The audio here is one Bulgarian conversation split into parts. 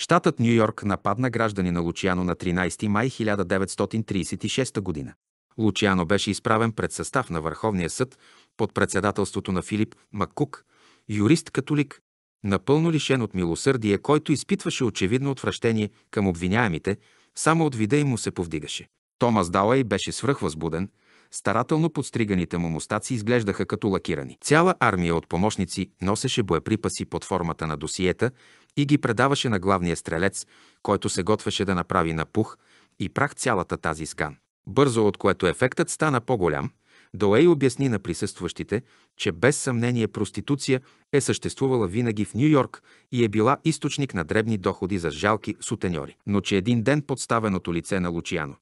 Штатът Нью Йорк нападна граждани на Лучиано на 13 май 1936 година. Лучиано беше изправен пред състав на Върховния съд под председателството на Филип Маккук, юрист-католик, напълно лишен от милосърдие, който изпитваше очевидно отвращение към обвиняемите, само от вида им му се повдигаше. Томас Далай беше свръхвъзбуден, старателно подстриганите му мустаци изглеждаха като лакирани. Цяла армия от помощници носеше боеприпаси под формата на досиета и ги предаваше на главния стрелец, който се готвеше да направи на пух и прах цялата тази скан. Бързо от което ефектът стана по-голям, Долей обясни на присъстващите, че без съмнение проституция е съществувала винаги в Нью-Йорк и е била източник на дребни доходи за жалки сутеньори. Но че един ден подставеното лице на Лучиано,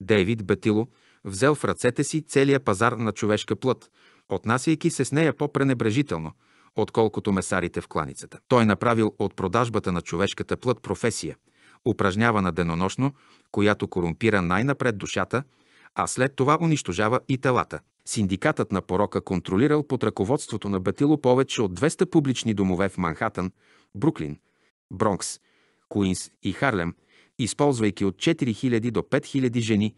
Дейвид Бетило, взел в ръцете си целия пазар на човешка плът, отнасяйки се с нея по-пренебрежително – отколкото месарите в кланицата. Той направил от продажбата на човешката плът професия, упражнявана денонощно, която корумпира най-напред душата, а след това унищожава и телата. Синдикатът на порока контролирал под ръководството на Батило повече от 200 публични домове в Манхатън, Бруклин, Бронкс, Куинс и Харлем, използвайки от 4000 до 5000 жени,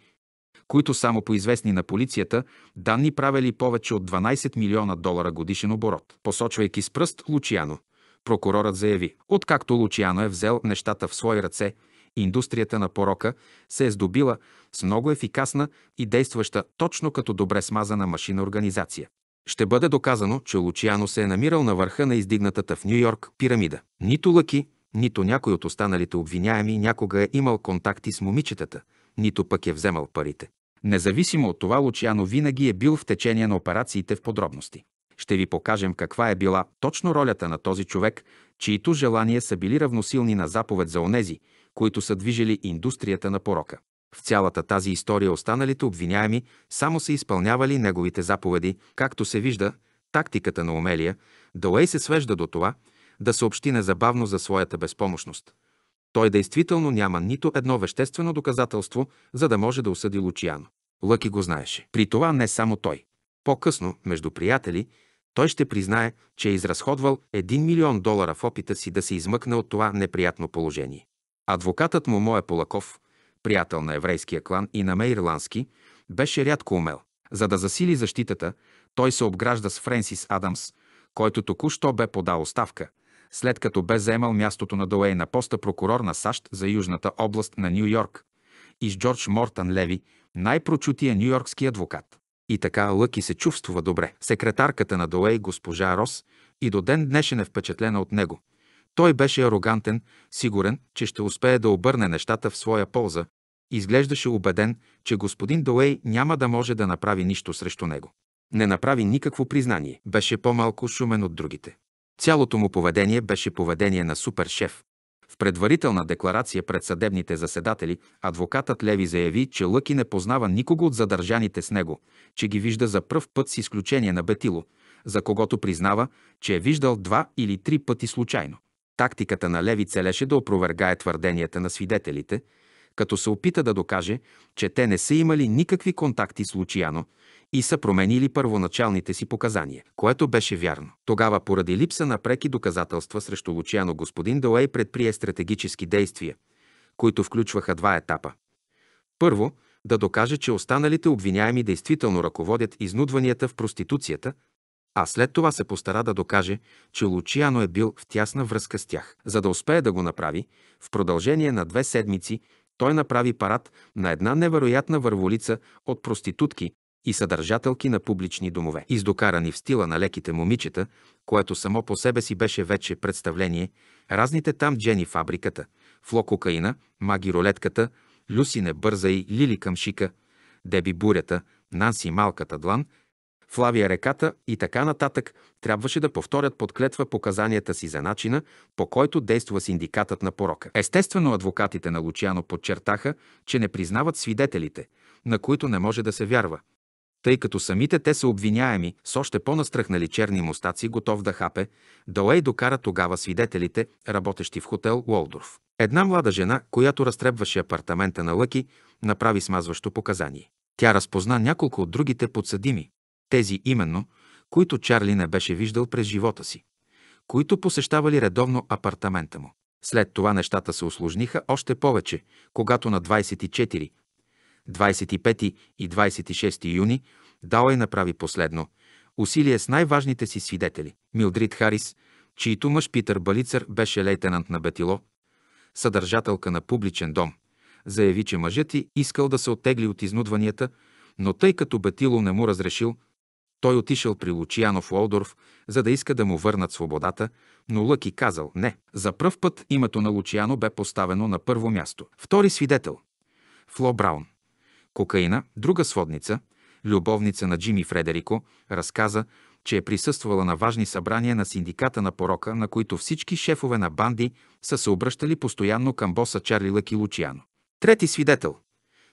които само по известни на полицията данни правили повече от 12 милиона долара годишен оборот. Посочвайки с пръст Лучиано, прокурорът заяви, откакто Лучиано е взел нещата в свои ръце, индустрията на порока се е здобила с много ефикасна и действаща точно като добре смазана машина организация ще бъде доказано, че Лучиано се е намирал на върха на издигнатата в Нью-Йорк пирамида. Нито Лъки, нито някой от останалите обвиняеми някога е имал контакти с момичетата, нито пък е вземал парите. Независимо от това, Лучиано винаги е бил в течение на операциите в подробности. Ще ви покажем каква е била точно ролята на този човек, чието желания са били равносилни на заповед за онези, които са движили индустрията на порока. В цялата тази история останалите обвиняеми само са изпълнявали неговите заповеди, както се вижда, тактиката на Омелия, Далей се свежда до това, да съобщи незабавно за своята безпомощност. Той действително няма нито едно веществено доказателство, за да може да осъди Лучиано. Лъки го знаеше. При това не само той. По-късно, между приятели, той ще признае, че е изразходвал 1 милион долара в опита си да се измъкне от това неприятно положение. Адвокатът му Моя Полаков, приятел на еврейския клан и на Мейрландски, беше рядко умел. За да засили защитата, той се обгражда с Френсис Адамс, който току-що бе подал оставка, след като бе заемал мястото на Долей на поста прокурор на САЩ за Южната област на Нью Йорк и с Джордж Мортън Леви, най-прочутия нью-йоркски адвокат. И така Лъки се чувства добре. Секретарката на Долей, госпожа Рос, и до ден днешен е впечатлена от него. Той беше арогантен, сигурен, че ще успее да обърне нещата в своя полза. Изглеждаше убеден, че господин Долей няма да може да направи нищо срещу него. Не направи никакво признание. Беше по-малко шумен от другите. Цялото му поведение беше поведение на супершеф, предварителна декларация пред съдебните заседатели адвокатът Леви заяви, че Лъки не познава никого от задържаните с него, че ги вижда за пръв път с изключение на Бетило, за когото признава, че е виждал два или три пъти случайно. Тактиката на Леви целеше да опровергае твърденията на свидетелите, като се опита да докаже, че те не са имали никакви контакти с Лучияно и са променили първоначалните си показания, което беше вярно. Тогава поради липса на преки доказателства срещу Лучиано господин Долей предприе стратегически действия, които включваха два етапа. Първо, да докаже, че останалите обвиняеми действително ръководят изнудванията в проституцията, а след това се постара да докаже, че Лучиано е бил в тясна връзка с тях. За да успее да го направи, в продължение на две седмици той направи парад на една невероятна върволица от проститутки, и съдържателки на публични домове. Издокарани в стила на леките момичета, което само по себе си беше вече представление, разните там Джени фабриката, Фло кокаина, Маги ролетката, Люси не бърза и Лили шика, Деби бурята, Нанси малката длан, Флавия реката и така нататък трябваше да повторят под клетва показанията си за начина, по който действа синдикатът на порока. Естествено, адвокатите на Лучиано подчертаха, че не признават свидетелите, на които не може да се вярва, тъй като самите те са обвиняеми с още по-настръхнали черни мустаци, готов да хапе, Долей докара тогава свидетелите, работещи в хотел Уолдорф. Една млада жена, която разтребваше апартамента на Лъки, направи смазващо показание. Тя разпозна няколко от другите подсъдими, тези именно, които Чарли не беше виждал през живота си, които посещавали редовно апартамента му. След това нещата се усложниха още повече, когато на 24, 25 и 26 юни Далай направи последно усилие с най-важните си свидетели. Милдрид Харис, чийто мъж Питър Балицър беше лейтенант на Бетило, съдържателка на публичен дом, заяви, че мъжът ти искал да се оттегли от изнудванията, но тъй като Бетило не му разрешил, той отишъл при Лучиянов Лодорф, за да иска да му върнат свободата, но Лъки казал не. За пръв път името на Лучиано бе поставено на първо място. Втори свидетел – Фло Браун – Кокаина, друга сводница, любовница на Джими Фредерико, разказа, че е присъствала на важни събрания на синдиката на порока, на които всички шефове на банди са се обръщали постоянно към боса Чарли Лъки Лучиано. Трети свидетел.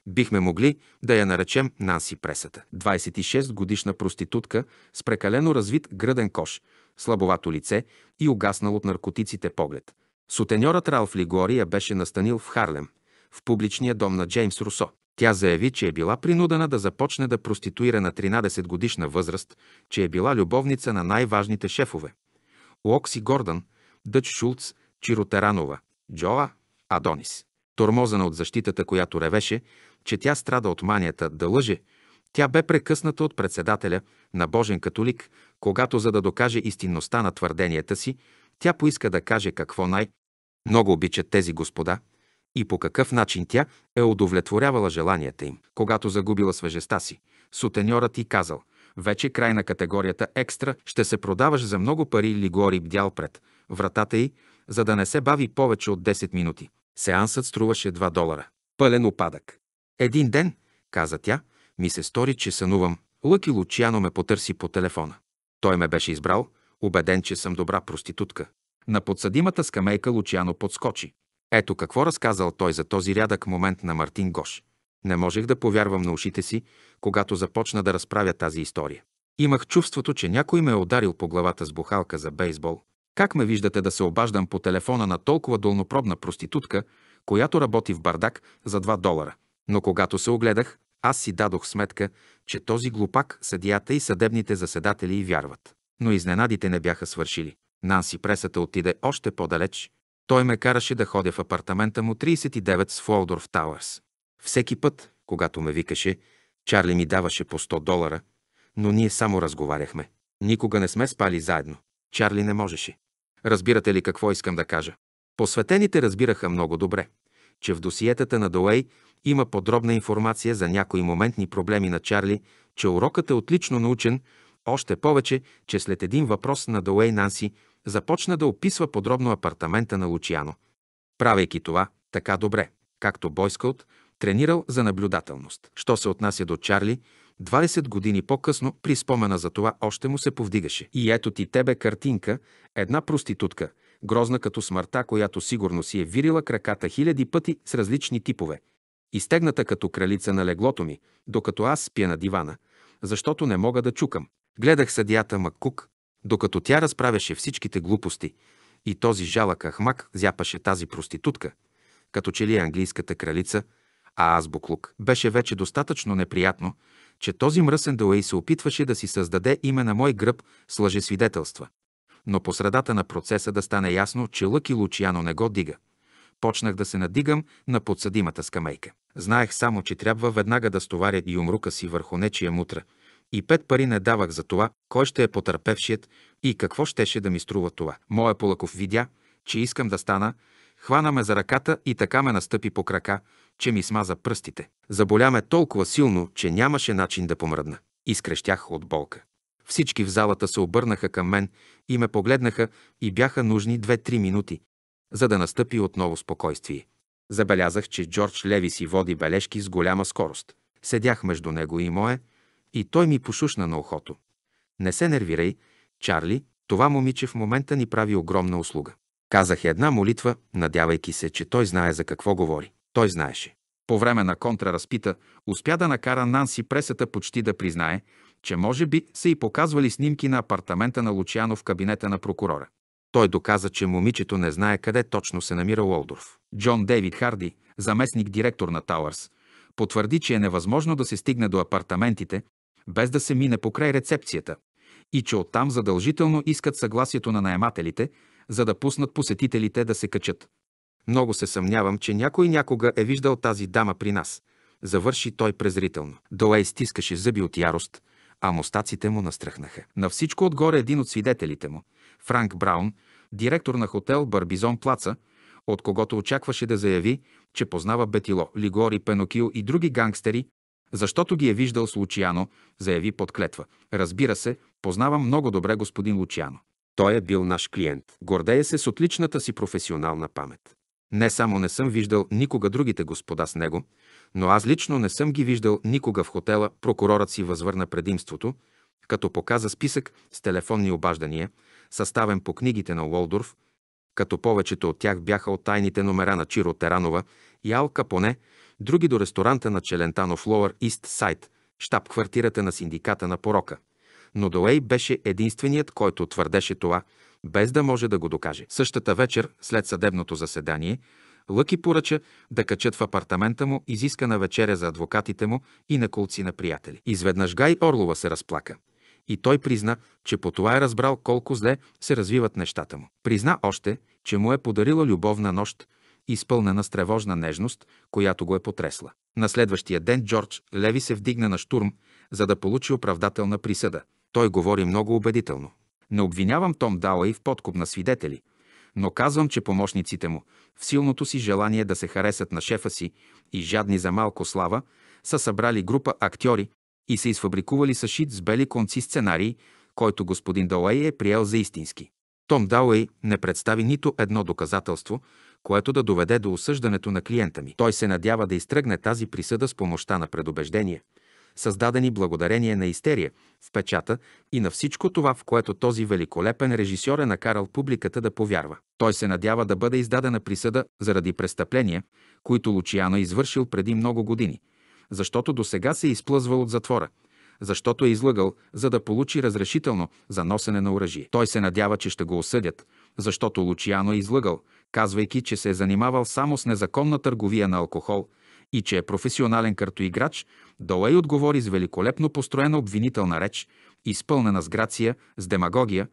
Бихме могли да я наречем Нанси Пресата. 26 годишна проститутка с прекалено развит гръден кош, слабовато лице и угаснал от наркотиците поглед. Сутеньорът Ралф Лигория беше настанил в Харлем, в публичния дом на Джеймс Русо. Тя заяви, че е била принудена да започне да проституира на 13 годишна възраст, че е била любовница на най-важните шефове. Локси Гордън, Дъч Шулц, Чиротеранова, Джоа, Адонис. Тормозена от защитата, която ревеше, че тя страда от манията да лъже, тя бе прекъсната от председателя на Божен католик, когато за да докаже истинността на твърденията си, тя поиска да каже какво най- много обичат тези господа – и по какъв начин тя е удовлетворявала желанията им. Когато загубила свежеста си, сутеньорът и казал «Вече край на категорията екстра ще се продаваш за много пари гори бдял пред вратата й, за да не се бави повече от 10 минути. Сеансът струваше 2 долара. Пълен опадък. Един ден, каза тя, ми се стори, че сънувам. Лъки Лучиано ме потърси по телефона. Той ме беше избрал, убеден, че съм добра проститутка. На подсъдимата скамейка Лучиано подскочи. Ето какво разказал той за този рядък момент на Мартин Гош. Не можех да повярвам на ушите си, когато започна да разправя тази история. Имах чувството, че някой ме е ударил по главата с бухалка за бейсбол. Как ме виждате да се обаждам по телефона на толкова долнопробна проститутка, която работи в бардак за 2 долара? Но когато се огледах, аз си дадох сметка, че този глупак съдията и съдебните заседатели и вярват. Но изненадите не бяха свършили. Нанси пресата отиде още по-далеч той ме караше да ходя в апартамента му 39 с Фолдорф Тауърс. Всеки път, когато ме викаше, Чарли ми даваше по 100 долара, но ние само разговаряхме. Никога не сме спали заедно. Чарли не можеше. Разбирате ли какво искам да кажа? Посветените разбираха много добре, че в досиетата на Долей има подробна информация за някои моментни проблеми на Чарли, че урокът е отлично научен, още повече, че след един въпрос на Долей Нанси започна да описва подробно апартамента на Лучиано, правейки това така добре, както бойскаут, тренирал за наблюдателност. Що се отнася до Чарли, 20 години по-късно при спомена за това още му се повдигаше. И ето ти тебе картинка, една проститутка, грозна като смъртта, която сигурно си е вирила краката хиляди пъти с различни типове. Изтегната като кралица на леглото ми, докато аз спя на дивана, защото не мога да чукам. Гледах съдията Маккук докато тя разправяше всичките глупости и този жалък ахмак зяпаше тази проститутка, като че ли е английската кралица, а аз буклук. Беше вече достатъчно неприятно, че този мръсен Далей се опитваше да си създаде име на мой гръб с лъжесвидетелства. Но по средата на процеса да стане ясно, че Лъки Лучиано не го дига. Почнах да се надигам на подсъдимата скамейка. Знаех само, че трябва веднага да стоваря и умрука си върху нечия мутра – и пет пари не давах за това, кой ще е потърпевшият и какво щеше да ми струва това. Моя Полаков видя, че искам да стана, хвана ме за ръката и така ме настъпи по крака, че ми смаза пръстите. Заболя ме толкова силно, че нямаше начин да помръдна. Изкрещях от болка. Всички в залата се обърнаха към мен и ме погледнаха и бяха нужни две-три минути, за да настъпи отново спокойствие. Забелязах, че Джордж Леви си води бележки с голяма скорост. Седях между него и мое, и той ми пошушна на ухото. Не се нервирай, Чарли, това момиче в момента ни прави огромна услуга. Казах една молитва, надявайки се, че той знае за какво говори. Той знаеше. По време на контраразпита успя да накара Нанси пресата почти да признае, че може би са и показвали снимки на апартамента на Лучиано в кабинета на прокурора. Той доказа, че момичето не знае къде точно се намира Уолдорф. Джон Дейвид Харди, заместник директор на Тауърс, потвърди, че е невъзможно да се стигне до апартаментите, без да се мине покрай рецепцията, и че оттам задължително искат съгласието на наемателите, за да пуснат посетителите да се качат. Много се съмнявам, че някой някога е виждал тази дама при нас. Завърши той презрително. Долей стискаше зъби от ярост, а мостаците му настръхнаха. На всичко отгоре един от свидетелите му, Франк Браун, директор на хотел Барбизон Плаца, от когото очакваше да заяви, че познава Бетило, Лигори, Пенокил и други гангстери, защото ги е виждал с Лучиано, заяви под клетва. Разбира се, познавам много добре господин Лучиано. Той е бил наш клиент. Гордея се с отличната си професионална памет. Не само не съм виждал никога другите господа с него, но аз лично не съм ги виждал никога в хотела. Прокурорът си възвърна предимството, като показа списък с телефонни обаждания, съставен по книгите на Уолдорф, като повечето от тях бяха от тайните номера на Чиро Теранова и Ал Капоне – други до ресторанта на Челентанов Лоър Ист Сайд, штаб-квартирата на синдиката на порока. Но Долей беше единственият, който твърдеше това, без да може да го докаже. Същата вечер, след съдебното заседание, Лъки поръча да качат в апартамента му изискана вечеря за адвокатите му и на колци на приятели. Изведнъж Гай Орлова се разплака. И той призна, че по това е разбрал колко зле се развиват нещата му. Призна още, че му е подарила любовна нощ, изпълнена с тревожна нежност, която го е потресла. На следващия ден Джордж Леви се вдигна на штурм, за да получи оправдателна присъда. Той говори много убедително. Не обвинявам Том Дауей в подкуп на свидетели, но казвам, че помощниците му, в силното си желание да се харесат на шефа си и жадни за малко слава, са събрали група актьори и са изфабрикували съшит с бели конци сценарии, който господин Дауей е приел за истински. Том Дауей не представи нито едно доказателство, което да доведе до осъждането на клиента ми. Той се надява да изтръгне тази присъда с помощта на предубеждение, създадени благодарение на истерия, в печата и на всичко това, в което този великолепен режисьор е накарал публиката да повярва. Той се надява да бъде издадена присъда заради престъпления, които Лучиано е извършил преди много години, защото до сега се е изплъзвал от затвора – защото е излъгал, за да получи разрешително за носене на оръжие. Той се надява, че ще го осъдят, защото Лучиано е излъгал, казвайки, че се е занимавал само с незаконна търговия на алкохол и че е професионален картоиграч, Долей отговори с великолепно построена обвинителна реч, изпълнена с грация, с демагогия,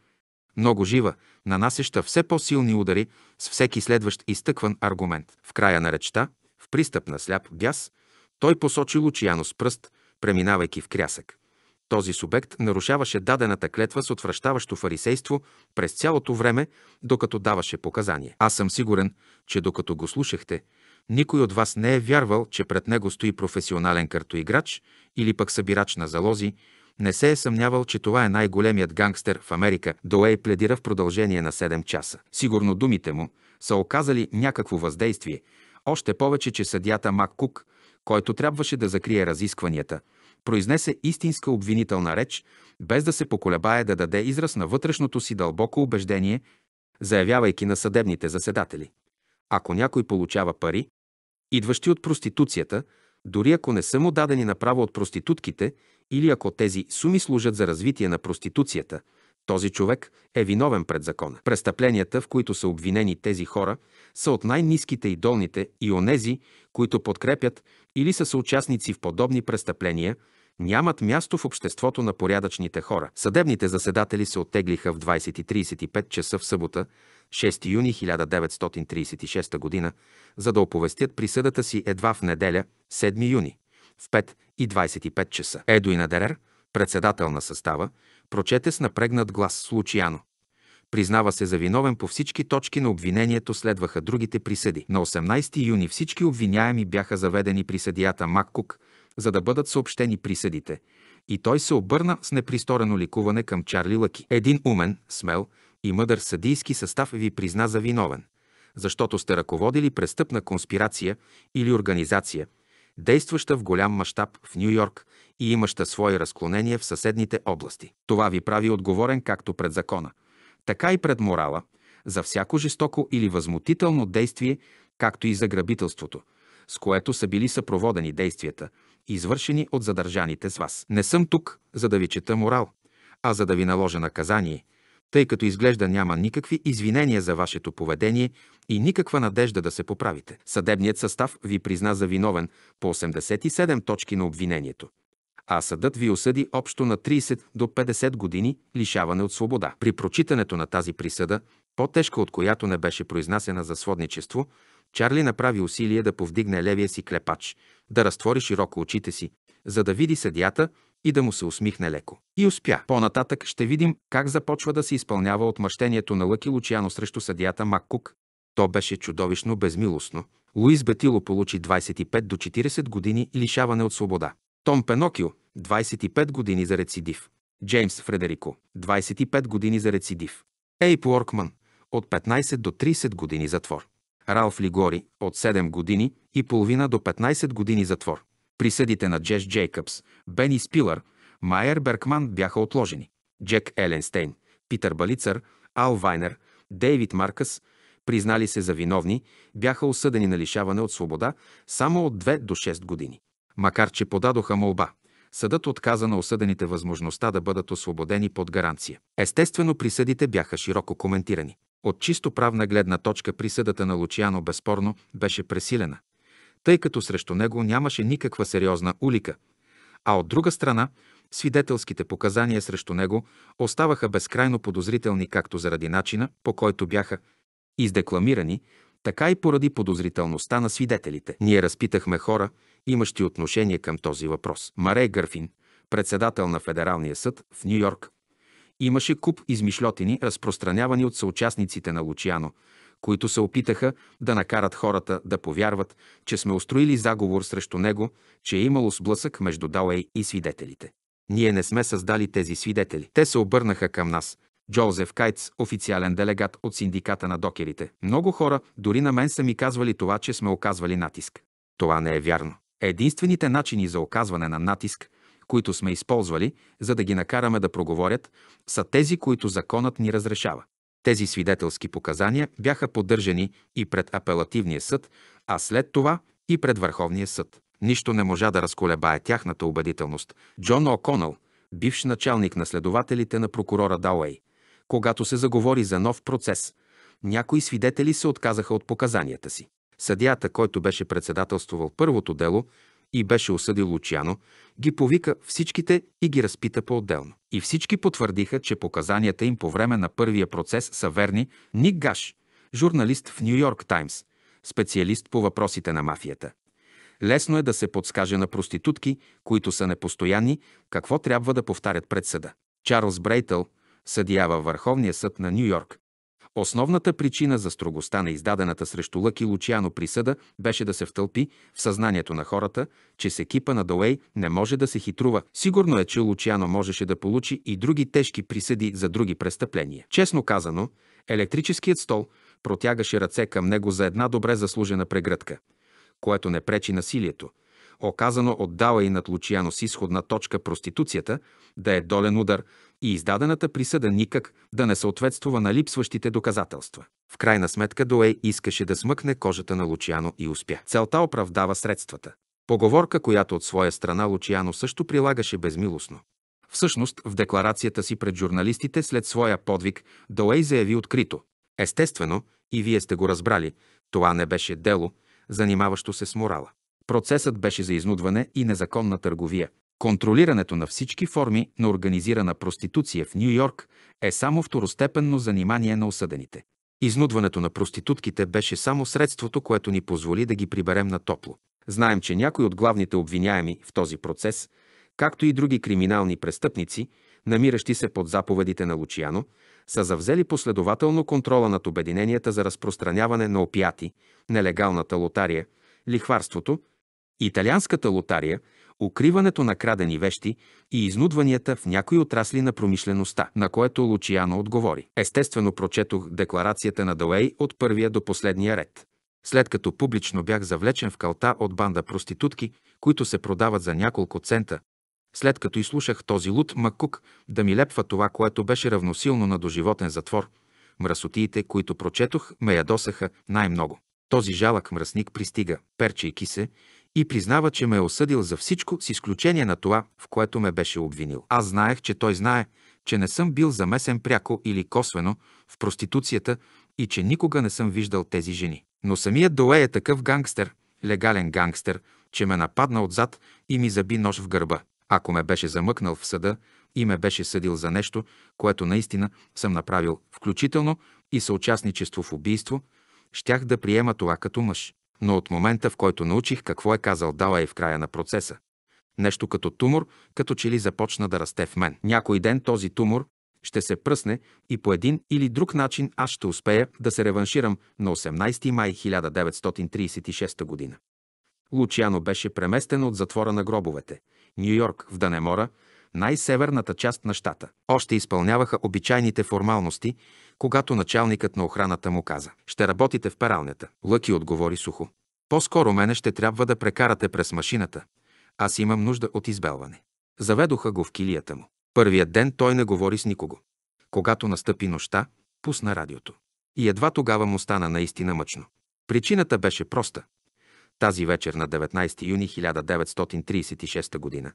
много жива, нанасеща все по-силни удари с всеки следващ изтъкван аргумент. В края на речта, в пристъп на сляп бяс, той посочи Лучияно с пръст, преминавайки в крясък. Този субект нарушаваше дадената клетва с отвращаващо фарисейство през цялото време, докато даваше показания. Аз съм сигурен, че докато го слушахте, никой от вас не е вярвал, че пред него стои професионален картоиграч или пък събирач на залози, не се е съмнявал, че това е най-големият гангстер в Америка. Доей пледира в продължение на 7 часа. Сигурно думите му са оказали някакво въздействие, още повече, че съдята Мак Кук, който трябваше да закрие разискванията – произнесе истинска обвинителна реч, без да се поколебае да даде израз на вътрешното си дълбоко убеждение, заявявайки на съдебните заседатели. Ако някой получава пари, идващи от проституцията, дори ако не са му дадени направо от проститутките или ако тези суми служат за развитие на проституцията – този човек е виновен пред закона. Престъпленията, в които са обвинени тези хора, са от най-низките и долните и онези, които подкрепят или са съучастници в подобни престъпления, нямат място в обществото на порядъчните хора. Съдебните заседатели се оттеглиха в 20.35 часа в събота, 6 юни 1936 г., за да оповестят присъдата си едва в неделя, 7 юни, в 5 и 25 часа. Едуина Дерер, председател на състава, прочете с напрегнат глас случайно. Признава се за виновен по всички точки на обвинението, следваха другите присъди. На 18 юни всички обвиняеми бяха заведени при съдията Маккук, за да бъдат съобщени присъдите, и той се обърна с непристорено ликуване към Чарли Лъки. Един умен, смел и мъдър съдийски състав ви призна за виновен, защото сте ръководили престъпна конспирация или организация – действаща в голям мащаб в Нью-Йорк и имаща свои разклонения в съседните области. Това ви прави отговорен както пред закона, така и пред морала, за всяко жестоко или възмутително действие, както и за грабителството, с което са били съпроводени действията, извършени от задържаните с вас. Не съм тук, за да ви чета морал, а за да ви наложа наказание, тъй като изглежда няма никакви извинения за вашето поведение и никаква надежда да се поправите. Съдебният състав ви призна за виновен по 87 точки на обвинението, а съдът ви осъди общо на 30 до 50 години лишаване от свобода. При прочитането на тази присъда, по-тежка от която не беше произнасена за сводничество, Чарли направи усилие да повдигне левия си клепач, да разтвори широко очите си, за да види съдята и да му се усмихне леко. И успя. По-нататък ще видим как започва да се изпълнява отмъщението на Лъки Лучиано срещу съдията Маккук. То беше чудовищно безмилостно. Луис Бетило получи 25 до 40 години лишаване от свобода. Том Пенокио 25 години за рецидив. Джеймс Фредерико 25 години за рецидив. Ейп Уоркман от 15 до 30 години затвор. Ралф Лигори от 7 години и половина до 15 години затвор. Присъдите на Джеш Джейкъбс, Бени Спилър, Майер Беркман бяха отложени. Джек Еленстейн, Питър Балицър, Ал Вайнер, Дейвид Маркъс, признали се за виновни, бяха осъдени на лишаване от свобода само от 2 до 6 години. Макар че подадоха молба, съдът отказа на осъдените възможността да бъдат освободени под гаранция. Естествено, присъдите бяха широко коментирани. От чисто правна гледна точка присъдата на Лучиано безспорно беше пресилена тъй като срещу него нямаше никаква сериозна улика, а от друга страна свидетелските показания срещу него оставаха безкрайно подозрителни както заради начина, по който бяха издекламирани, така и поради подозрителността на свидетелите. Ние разпитахме хора, имащи отношение към този въпрос. Марей Гърфин, председател на Федералния съд в Нью Йорк, имаше куп измишлетини, разпространявани от съучастниците на Лучиано, които се опитаха да накарат хората да повярват, че сме устроили заговор срещу него, че е имало сблъсък между Дауей и свидетелите. Ние не сме създали тези свидетели. Те се обърнаха към нас. Джозеф Кайц, официален делегат от синдиката на докерите. Много хора, дори на мен са ми казвали това, че сме оказвали натиск. Това не е вярно. Единствените начини за оказване на натиск, които сме използвали, за да ги накараме да проговорят, са тези, които законът ни разрешава. Тези свидетелски показания бяха поддържани и пред апелативния съд, а след това и пред Върховния съд. Нищо не можа да разколебае тяхната убедителност. Джон О'Конъл, бивш началник на следователите на прокурора Дауей, когато се заговори за нов процес, някои свидетели се отказаха от показанията си. Съдията, който беше председателствувал първото дело, и беше осъдил Лучиано, ги повика всичките и ги разпита по-отделно. И всички потвърдиха, че показанията им по време на първия процес са верни. Ник Гаш, журналист в Нью Йорк Таймс, специалист по въпросите на мафията. Лесно е да се подскаже на проститутки, които са непостоянни, какво трябва да повтарят пред съда. Чарлз Брейтъл, съдия във Върховния съд на Нью Йорк, Основната причина за строгостта на издадената срещу Лъки Лучиано присъда беше да се втълпи в съзнанието на хората, че с екипа на Долей не може да се хитрува. Сигурно е, че Лучиано можеше да получи и други тежки присъди за други престъпления. Честно казано, електрическият стол протягаше ръце към него за една добре заслужена прегръдка, което не пречи насилието, оказано от Дала и над Лучиано с изходна точка проституцията, да е долен удар, и издадената присъда никак да не съответствува на липсващите доказателства. В крайна сметка Дуей искаше да смъкне кожата на Лучиано и успя. Целта оправдава средствата. Поговорка, която от своя страна Лучиано също прилагаше безмилостно. Всъщност, в декларацията си пред журналистите след своя подвиг, Долей заяви открито. Естествено, и вие сте го разбрали, това не беше дело, занимаващо се с морала. Процесът беше за изнудване и незаконна търговия, Контролирането на всички форми на организирана проституция в Нью-Йорк е само второстепенно занимание на осъдените. Изнудването на проститутките беше само средството, което ни позволи да ги приберем на топло. Знаем, че някои от главните обвиняеми в този процес, както и други криминални престъпници, намиращи се под заповедите на Лучиано, са завзели последователно контрола над обединенията за разпространяване на опиати, нелегалната лотария, лихварството, италианската лотария – укриването на крадени вещи и изнудванията в някои отрасли на промишлеността, на което Лучиано отговори. Естествено прочетох декларацията на Далей от първия до последния ред. След като публично бях завлечен в калта от банда проститутки, които се продават за няколко цента, след като изслушах този луд макук да ми лепва това, което беше равносилно на доживотен затвор, мръсотиите, които прочетох, ме ядосаха най-много. Този жалък мръсник пристига, перчейки се, и признава, че ме е осъдил за всичко, с изключение на това, в което ме беше обвинил. Аз знаех, че той знае, че не съм бил замесен пряко или косвено в проституцията и че никога не съм виждал тези жени. Но самият Доле е такъв гангстер, легален гангстер, че ме нападна отзад и ми заби нож в гърба. Ако ме беше замъкнал в съда и ме беше съдил за нещо, което наистина съм направил, включително и съучастничество в убийство, щях да приема това като мъж но от момента, в който научих какво е казал Далай в края на процеса. Нещо като тумор, като че ли започна да расте в мен. Някой ден този тумор ще се пръсне и по един или друг начин аз ще успея да се реванширам на 18 май 1936 година. Лучиано беше преместен от затвора на гробовете, Нью Йорк в Данемора, най-северната част на щата. Още изпълняваха обичайните формалности, когато началникът на охраната му каза «Ще работите в пералнята». Лъки отговори сухо «По-скоро мене ще трябва да прекарате през машината. Аз имам нужда от избелване». Заведоха го в килията му. Първият ден той не говори с никого. Когато настъпи нощта, пусна радиото. И едва тогава му стана наистина мъчно. Причината беше проста. Тази вечер на 19 юни 1936 г.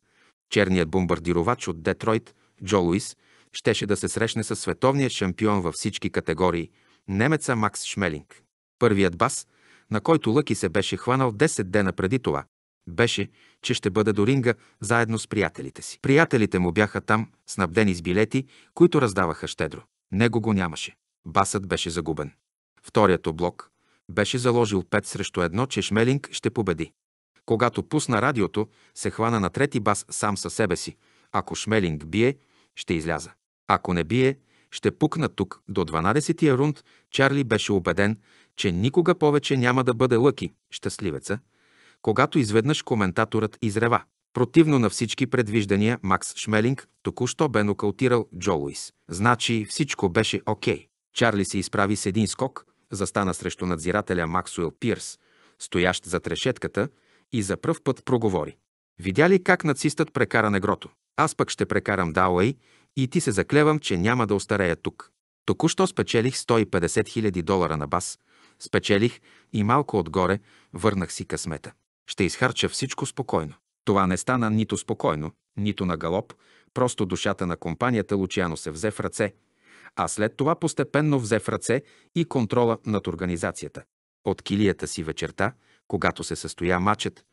черният бомбардировач от Детройт, Джо Луис, щеше да се срещне с световния шампион във всички категории – немеца Макс Шмелинг. Първият бас, на който Лъки се беше хванал 10 дена преди това, беше, че ще бъде до ринга заедно с приятелите си. Приятелите му бяха там, снабдени с билети, които раздаваха щедро. Него го нямаше. Басът беше загубен. Вторият блок беше заложил 5 срещу едно, че Шмелинг ще победи. Когато пусна радиото, се хвана на трети бас сам със себе си. Ако Шмелинг бие, ще изляза. Ако не бие, ще пукна тук. До 12-тия рунд Чарли беше убеден, че никога повече няма да бъде лъки, щастливеца, когато изведнъж коментаторът изрева. Противно на всички предвиждания, Макс Шмелинг току-що бе нокаутирал Джо Луис. Значи всичко беше окей. Okay. Чарли се изправи с един скок, застана срещу надзирателя Максуел Пирс, стоящ зад решетката, и за пръв път проговори. Видя ли как нацистът прекара негрото? Аз пък ще прекарам Дауей и ти се заклевам, че няма да остарея тук. Току-що спечелих 150 000 долара на бас, спечелих и малко отгоре върнах си късмета. Ще изхарча всичко спокойно. Това не стана нито спокойно, нито на галоп, просто душата на компанията Лучиано се взе в ръце, а след това постепенно взе в ръце и контрола над организацията. От килията си вечерта, когато се състоя мачът,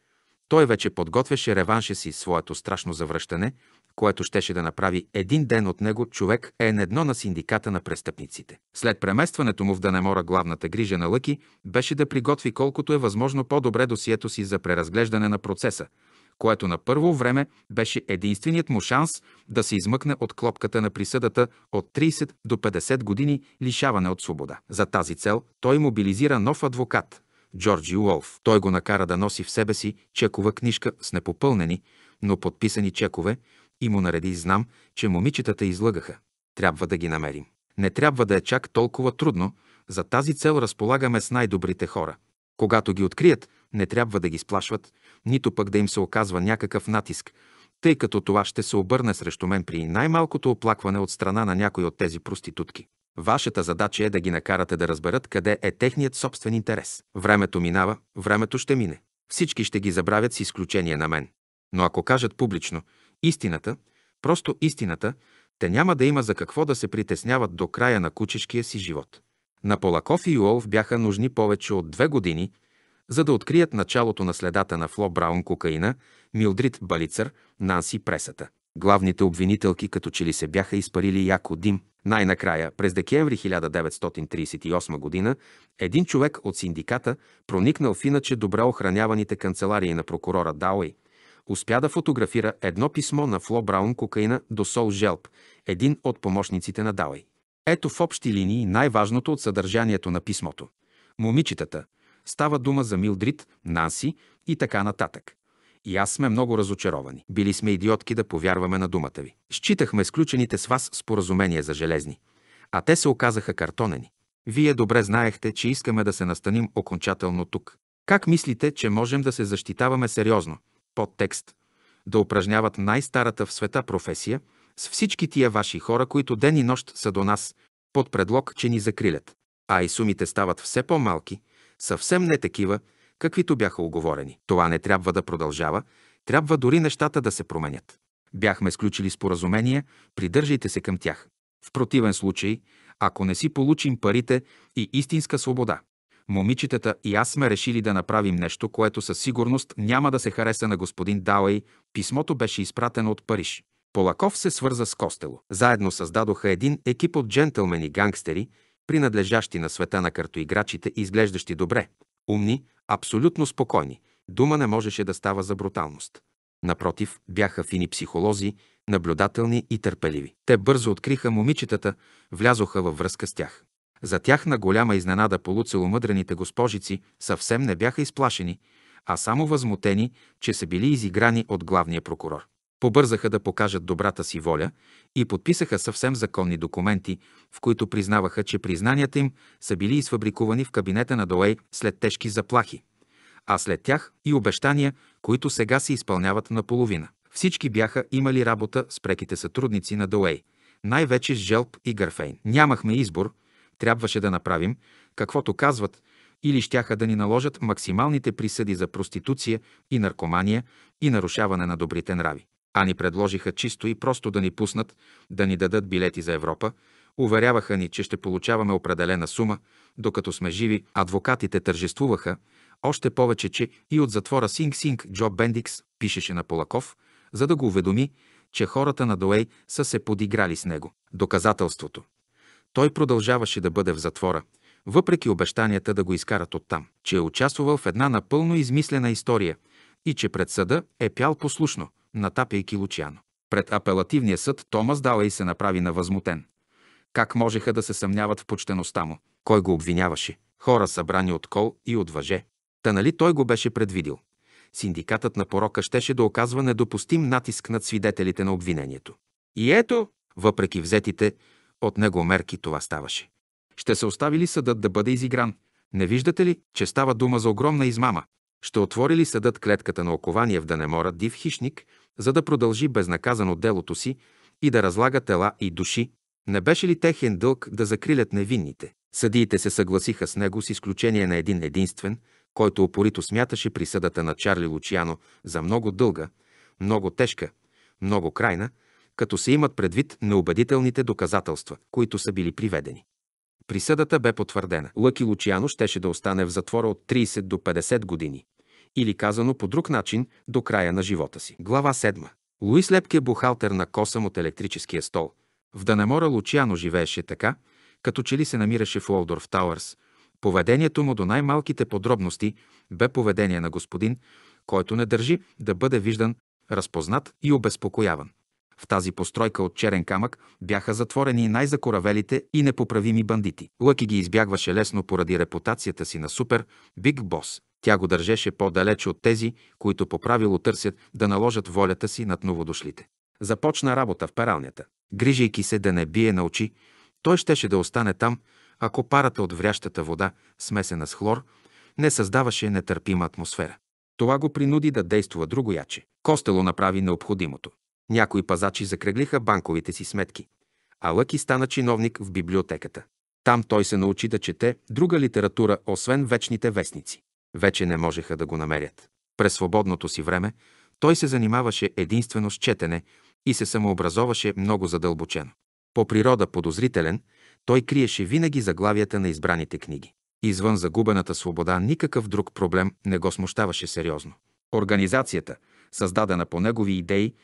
той вече подготвяше реванша си своето страшно завръщане – което щеше да направи един ден от него човек е едно на синдиката на престъпниците. След преместването му в Данемора главната грижа на Лъки беше да приготви колкото е възможно по-добре досието си за преразглеждане на процеса, което на първо време беше единственият му шанс да се измъкне от клопката на присъдата от 30 до 50 години лишаване от свобода. За тази цел той мобилизира нов адвокат – Джорджи Уолф. Той го накара да носи в себе си чекова книжка с непопълнени, но подписани чекове, и му нареди знам, че момичетата излъгаха. Трябва да ги намерим. Не трябва да е чак толкова трудно, за тази цел разполагаме с най-добрите хора. Когато ги открият, не трябва да ги сплашват, нито пък да им се оказва някакъв натиск, тъй като това ще се обърне срещу мен при най-малкото оплакване от страна на някой от тези проститутки. Вашата задача е да ги накарате да разберат къде е техният собствен интерес. Времето минава, времето ще мине. Всички ще ги забравят с изключение на мен. Но ако кажат публично, Истината, просто истината, те няма да има за какво да се притесняват до края на кучешкия си живот. На Полаков и Уолф бяха нужни повече от две години, за да открият началото на следата на Фло Браун кокаина, Милдрид Балицър, Нанси Пресата. Главните обвинителки като че ли се бяха изпарили яко дим. Най-накрая, през декември 1938 г., един човек от синдиката проникнал в иначе добре охраняваните канцеларии на прокурора Дауей – успя да фотографира едно писмо на Фло Браун Кокаина до Сол Желп, един от помощниците на Далай. Ето в общи линии най-важното от съдържанието на писмото. Момичетата. Става дума за Милдрид, Нанси и така нататък. И аз сме много разочаровани. Били сме идиотки да повярваме на думата ви. Считахме сключените с вас споразумения за железни, а те се оказаха картонени. Вие добре знаехте, че искаме да се настаним окончателно тук. Как мислите, че можем да се защитаваме сериозно? Подтекст – да упражняват най-старата в света професия с всички тия ваши хора, които ден и нощ са до нас, под предлог, че ни закрилят. А и сумите стават все по-малки, съвсем не такива, каквито бяха оговорени. Това не трябва да продължава, трябва дори нещата да се променят. Бяхме сключили споразумения, придържайте се към тях. В противен случай, ако не си получим парите и истинска свобода, Момичетата и аз сме решили да направим нещо, което със сигурност няма да се хареса на господин Дауей. Писмото беше изпратено от Париж. Полаков се свърза с Костело. Заедно създадоха един екип от джентълмени гангстери, принадлежащи на света на картоиграчите и изглеждащи добре, умни, абсолютно спокойни. Дума не можеше да става за бруталност. Напротив, бяха фини психолози, наблюдателни и търпеливи. Те бързо откриха момичетата, влязоха във връзка с тях. За тях на голяма изненада полуцеломъдрените госпожици съвсем не бяха изплашени, а само възмутени, че са били изиграни от главния прокурор. Побързаха да покажат добрата си воля и подписаха съвсем законни документи, в които признаваха, че признанията им са били изфабрикувани в кабинета на Долей след тежки заплахи, а след тях и обещания, които сега се изпълняват наполовина. Всички бяха имали работа с преките сътрудници на Долей, най-вече с Желп и гарфейн. Нямахме избор – трябваше да направим, каквото казват, или щяха да ни наложат максималните присъди за проституция и наркомания и нарушаване на добрите нрави. А ни предложиха чисто и просто да ни пуснат, да ни дадат билети за Европа, уверяваха ни, че ще получаваме определена сума, докато сме живи, адвокатите тържествуваха, още повече, че и от затвора Синг-Синг Джо Бендикс пишеше на Полаков, за да го уведоми, че хората на Дуей са се подиграли с него. Доказателството. Той продължаваше да бъде в затвора, въпреки обещанията да го изкарат оттам, че е участвал в една напълно измислена история и че пред съда е пял послушно, натапяйки Лучиано. Пред апелативния съд Томас и се направи навъзмутен. Как можеха да се съмняват в почтеността му? Кой го обвиняваше? Хора събрани от кол и от въже. Та нали той го беше предвидил? Синдикатът на порока щеше да оказва недопустим натиск над свидетелите на обвинението. И ето, въпреки взетите от него мерки това ставаше. Ще се остави ли съдът да бъде изигран? Не виждате ли, че става дума за огромна измама? Ще отвори ли съдът клетката на окование в да не мора див хищник, за да продължи безнаказано делото си и да разлага тела и души? Не беше ли техен дълг да закрилят невинните? Съдиите се съгласиха с него с изключение на един единствен, който опорито смяташе присъдата на Чарли Лучиано за много дълга, много тежка, много крайна – като се имат предвид неубедителните доказателства, които са били приведени. Присъдата бе потвърдена. Лъки Лучиано щеше да остане в затвора от 30 до 50 години, или казано по друг начин, до края на живота си. Глава 7. Луис Лепке е бухалтер на косъм от електрическия стол. В Данемора Лучиано живееше така, като че ли се намираше в Уолдорф Тауърс. Поведението му до най-малките подробности бе поведение на господин, който не държи да бъде виждан, разпознат и обезпокояван. В тази постройка от черен камък бяха затворени най-закоравелите и непоправими бандити. Лъки ги избягваше лесно поради репутацията си на супер, биг бос. Тя го държеше по-далече от тези, които по правило търсят да наложат волята си над новодошлите. Започна работа в пералнята. Грижейки се да не бие на очи, той щеше да остане там, ако парата от врящата вода, смесена с хлор, не създаваше нетърпима атмосфера. Това го принуди да действа другояче. Костело направи необходимото. Някои пазачи закръглиха банковите си сметки, а Лъки стана чиновник в библиотеката. Там той се научи да чете друга литература, освен вечните вестници. Вече не можеха да го намерят. През свободното си време той се занимаваше единствено с четене и се самообразоваше много задълбочено. По природа подозрителен, той криеше винаги заглавията на избраните книги. Извън загубената свобода никакъв друг проблем не го смущаваше сериозно. Организацията, създадена по негови идеи,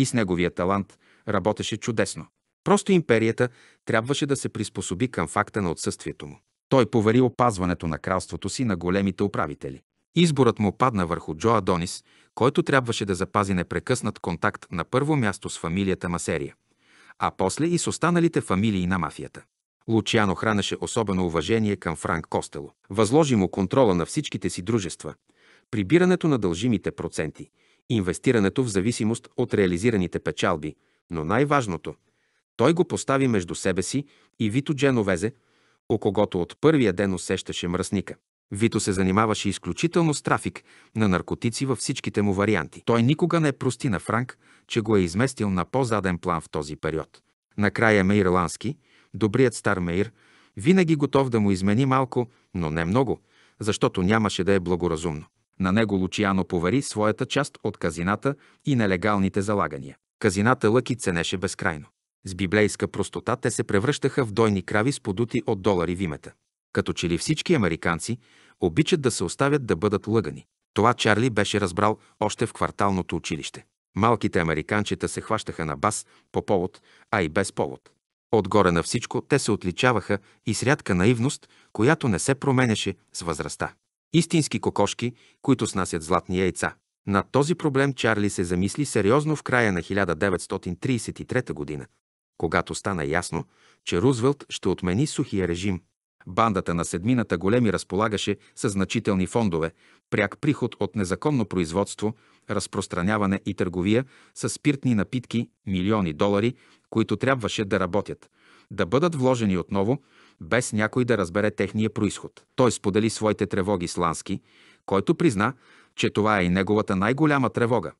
и с неговия талант работеше чудесно. Просто империята трябваше да се приспособи към факта на отсъствието му. Той повери опазването на кралството си на големите управители. Изборът му падна върху Джо Адонис, който трябваше да запази непрекъснат контакт на първо място с фамилията Масерия, а после и с останалите фамилии на мафията. Лучиано хранеше особено уважение към Франк Костело. Възложи му контрола на всичките си дружества, прибирането на дължимите проценти – инвестирането в зависимост от реализираните печалби, но най-важното – той го постави между себе си и Вито Дженовезе, о когото от първия ден усещаше мръсника. Вито се занимаваше изключително с трафик на наркотици във всичките му варианти. Той никога не е прости на Франк, че го е изместил на по-заден план в този период. Накрая Лански, добрият стар Мейр, винаги готов да му измени малко, но не много, защото нямаше да е благоразумно. На него Лучиано повари своята част от казината и нелегалните залагания. Казината лъки ценеше безкрайно. С библейска простота те се превръщаха в дойни крави с подути от долари в имета. Като че ли всички американци обичат да се оставят да бъдат лъгани. Това Чарли беше разбрал още в кварталното училище. Малките американчета се хващаха на бас по повод, а и без повод. Отгоре на всичко те се отличаваха и с рядка наивност, която не се променяше с възрастта. Истински кокошки, които снасят златни яйца. На този проблем Чарли се замисли сериозно в края на 1933 година, когато стана ясно, че Рузвелт ще отмени сухия режим. Бандата на седмината големи разполагаше с значителни фондове, пряк приход от незаконно производство, разпространяване и търговия с спиртни напитки, милиони долари, които трябваше да работят, да бъдат вложени отново без някой да разбере техния происход. Той сподели своите тревоги с Лански, който призна, че това е и неговата най-голяма тревога.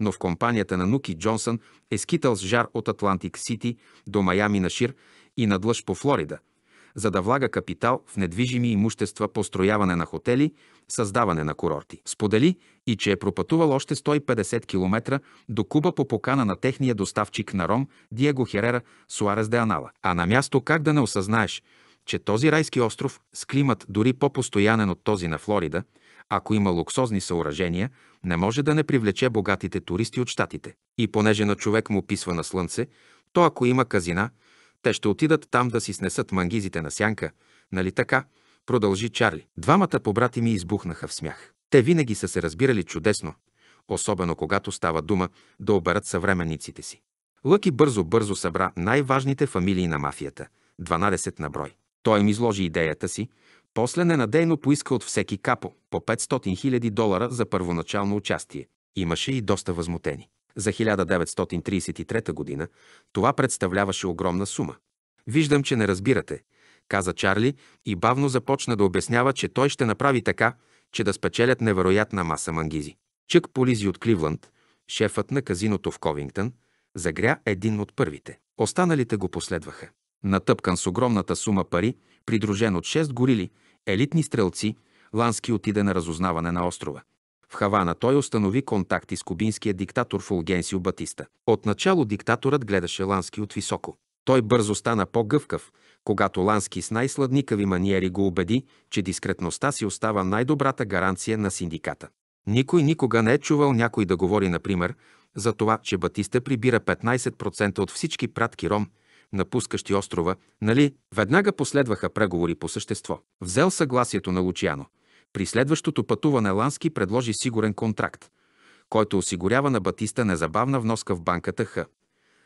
Но в компанията на Нуки Джонсън е скитал с жар от Атлантик Сити до Майами на Шир и надлъж по Флорида – за да влага капитал в недвижими имущества, построяване на хотели, създаване на курорти. Сподели и че е пропътувал още 150 км до Куба по покана на техния доставчик на ром Диего Херера Суарес де Анала. А на място как да не осъзнаеш, че този райски остров с климат дори по-постоянен от този на Флорида, ако има луксозни съоръжения, не може да не привлече богатите туристи от щатите. И понеже на човек му писва на слънце, то ако има казина – те ще отидат там да си снесат мангизите на сянка, нали така? Продължи Чарли. Двамата побрати ми избухнаха в смях. Те винаги са се разбирали чудесно, особено когато става дума да оберат съвременниците си. Лъки бързо-бързо събра най-важните фамилии на мафията – 12 на брой. Той им изложи идеята си, после ненадейно поиска от всеки капо по 500 000 долара за първоначално участие. Имаше и доста възмутени. За 1933 година, това представляваше огромна сума. Виждам, че не разбирате, каза Чарли и бавно започна да обяснява, че той ще направи така, че да спечелят невероятна маса мангизи. Чък Полизи от Кливланд, шефът на казиното в Ковингтън, загря един от първите. Останалите го последваха. Натъпкан с огромната сума пари, придружен от 6 горили, елитни стрелци, Лански отиде на разузнаване на острова. В Хавана той установи контакти с кубинския диктатор Фулгенсио Батиста. Отначало диктаторът гледаше Лански от високо. Той бързо стана по-гъвкав, когато Лански с най-сладникави маниери го убеди, че дискретността си остава най-добрата гаранция на синдиката. Никой никога не е чувал някой да говори, например, за това, че Батиста прибира 15% от всички пратки ром, напускащи острова, нали? Веднага последваха преговори по същество. Взел съгласието на Лучиано – при следващото пътуване Лански предложи сигурен контракт, който осигурява на Батиста незабавна вноска в банката Х.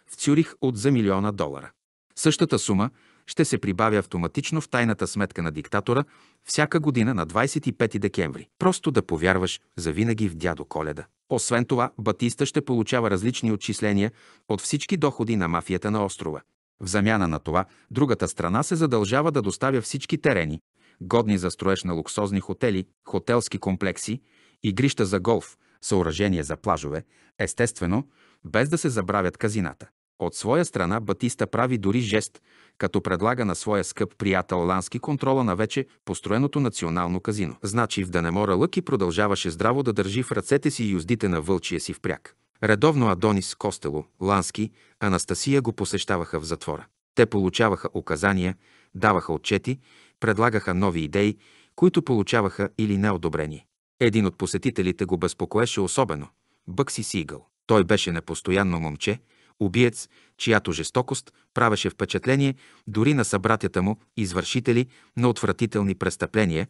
В Цюрих от за милиона долара. Същата сума ще се прибавя автоматично в тайната сметка на диктатора всяка година на 25 декември. Просто да повярваш завинаги в дядо Коледа. Освен това, Батиста ще получава различни отчисления от всички доходи на мафията на острова. В замяна на това, другата страна се задължава да доставя всички терени, годни за строеж на луксозни хотели, хотелски комплекси, игрища за голф, съоръжения за плажове, естествено, без да се забравят казината. От своя страна Батиста прави дори жест, като предлага на своя скъп приятел Лански контрола на вече построеното национално казино. Значи в Данемора Лъки продължаваше здраво да държи в ръцете си юздите на вълчия си впряг. Редовно Адонис, Костело, Лански, Анастасия го посещаваха в затвора. Те получаваха указания, даваха отчети предлагаха нови идеи, които получаваха или неодобрени. Един от посетителите го безпокоеше особено – Бъкси Сигъл. Той беше непостоянно момче, убиец, чиято жестокост правеше впечатление дори на събратята му, извършители на отвратителни престъпления,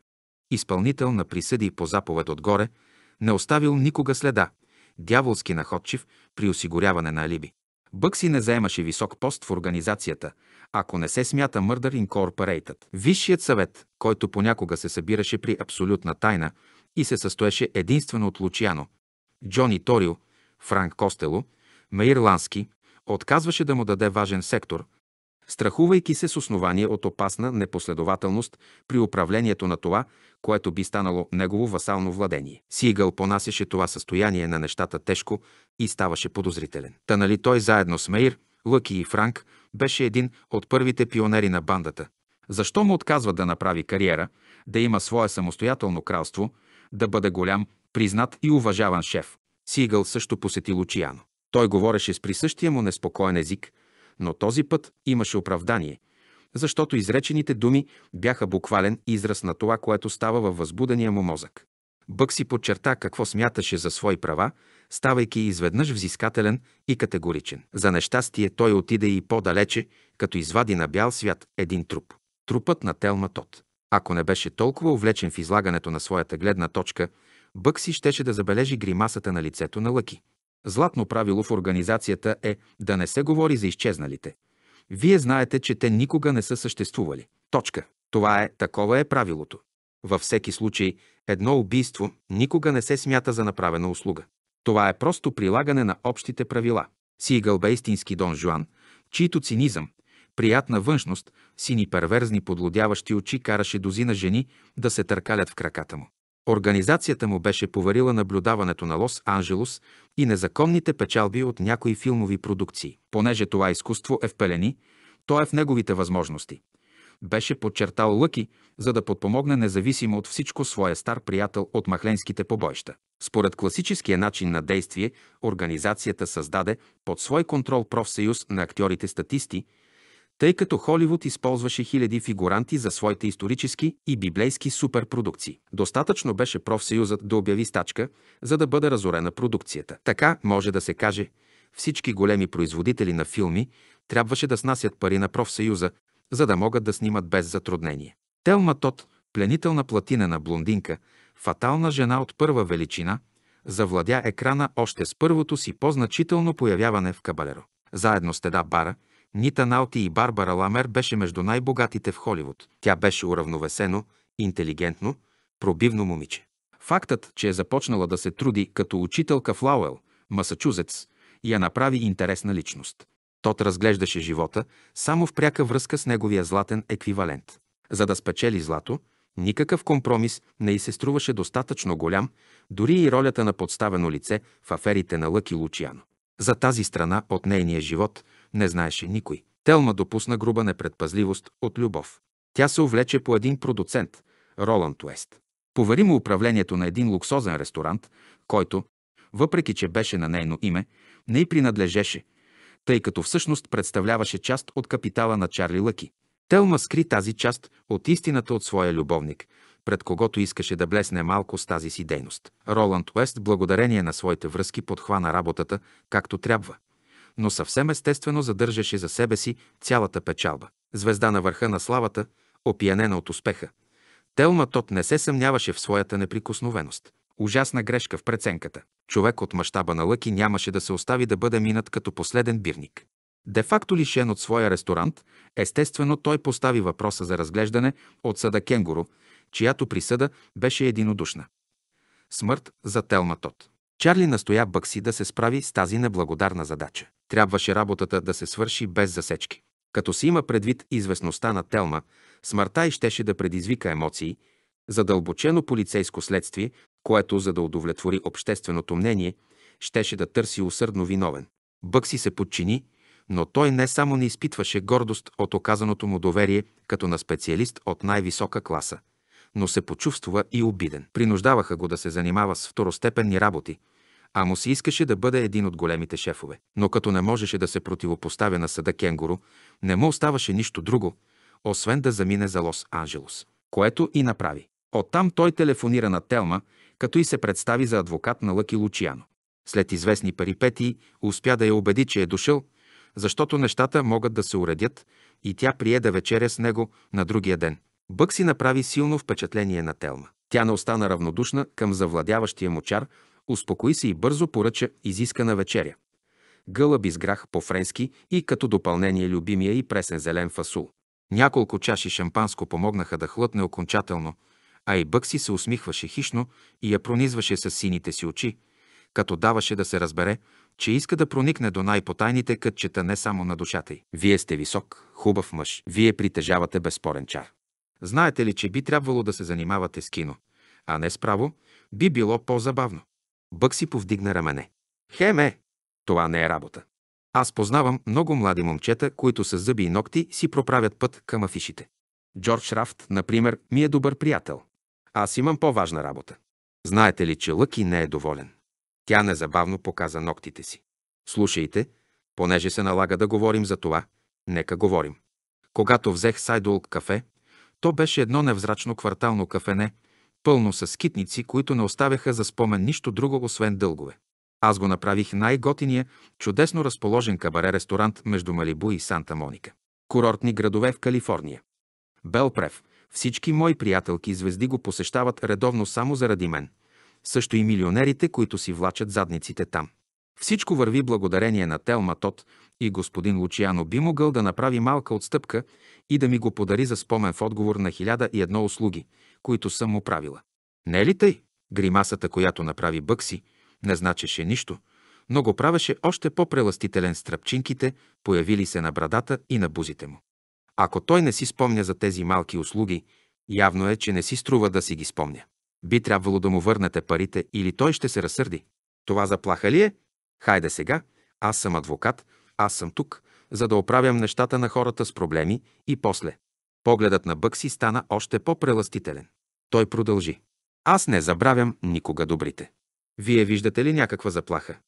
изпълнител на присъди по заповед отгоре, не оставил никога следа, дяволски находчив при осигуряване на алиби. Бъкси не заемаше висок пост в организацията, ако не се смята Murder Incorporated. Висшият съвет, който понякога се събираше при абсолютна тайна и се състоеше единствено от Лучиано, Джони Торио, Франк Костело, Мейр Лански, отказваше да му даде важен сектор, страхувайки се с основание от опасна непоследователност при управлението на това, което би станало негово васално владение. Сигъл понасяше това състояние на нещата тежко и ставаше подозрителен. Та нали той заедно с Мейр, Лъки и Франк беше един от първите пионери на бандата. Защо му отказва да направи кариера, да има свое самостоятелно кралство, да бъде голям, признат и уважаван шеф? Сигъл също посети Лучияно. Той говореше с присъщия му неспокоен език – но този път имаше оправдание, защото изречените думи бяха буквален израз на това, което става във възбудения му мозък. Бък си подчерта какво смяташе за свои права, ставайки изведнъж взискателен и категоричен. За нещастие той отиде и по-далече, като извади на бял свят един труп. Трупът на Телма Тот. Ако не беше толкова увлечен в излагането на своята гледна точка, Бък си щеше да забележи гримасата на лицето на Лъки. Златно правило в организацията е да не се говори за изчезналите. Вие знаете, че те никога не са съществували. Точка. Това е, такова е правилото. Във всеки случай, едно убийство никога не се смята за направена услуга. Това е просто прилагане на общите правила. Сигъл бе истински Дон Жуан, чийто цинизъм, приятна външност, сини перверзни подлодяващи очи караше дозина жени да се търкалят в краката му. Организацията му беше поварила наблюдаването на Лос Анджелос и незаконните печалби от някои филмови продукции. Понеже това изкуство е в пелени, то е в неговите възможности. Беше подчертал Лъки, за да подпомогне независимо от всичко своя стар приятел от махленските побойща. Според класическия начин на действие, организацията създаде под свой контрол профсъюз на актьорите-статисти – тъй като Холивуд използваше хиляди фигуранти за своите исторически и библейски суперпродукции. Достатъчно беше профсъюзът да обяви стачка, за да бъде разорена продукцията. Така може да се каже, всички големи производители на филми трябваше да снасят пари на профсъюза, за да могат да снимат без затруднение. Телма Тот, пленителна на блондинка, фатална жена от първа величина, завладя екрана още с първото си по-значително появяване в Кабалеро. Заедно с Теда Бара – Нита Налти и Барбара Ламер беше между най-богатите в Холивуд. Тя беше уравновесено, интелигентно, пробивно момиче. Фактът, че е започнала да се труди като учителка в Лауел, Масачузетс, я направи интересна личност. Тот разглеждаше живота само в пряка връзка с неговия златен еквивалент. За да спечели злато, никакъв компромис не й се струваше достатъчно голям, дори и ролята на подставено лице в аферите на Лъки Лучиано. За тази страна от нейния живот не знаеше никой. Телма допусна груба непредпазливост от любов. Тя се увлече по един продуцент, Роланд Уест. Повери му управлението на един луксозен ресторант, който, въпреки че беше на нейно име, не й принадлежеше, тъй като всъщност представляваше част от капитала на Чарли Лъки. Телма скри тази част от истината от своя любовник, пред когото искаше да блесне малко с тази си дейност. Роланд Уест, благодарение на своите връзки, подхвана работата както трябва но съвсем естествено задържаше за себе си цялата печалба. Звезда на върха на славата, опиянена от успеха. Телма Тот не се съмняваше в своята неприкосновеност. Ужасна грешка в преценката. Човек от мащаба на Лъки нямаше да се остави да бъде минат като последен бирник. Де-факто лишен от своя ресторант, естествено той постави въпроса за разглеждане от съда Кенгуро, чиято присъда беше единодушна. Смърт за Телма Тот. Чарли настоя Бъкси да се справи с тази неблагодарна задача. Трябваше работата да се свърши без засечки. Като се има предвид известността на Телма, смъртта и щеше да предизвика емоции, задълбочено полицейско следствие, което, за да удовлетвори общественото мнение, щеше да търси усърдно виновен. Бъкси се подчини, но той не само не изпитваше гордост от оказаното му доверие като на специалист от най-висока класа, но се почувства и обиден. Принуждаваха го да се занимава с второстепенни работи – а му се искаше да бъде един от големите шефове. Но като не можеше да се противопоставя на съда Кенгуру, не му оставаше нищо друго, освен да замине за Лос-Анджелос, което и направи. Оттам той телефонира на Телма, като и се представи за адвокат на Лъки Лучиано. След известни парипетии успя да я убеди, че е дошъл, защото нещата могат да се уредят и тя прие да вечеря с него на другия ден. Бък си направи силно впечатление на Телма. Тя не остана равнодушна към завладяващия му чар Успокои се и бързо поръча изискана вечеря. Гълъби изграх по-френски и като допълнение любимия и пресен зелен фасул. Няколко чаши шампанско помогнаха да хлътне окончателно, а и Бъкси се усмихваше хищно и я пронизваше с сините си очи, като даваше да се разбере, че иска да проникне до най-потайните кътчета не само на душата й. Вие сте висок, хубав мъж, вие притежавате безспорен чар. Знаете ли, че би трябвало да се занимавате с кино, а не с право, би било по-забавно. Бък си повдигна рамене. Хеме! Това не е работа. Аз познавам много млади момчета, които с зъби и ногти си проправят път към афишите. Джордж Рафт, например, ми е добър приятел. Аз имам по-важна работа. Знаете ли, че Лъки не е доволен? Тя незабавно показа ногтите си. Слушайте, понеже се налага да говорим за това, нека говорим. Когато взех Сайдол кафе, то беше едно невзрачно квартално кафене, Пълно с скитници, които не оставяха за спомен нищо друго, освен дългове. Аз го направих най-готиния, чудесно разположен кабаре-ресторант между Малибу и Санта Моника. Курортни градове в Калифорния. Белпрев. Всички мои приятелки и звезди го посещават редовно само заради мен. Също и милионерите, които си влачат задниците там. Всичко върви благодарение на Телма Тот и господин Лучиано би могъл да направи малка отстъпка и да ми го подари за спомен в отговор на хиляда и едно услуги, които съм му правила. Не е ли тъй? Гримасата, която направи Бъкси, не значеше нищо, но го правеше още по-преластителен с тръпчинките, появили се на брадата и на бузите му. Ако той не си спомня за тези малки услуги, явно е, че не си струва да си ги спомня. Би трябвало да му върнете парите или той ще се разсърди. Това заплаха ли е? Хайде сега, аз съм адвокат, аз съм тук, за да оправям нещата на хората с проблеми и после. Погледът на Бъкси стана още по-преластителен. Той продължи. Аз не забравям никога добрите. Вие виждате ли някаква заплаха?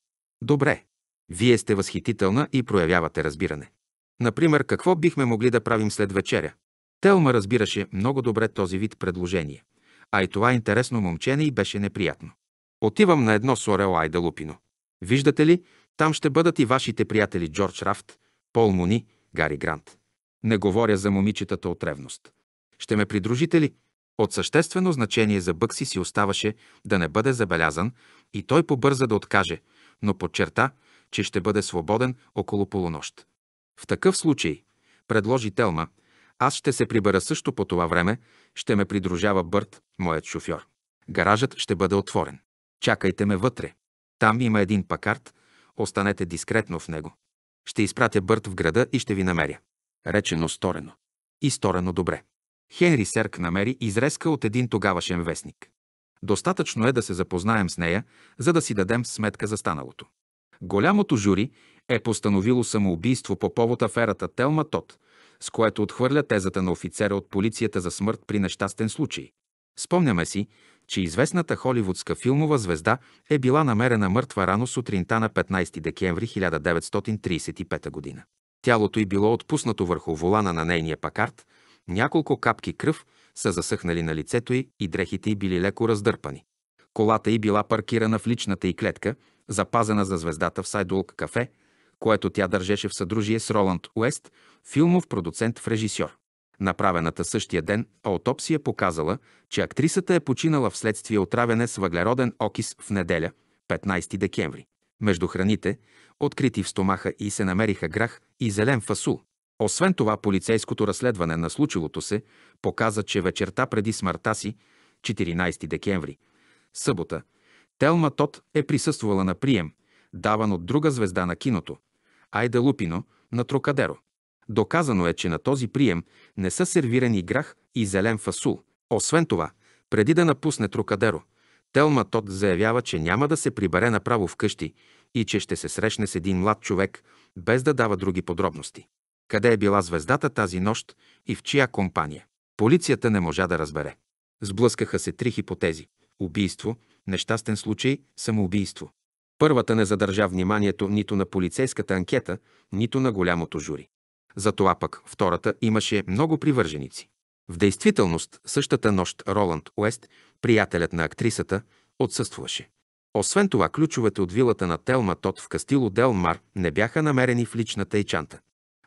Добре. Вие сте възхитителна и проявявате разбиране. Например, какво бихме могли да правим след вечеря? Телма разбираше много добре този вид предложение. А и това интересно момче не и беше неприятно. Отивам на едно сорео Айда Лупино. Виждате ли, там ще бъдат и вашите приятели Джордж Рафт, Пол Муни, Гари Грант. Не говоря за момичетата от ревност. Ще ме придружите ли? От съществено значение за Бъкси си оставаше да не бъде забелязан и той побърза да откаже, но подчерта, че ще бъде свободен около полунощ. В такъв случай, предложи Телма, аз ще се прибера също по това време, ще ме придружава Бърт, моят шофьор. Гаражът ще бъде отворен. Чакайте ме вътре. Там има един пакарт, останете дискретно в него. Ще изпратя Бърт в града и ще ви намеря. Речено сторено. И сторено добре. Хенри Серк намери изрезка от един тогавашен вестник. Достатъчно е да се запознаем с нея, за да си дадем сметка за станалото. Голямото жури е постановило самоубийство по повод аферата Телма Тот, с което отхвърля тезата на офицера от полицията за смърт при нещастен случай. Спомняме си, че известната холивудска филмова звезда е била намерена мъртва рано сутринта на 15 декември 1935 г. Тялото й било отпуснато върху волана на нейния пакарт, няколко капки кръв са засъхнали на лицето й и дрехите й били леко раздърпани. Колата й била паркирана в личната й клетка, запазена за звездата в Сайдулк кафе, което тя държеше в съдружие с Роланд Уест, филмов продуцент в режисьор. Направената същия ден аутопсия показала, че актрисата е починала вследствие отравяне с въглероден окис в неделя, 15 декември. Между храните, открити в стомаха и се намериха грах и зелен фасул. Освен това, полицейското разследване на случилото се показа, че вечерта преди смъртта си, 14 декември, събота, Телма Тот е присъствала на прием, даван от друга звезда на киното – Айда Лупино на Трокадеро. Доказано е, че на този прием не са сервирани грах и зелен фасул. Освен това, преди да напусне Трокадеро, Телма Тот заявява, че няма да се прибере направо вкъщи и че ще се срещне с един млад човек, без да дава други подробности. Къде е била звездата тази нощ и в чия компания? Полицията не можа да разбере. Сблъскаха се три хипотези – убийство, нещастен случай, самоубийство. Първата не задържа вниманието нито на полицейската анкета, нито на голямото жури. Затова пък втората имаше много привърженици. В действителност, същата нощ Роланд Уест, приятелят на актрисата, отсъстваше. Освен това, ключовете от вилата на Телма Тот в Кастило Дел Мар не бяха намерени в личната й чанта.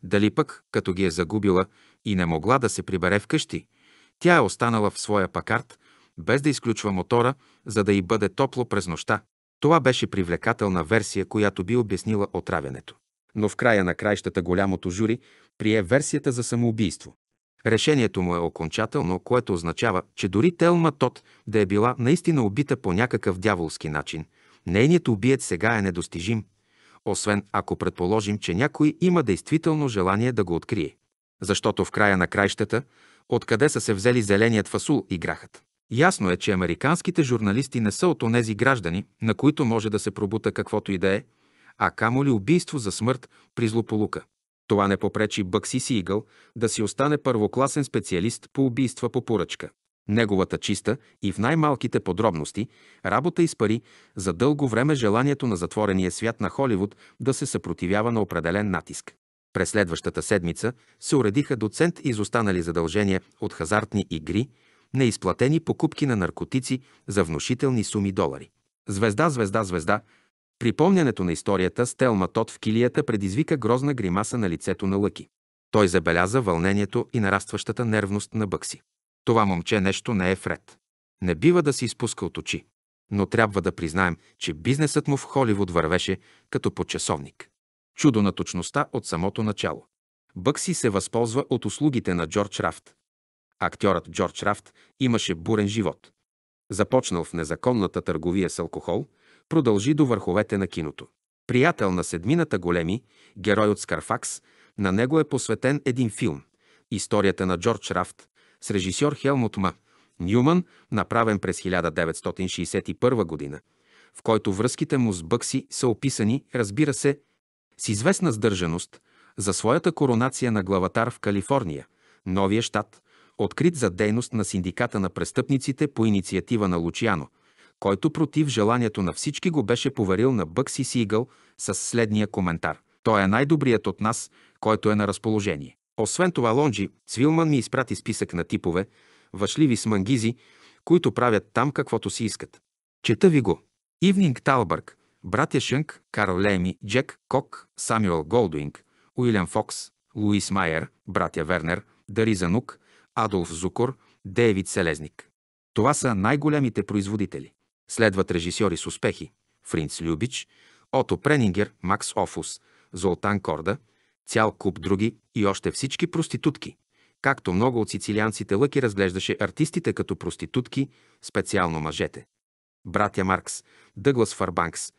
Дали пък, като ги е загубила и не могла да се прибере вкъщи, тя е останала в своя пакарт, без да изключва мотора, за да й бъде топло през нощта. Това беше привлекателна версия, която би обяснила отравянето. Но в края на краищата голямото жури прие версията за самоубийство. Решението му е окончателно, което означава, че дори Телма Тот да е била наистина убита по някакъв дяволски начин, нейният убиец сега е недостижим – освен ако предположим, че някой има действително желание да го открие. Защото в края на краищата, откъде са се взели зеленият фасул и грахът. Ясно е, че американските журналисти не са от онези граждани, на които може да се пробута каквото и да е, а камо ли убийство за смърт при злополука. Това не попречи Бъкси Сигъл да си остане първокласен специалист по убийства по поръчка. Неговата чиста и в най-малките подробности работа изпари за дълго време желанието на затворения свят на Холивуд да се съпротивява на определен натиск. През следващата седмица се уредиха доцент из останали задължения от хазартни игри, неизплатени покупки на наркотици за внушителни суми долари. Звезда, звезда, звезда. Припомнянето на историята с Телма Тот в килията предизвика грозна гримаса на лицето на Лъки. Той забеляза вълнението и нарастващата нервност на Бъкси. Това момче нещо не е вред. Не бива да се изпуска от очи. Но трябва да признаем, че бизнесът му в Холивуд вървеше като по часовник. Чудо на точността от самото начало. Бъкси се възползва от услугите на Джордж Рафт. Актьорът Джордж Рафт имаше бурен живот. Започнал в незаконната търговия с алкохол, продължи до върховете на киното. Приятел на седмината големи, герой от Скарфакс, на него е посветен един филм – историята на Джордж Рафт, с режисьор Хелмут Ма. Нюман, направен през 1961 година, в който връзките му с Бъкси са описани, разбира се, с известна сдържаност за своята коронация на главатар в Калифорния, новия щат, открит за дейност на синдиката на престъпниците по инициатива на Лучиано, който против желанието на всички го беше поверил на Бъкси Сигъл с следния коментар. Той е най-добрият от нас, който е на разположение. Освен това Лонджи, Цвилман ми изпрати списък на типове, въшливи с мангизи, които правят там каквото си искат. Чета ви го. Ивнинг Талбърг, братя Шънк, Карл Лейми, Джек Кок, Самюел Голдуинг, Уилям Фокс, Луис Майер, братя Вернер, Дари Занук, Адолф Зукор, Дейвид Селезник. Това са най-големите производители. Следват режисьори с успехи – Фринц Любич, Ото Пренингер, Макс Офус, Золтан Корда – цял куп други и още всички проститутки. Както много от сицилианците Лъки разглеждаше артистите като проститутки, специално мъжете. Братя Маркс, Дъглас Фарбанкс,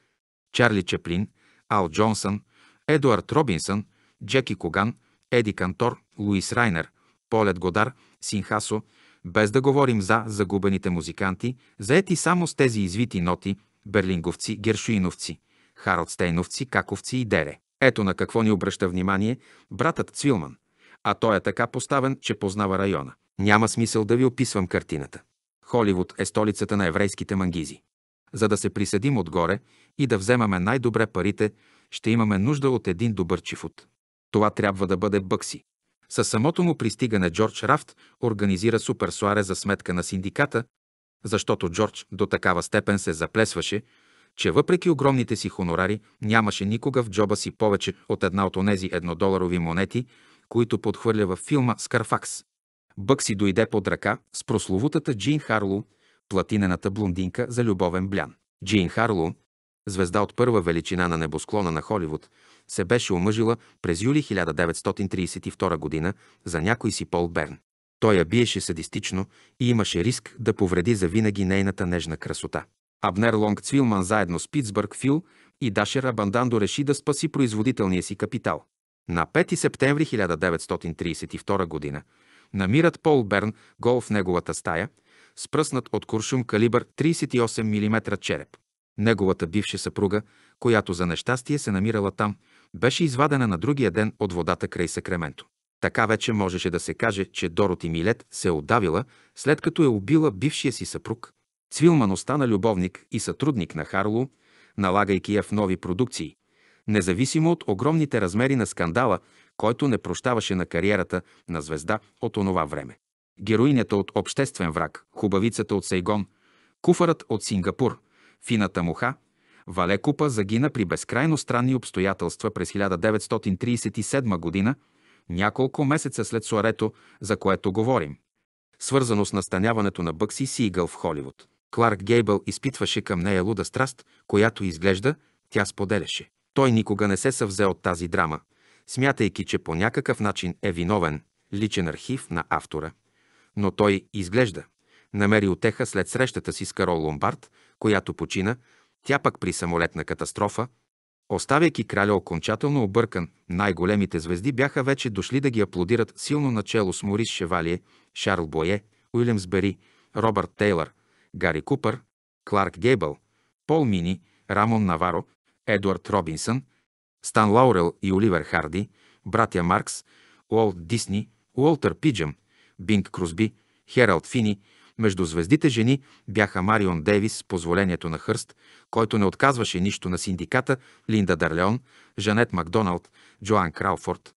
Чарли Чаплин, Ал Джонсън, Едуард Робинсън, Джеки Коган, Еди Кантор, Луис Райнер, Полет Годар, Синхасо, без да говорим за загубените музиканти, заети само с тези извити ноти, берлинговци, гершуиновци, харотстейновци, каковци и дере. Ето на какво ни обръща внимание братът Цвилман, а той е така поставен, че познава района. Няма смисъл да ви описвам картината. Холивуд е столицата на еврейските мангизи. За да се присъдим отгоре и да вземаме най-добре парите, ще имаме нужда от един добър чифут. Това трябва да бъде бъкси. Със самото му пристигане Джордж Рафт организира суперсуаре за сметка на синдиката, защото Джордж до такава степен се заплесваше, че въпреки огромните си хонорари нямаше никога в джоба си повече от една от онези еднодоларови монети, които подхвърля във филма «Скарфакс». Бък си дойде под ръка с прословутата Джин Харло, платинената блондинка за любовен блян. Джин Харло, звезда от първа величина на небосклона на Холивуд, се беше омъжила през юли 1932 година за някой си Пол Берн. Той я биеше садистично и имаше риск да повреди завинаги нейната нежна красота. Абнер Лонг Цвилман заедно с Питсбърг Фил и Дашер Абандандо реши да спаси производителния си капитал. На 5 септември 1932 г. намират Пол Берн гол в неговата стая, спръснат от куршум калибър 38 мм череп. Неговата бивша съпруга, която за нещастие се намирала там, беше извадена на другия ден от водата край Сакременто. Така вече можеше да се каже, че Дороти Милет се е отдавила, след като е убила бившия си съпруг, Цвилман остана любовник и сътрудник на Харло, налагайки я в нови продукции, независимо от огромните размери на скандала, който не прощаваше на кариерата на звезда от онова време. Героинята от Обществен враг, хубавицата от Сайгон, куфарът от Сингапур, фината муха, Вале Купа загина при безкрайно странни обстоятелства през 1937 година, няколко месеца след Суарето, за което говорим свързано с настаняването на Бъкси Сигъл в Холивуд. Кларк Гейбъл изпитваше към нея луда страст, която изглежда тя споделяше. Той никога не се съвзе от тази драма, смятайки, че по някакъв начин е виновен личен архив на автора. Но той изглежда. Намери отеха след срещата си с Карол Ломбард, която почина, тя пък при самолетна катастрофа, оставяйки краля окончателно объркан, най-големите звезди бяха вече дошли да ги аплодират силно начело с Морис Шевалие, Шарл Бое, Уилямс Бери, Робърт Тейлър, Гари Купър, Кларк Гейбъл, Пол Мини, Рамон Наваро, Едуард Робинсън, Стан Лаурел и Оливер Харди, братя Маркс, Уолт Дисни, Уолтър Пиджъм, Бинг Крузби, Хералд Фини, между звездите жени бяха Марион Дейвис с позволението на Хърст, който не отказваше нищо на синдиката, Линда Дарлеон, Жанет Макдоналд, Джоан Крауфорд,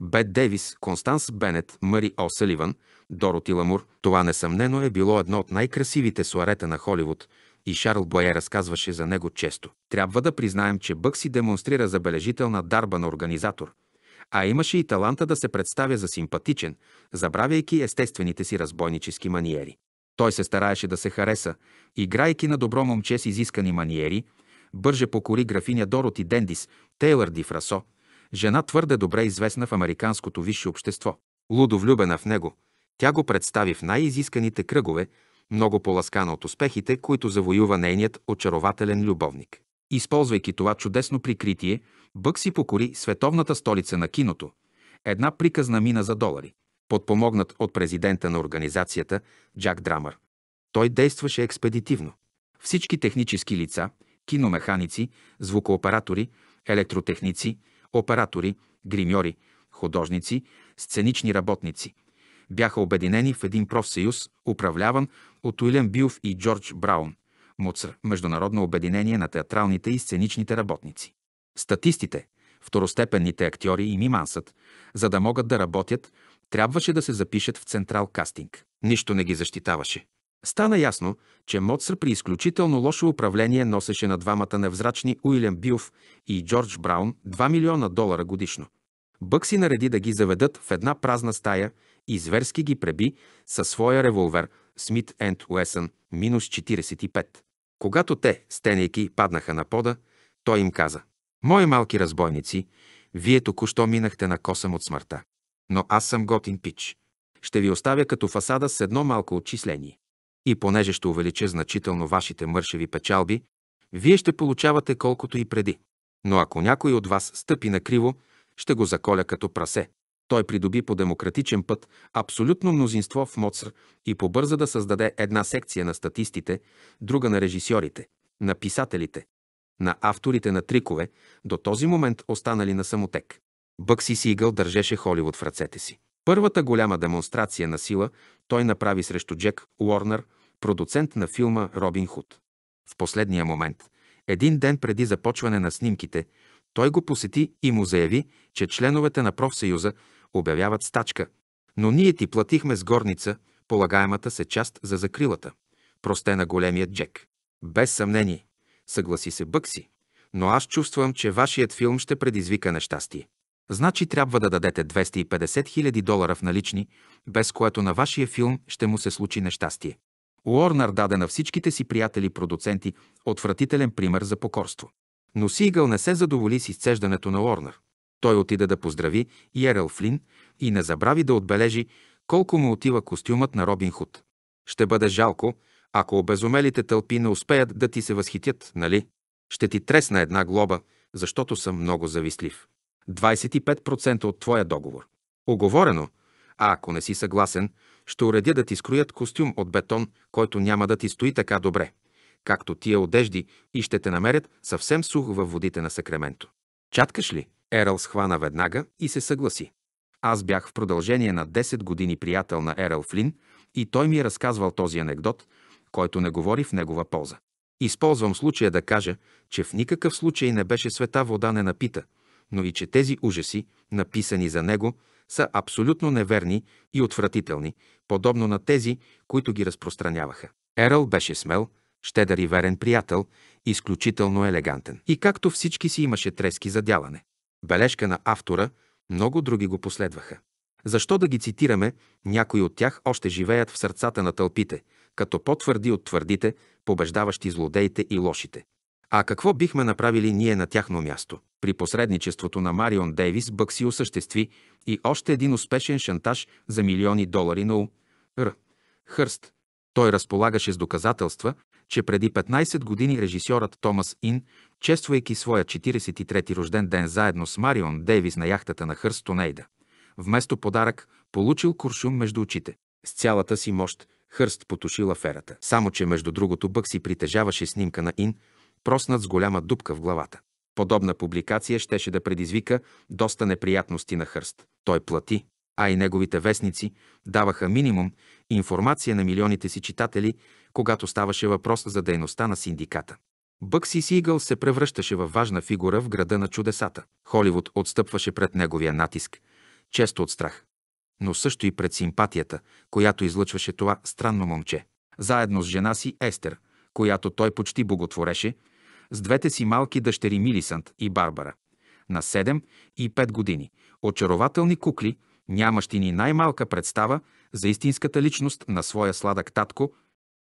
Бет Дейвис, Констанс Бенет, Мари О. Саливан, Дороти Ламур. Това несъмнено е било едно от най-красивите суарета на Холивуд и Шарл Бое разказваше за него често. Трябва да признаем, че Бък си демонстрира забележителна дарба на организатор, а имаше и таланта да се представя за симпатичен, забравяйки естествените си разбойнически маниери. Той се стараеше да се хареса, играйки на добро момче с изискани маниери, бърже покори графиня Дороти Дендис, Тейлър Ди Фрасо, жена твърде добре известна в американското висше общество. Лудо влюбена в него – тя го представи в най-изисканите кръгове, много поласкана от успехите, които завоюва нейният очарователен любовник. Използвайки това чудесно прикритие, Бък си покори световната столица на киното, една приказна мина за долари, подпомогнат от президента на организацията Джак Драмър. Той действаше експедитивно. Всички технически лица, киномеханици, звукооператори, електротехници, оператори, гримьори, художници, сценични работници – бяха обединени в един профсъюз, управляван от Уилям Билф и Джордж Браун, Муцър, Международно обединение на театралните и сценичните работници. Статистите, второстепенните актьори и мимансът, за да могат да работят, трябваше да се запишат в Централ Кастинг. Нищо не ги защитаваше. Стана ясно, че Моцър при изключително лошо управление носеше на двамата невзрачни Уилям Билф и Джордж Браун 2 милиона долара годишно. Бък си нареди да ги заведат в една празна стая и зверски ги преби със своя револвер Смит енд Уесън минус 45. Когато те, стенейки, паднаха на пода, той им каза «Мои малки разбойници, вие току-що минахте на косъм от смъртта. Но аз съм готин пич. Ще ви оставя като фасада с едно малко отчисление. И понеже ще увелича значително вашите мършеви печалби, вие ще получавате колкото и преди. Но ако някой от вас стъпи на криво, ще го заколя като прасе. Той придоби по демократичен път абсолютно мнозинство в Моцар и побърза да създаде една секция на статистите, друга на режисьорите, на писателите, на авторите на трикове, до този момент останали на самотек. Бъкси Сигъл държеше Холивуд в ръцете си. Първата голяма демонстрация на сила той направи срещу Джек Уорнер, продуцент на филма Робин Худ. В последния момент, един ден преди започване на снимките, той го посети и му заяви, че членовете на профсъюза обявяват стачка. Но ние ти платихме с горница, полагаемата се част за закрилата. Просте на големия Джек. Без съмнение, съгласи се Бъкси, но аз чувствам, че вашият филм ще предизвика нещастие. Значи трябва да дадете 250 000 долара в налични, без което на вашия филм ще му се случи нещастие. Уорнар даде на всичките си приятели-продуценти отвратителен пример за покорство. Но Сигъл не се задоволи с изцеждането на Уорнар. Той отида да поздрави Ерел Флин и не забрави да отбележи колко му отива костюмът на Робин Худ. Ще бъде жалко, ако обезумелите тълпи не успеят да ти се възхитят, нали? Ще ти тресна една глоба, защото съм много завистлив. 25% от твоя договор. Оговорено, а ако не си съгласен, ще уредя да ти скроят костюм от бетон, който няма да ти стои така добре, както тия одежди и ще те намерят съвсем сух във водите на Сакременто. Чаткаш ли? Ерел схвана веднага и се съгласи. Аз бях в продължение на 10 години приятел на Ерел Флин и той ми е разказвал този анекдот, който не говори в негова полза. Използвам случая да кажа, че в никакъв случай не беше света вода не напита, но и че тези ужаси, написани за него, са абсолютно неверни и отвратителни, подобно на тези, които ги разпространяваха. Ерел беше смел, щедър и верен приятел, изключително елегантен. И както всички си имаше трески за дяване. Бележка на автора, много други го последваха. Защо да ги цитираме, някои от тях още живеят в сърцата на тълпите, като по-твърди от твърдите, побеждаващи злодеите и лошите. А какво бихме направили ние на тяхно място? При посредничеството на Марион Дейвис Бък си осъществи и още един успешен шантаж за милиони долари на У. Р. Хърст. Той разполагаше с доказателства, че преди 15 години режисьорът Томас Ин, чествайки своя 43-ти рожден ден заедно с Марион Дейвис на яхтата на Хърст Тонейда, вместо подарък получил куршум между очите. С цялата си мощ Хърст потушил аферата. Само, че между другото Бък си притежаваше снимка на Ин, проснат с голяма дупка в главата. Подобна публикация щеше да предизвика доста неприятности на Хърст. Той плати, а и неговите вестници даваха минимум информация на милионите си читатели когато ставаше въпрос за дейността на синдиката. Бъкси Сигъл се превръщаше във важна фигура в града на чудесата. Холивуд отстъпваше пред неговия натиск, често от страх, но също и пред симпатията, която излъчваше това странно момче. Заедно с жена си Естер, която той почти боготвореше, с двете си малки дъщери Милисант и Барбара, на 7 и 5 години, очарователни кукли, нямащи ни най-малка представа за истинската личност на своя сладък татко,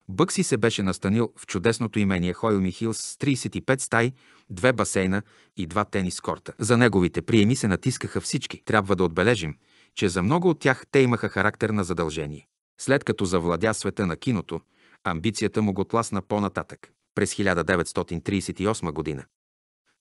Бъкси се беше настанил в чудесното имение Хойоми Хилс с 35 стаи, две басейна и два тенис корта. За неговите приеми се натискаха всички. Трябва да отбележим, че за много от тях те имаха характер на задължение. След като завладя света на киното, амбицията му го тласна по-нататък. През 1938 година.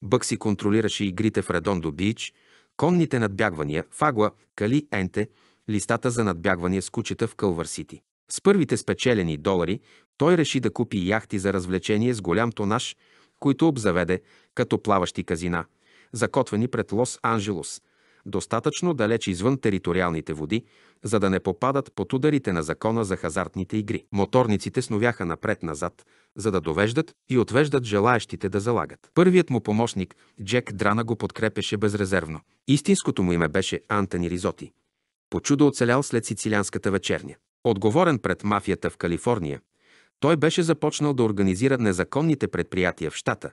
Бъкси контролираше игрите в Редондо Бич, конните надбягвания в Агла, Кали Енте, листата за надбягвания с кучета в Кълвър Сити. С първите спечелени долари той реши да купи яхти за развлечение с голям тонаж, които обзаведе като плаващи казина, закотвени пред Лос-Анджелос, достатъчно далеч извън териториалните води, за да не попадат под ударите на закона за хазартните игри. Моторниците сновяха напред-назад, за да довеждат и отвеждат желаящите да залагат. Първият му помощник, Джек Драна, го подкрепеше безрезервно. Истинското му име беше Антони Ризоти. По чудо оцелял след сицилианската вечерня. Отговорен пред мафията в Калифорния, той беше започнал да организира незаконните предприятия в щата,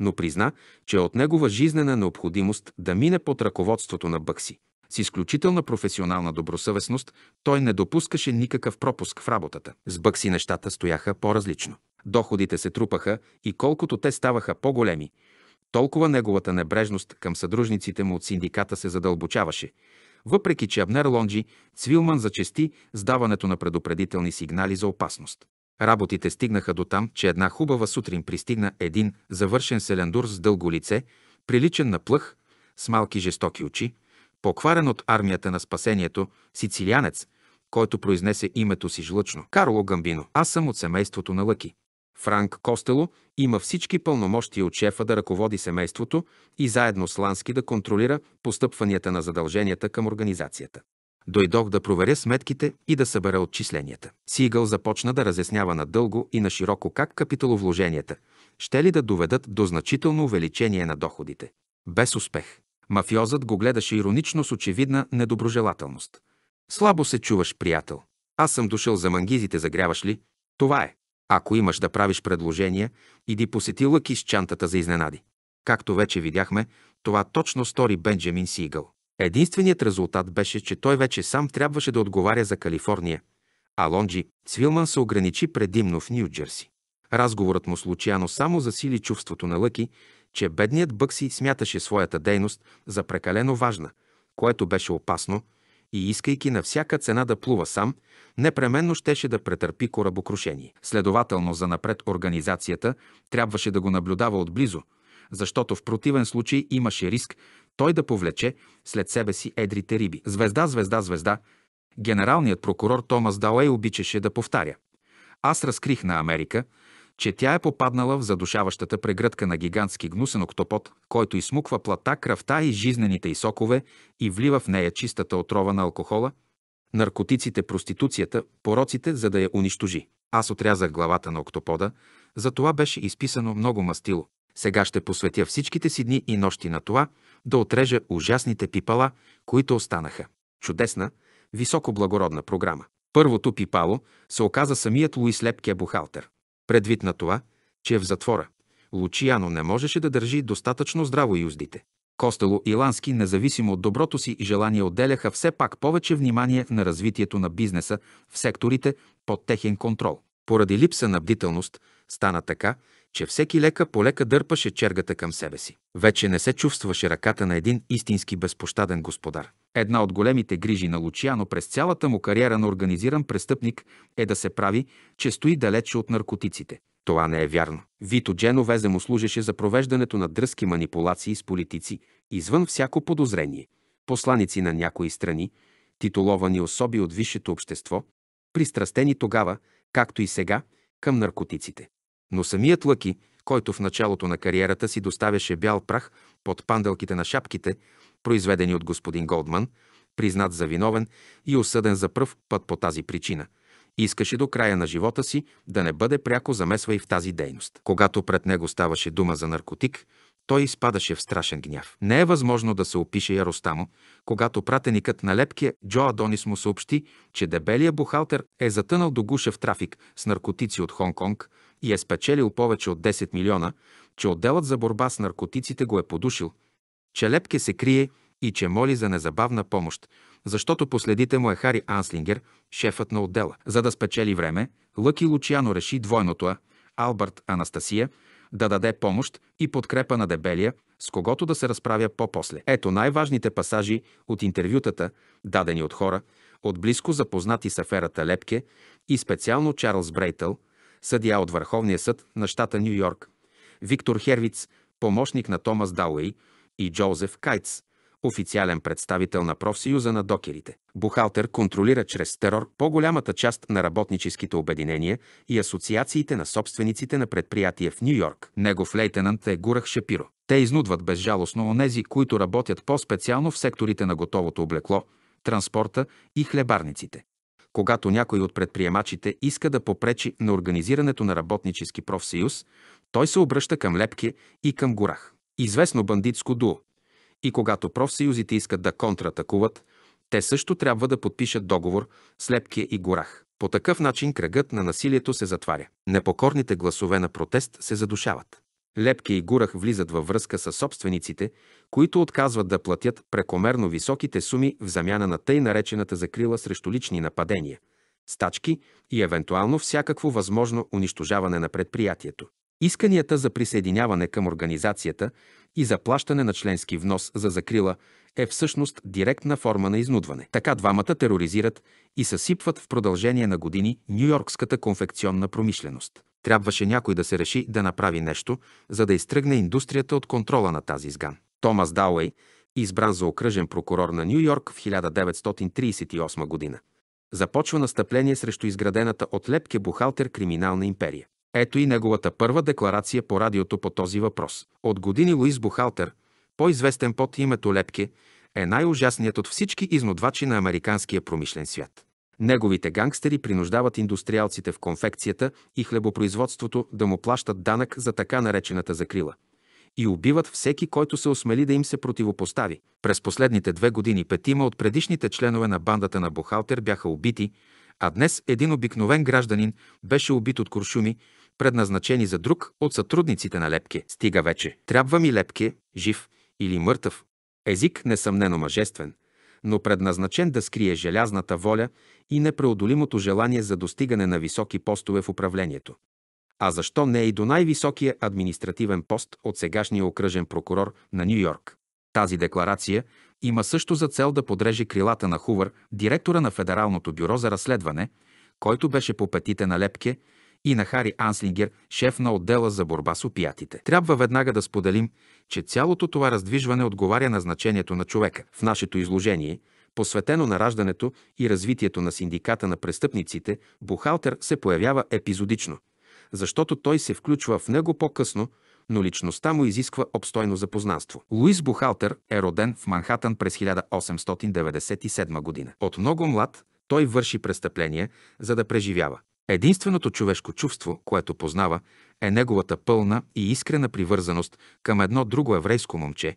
но призна, че е от негова жизнена необходимост да мине под ръководството на Бъкси. С изключителна професионална добросъвестност той не допускаше никакъв пропуск в работата. С Бъкси нещата стояха по-различно. Доходите се трупаха и колкото те ставаха по-големи, толкова неговата небрежност към съдружниците му от синдиката се задълбочаваше, въпреки, че Абнер Лонджи, Цвилман зачести с даването на предупредителни сигнали за опасност. Работите стигнаха до там, че една хубава сутрин пристигна един завършен селендур с дълго лице, приличен на плъх, с малки жестоки очи, покварен от армията на спасението, сицилианец, който произнесе името си жлъчно. Карло Гамбино. Аз съм от семейството на Лъки. Франк Костело има всички пълномощия от шефа да ръководи семейството и заедно с Лански да контролира постъпванията на задълженията към организацията. Дойдох да проверя сметките и да събера отчисленията. Сигъл започна да разяснява надълго и на широко как капиталовложенията ще ли да доведат до значително увеличение на доходите. Без успех. Мафиозът го гледаше иронично с очевидна недоброжелателност. Слабо се чуваш, приятел. Аз съм дошъл за мангизите, загряваш ли? Това е. Ако имаш да правиш предложения, иди посети Лъки с чантата за изненади. Както вече видяхме, това точно стори Бенджамин Сигъл. Единственият резултат беше, че той вече сам трябваше да отговаря за Калифорния, а Лонджи Свилман се ограничи предимно в Нью-Джерси. Разговорът му случайно само засили чувството на Лъки, че бедният Бъкси смяташе своята дейност за прекалено важна, което беше опасно, и искайки на всяка цена да плува сам, непременно щеше да претърпи корабокрушение. Следователно, за напред организацията трябваше да го наблюдава отблизо, защото в противен случай имаше риск той да повлече след себе си едрите риби. Звезда, звезда, звезда. Генералният прокурор Томас Далей обичаше да повтаря. Аз разкрих на Америка – че тя е попаднала в задушаващата прегръдка на гигантски гнусен октопод, който изсмуква плата, кръвта и жизнените сокове и влива в нея чистата отрова на алкохола, наркотиците, проституцията, пороците, за да я унищожи. Аз отрязах главата на октопода, за това беше изписано много мастило. Сега ще посветя всичките си дни и нощи на това, да отрежа ужасните пипала, които останаха. Чудесна, високо благородна програма. Първото пипало се оказа самият Луис Лепкия бухалтер. Предвид на това, че е в затвора, Лучияно не можеше да държи достатъчно здраво юздите. Костело и Лански, независимо от доброто си желание, отделяха все пак повече внимание на развитието на бизнеса в секторите под техен контрол. Поради липса на бдителност стана така, че всеки лека полека дърпаше чергата към себе си. Вече не се чувстваше ръката на един истински безпощаден господар. Една от големите грижи на Лучиано през цялата му кариера на организиран престъпник е да се прави, че стои далече от наркотиците. Това не е вярно. Вито Дженовезе му служеше за провеждането на дръзки манипулации с политици, извън всяко подозрение. Посланици на някои страни, титуловани особи от висшето общество, пристрастени тогава, както и сега, към наркотиците. Но самият Лъки, който в началото на кариерата си доставяше бял прах под панделките на шапките, произведени от господин Голдман, признат за виновен и осъден за пръв път по тази причина. Искаше до края на живота си да не бъде пряко замесва и в тази дейност. Когато пред него ставаше дума за наркотик, той изпадаше в страшен гняв. Не е възможно да се опише яростта му, когато пратеникът на лепкия Джо Адонис му съобщи, че дебелия бухалтер е затънал до гуша в трафик с наркотици от Хонг-Конг и е спечелил повече от 10 милиона, че отделът за борба с наркотиците го е подушил – че Лепке се крие и че моли за незабавна помощ, защото последите му е Хари Анслингер, шефът на отдела. За да спечели време, Лъки Лучиано реши двойното, а Албърт Анастасия да даде помощ и подкрепа на дебелия, с когото да се разправя по-после. Ето най-важните пасажи от интервютата, дадени от хора, от близко запознати с аферата Лепке и специално Чарлз Брейтъл, съдия от Върховния съд на щата Нью Йорк, Виктор Хервиц, помощник на Томас Дауей, и Джозеф Кайц, официален представител на профсъюза на докерите. Бухалтер контролира чрез терор по-голямата част на работническите обединения и асоциациите на собствениците на предприятия в Нью-Йорк. Негов лейтенант е Гурах Шапиро. Те изнудват безжалостно онези, които работят по-специално в секторите на готовото облекло, транспорта и хлебарниците. Когато някой от предприемачите иска да попречи на организирането на работнически профсъюз, той се обръща към Лепке и към Горах известно бандитско дуо. И когато профсъюзите искат да контратакуват, те също трябва да подпишат договор с Лепкия и Горах. По такъв начин кръгът на насилието се затваря. Непокорните гласове на протест се задушават. Лепки и Гурах влизат във връзка с собствениците, които отказват да платят прекомерно високите суми в замяна на тъй наречената закрила срещу лични нападения, стачки и евентуално всякакво възможно унищожаване на предприятието. Исканията за присъединяване към организацията и за плащане на членски внос за закрила е всъщност директна форма на изнудване. Така двамата тероризират и съсипват в продължение на години нью-йоркската конфекционна промишленост. Трябваше някой да се реши да направи нещо, за да изтръгне индустрията от контрола на тази изган. Томас Дауей, избран за окръжен прокурор на Нью-Йорк в 1938 година, започва настъпление срещу изградената от лепке бухалтер криминална империя. Ето и неговата първа декларация по радиото по този въпрос. От години Луис Бухалтер, по-известен под името Лепке, е най-ужасният от всички изнодвачи на американския промишлен свят. Неговите гангстери принуждават индустриалците в конфекцията и хлебопроизводството да му плащат данък за така наречената закрила – и убиват всеки, който се осмели да им се противопостави. През последните две години петима от предишните членове на бандата на Бухалтер бяха убити, а днес един обикновен гражданин беше убит от куршуми, предназначени за друг от сътрудниците на Лепке. Стига вече. Трябва ми Лепке, жив или мъртъв. Език несъмнено мъжествен, но предназначен да скрие желязната воля и непреодолимото желание за достигане на високи постове в управлението. А защо не и до най-високия административен пост от сегашния окръжен прокурор на Нью Йорк? Тази декларация има също за цел да подреже крилата на Хувър, директора на Федералното бюро за разследване, който беше по петите на Лепке и на Хари Анслингер, шеф на отдела за борба с опиятите. Трябва веднага да споделим, че цялото това раздвижване отговаря на значението на човека. В нашето изложение – посветено на раждането и развитието на синдиката на престъпниците, бухалтер се появява епизодично, защото той се включва в него по-късно, но личността му изисква обстойно запознанство. Луис Бухалтер е роден в Манхатън през 1897 година. От много млад той върши престъпления, за да преживява. Единственото човешко чувство, което познава, е неговата пълна и искрена привързаност към едно друго еврейско момче,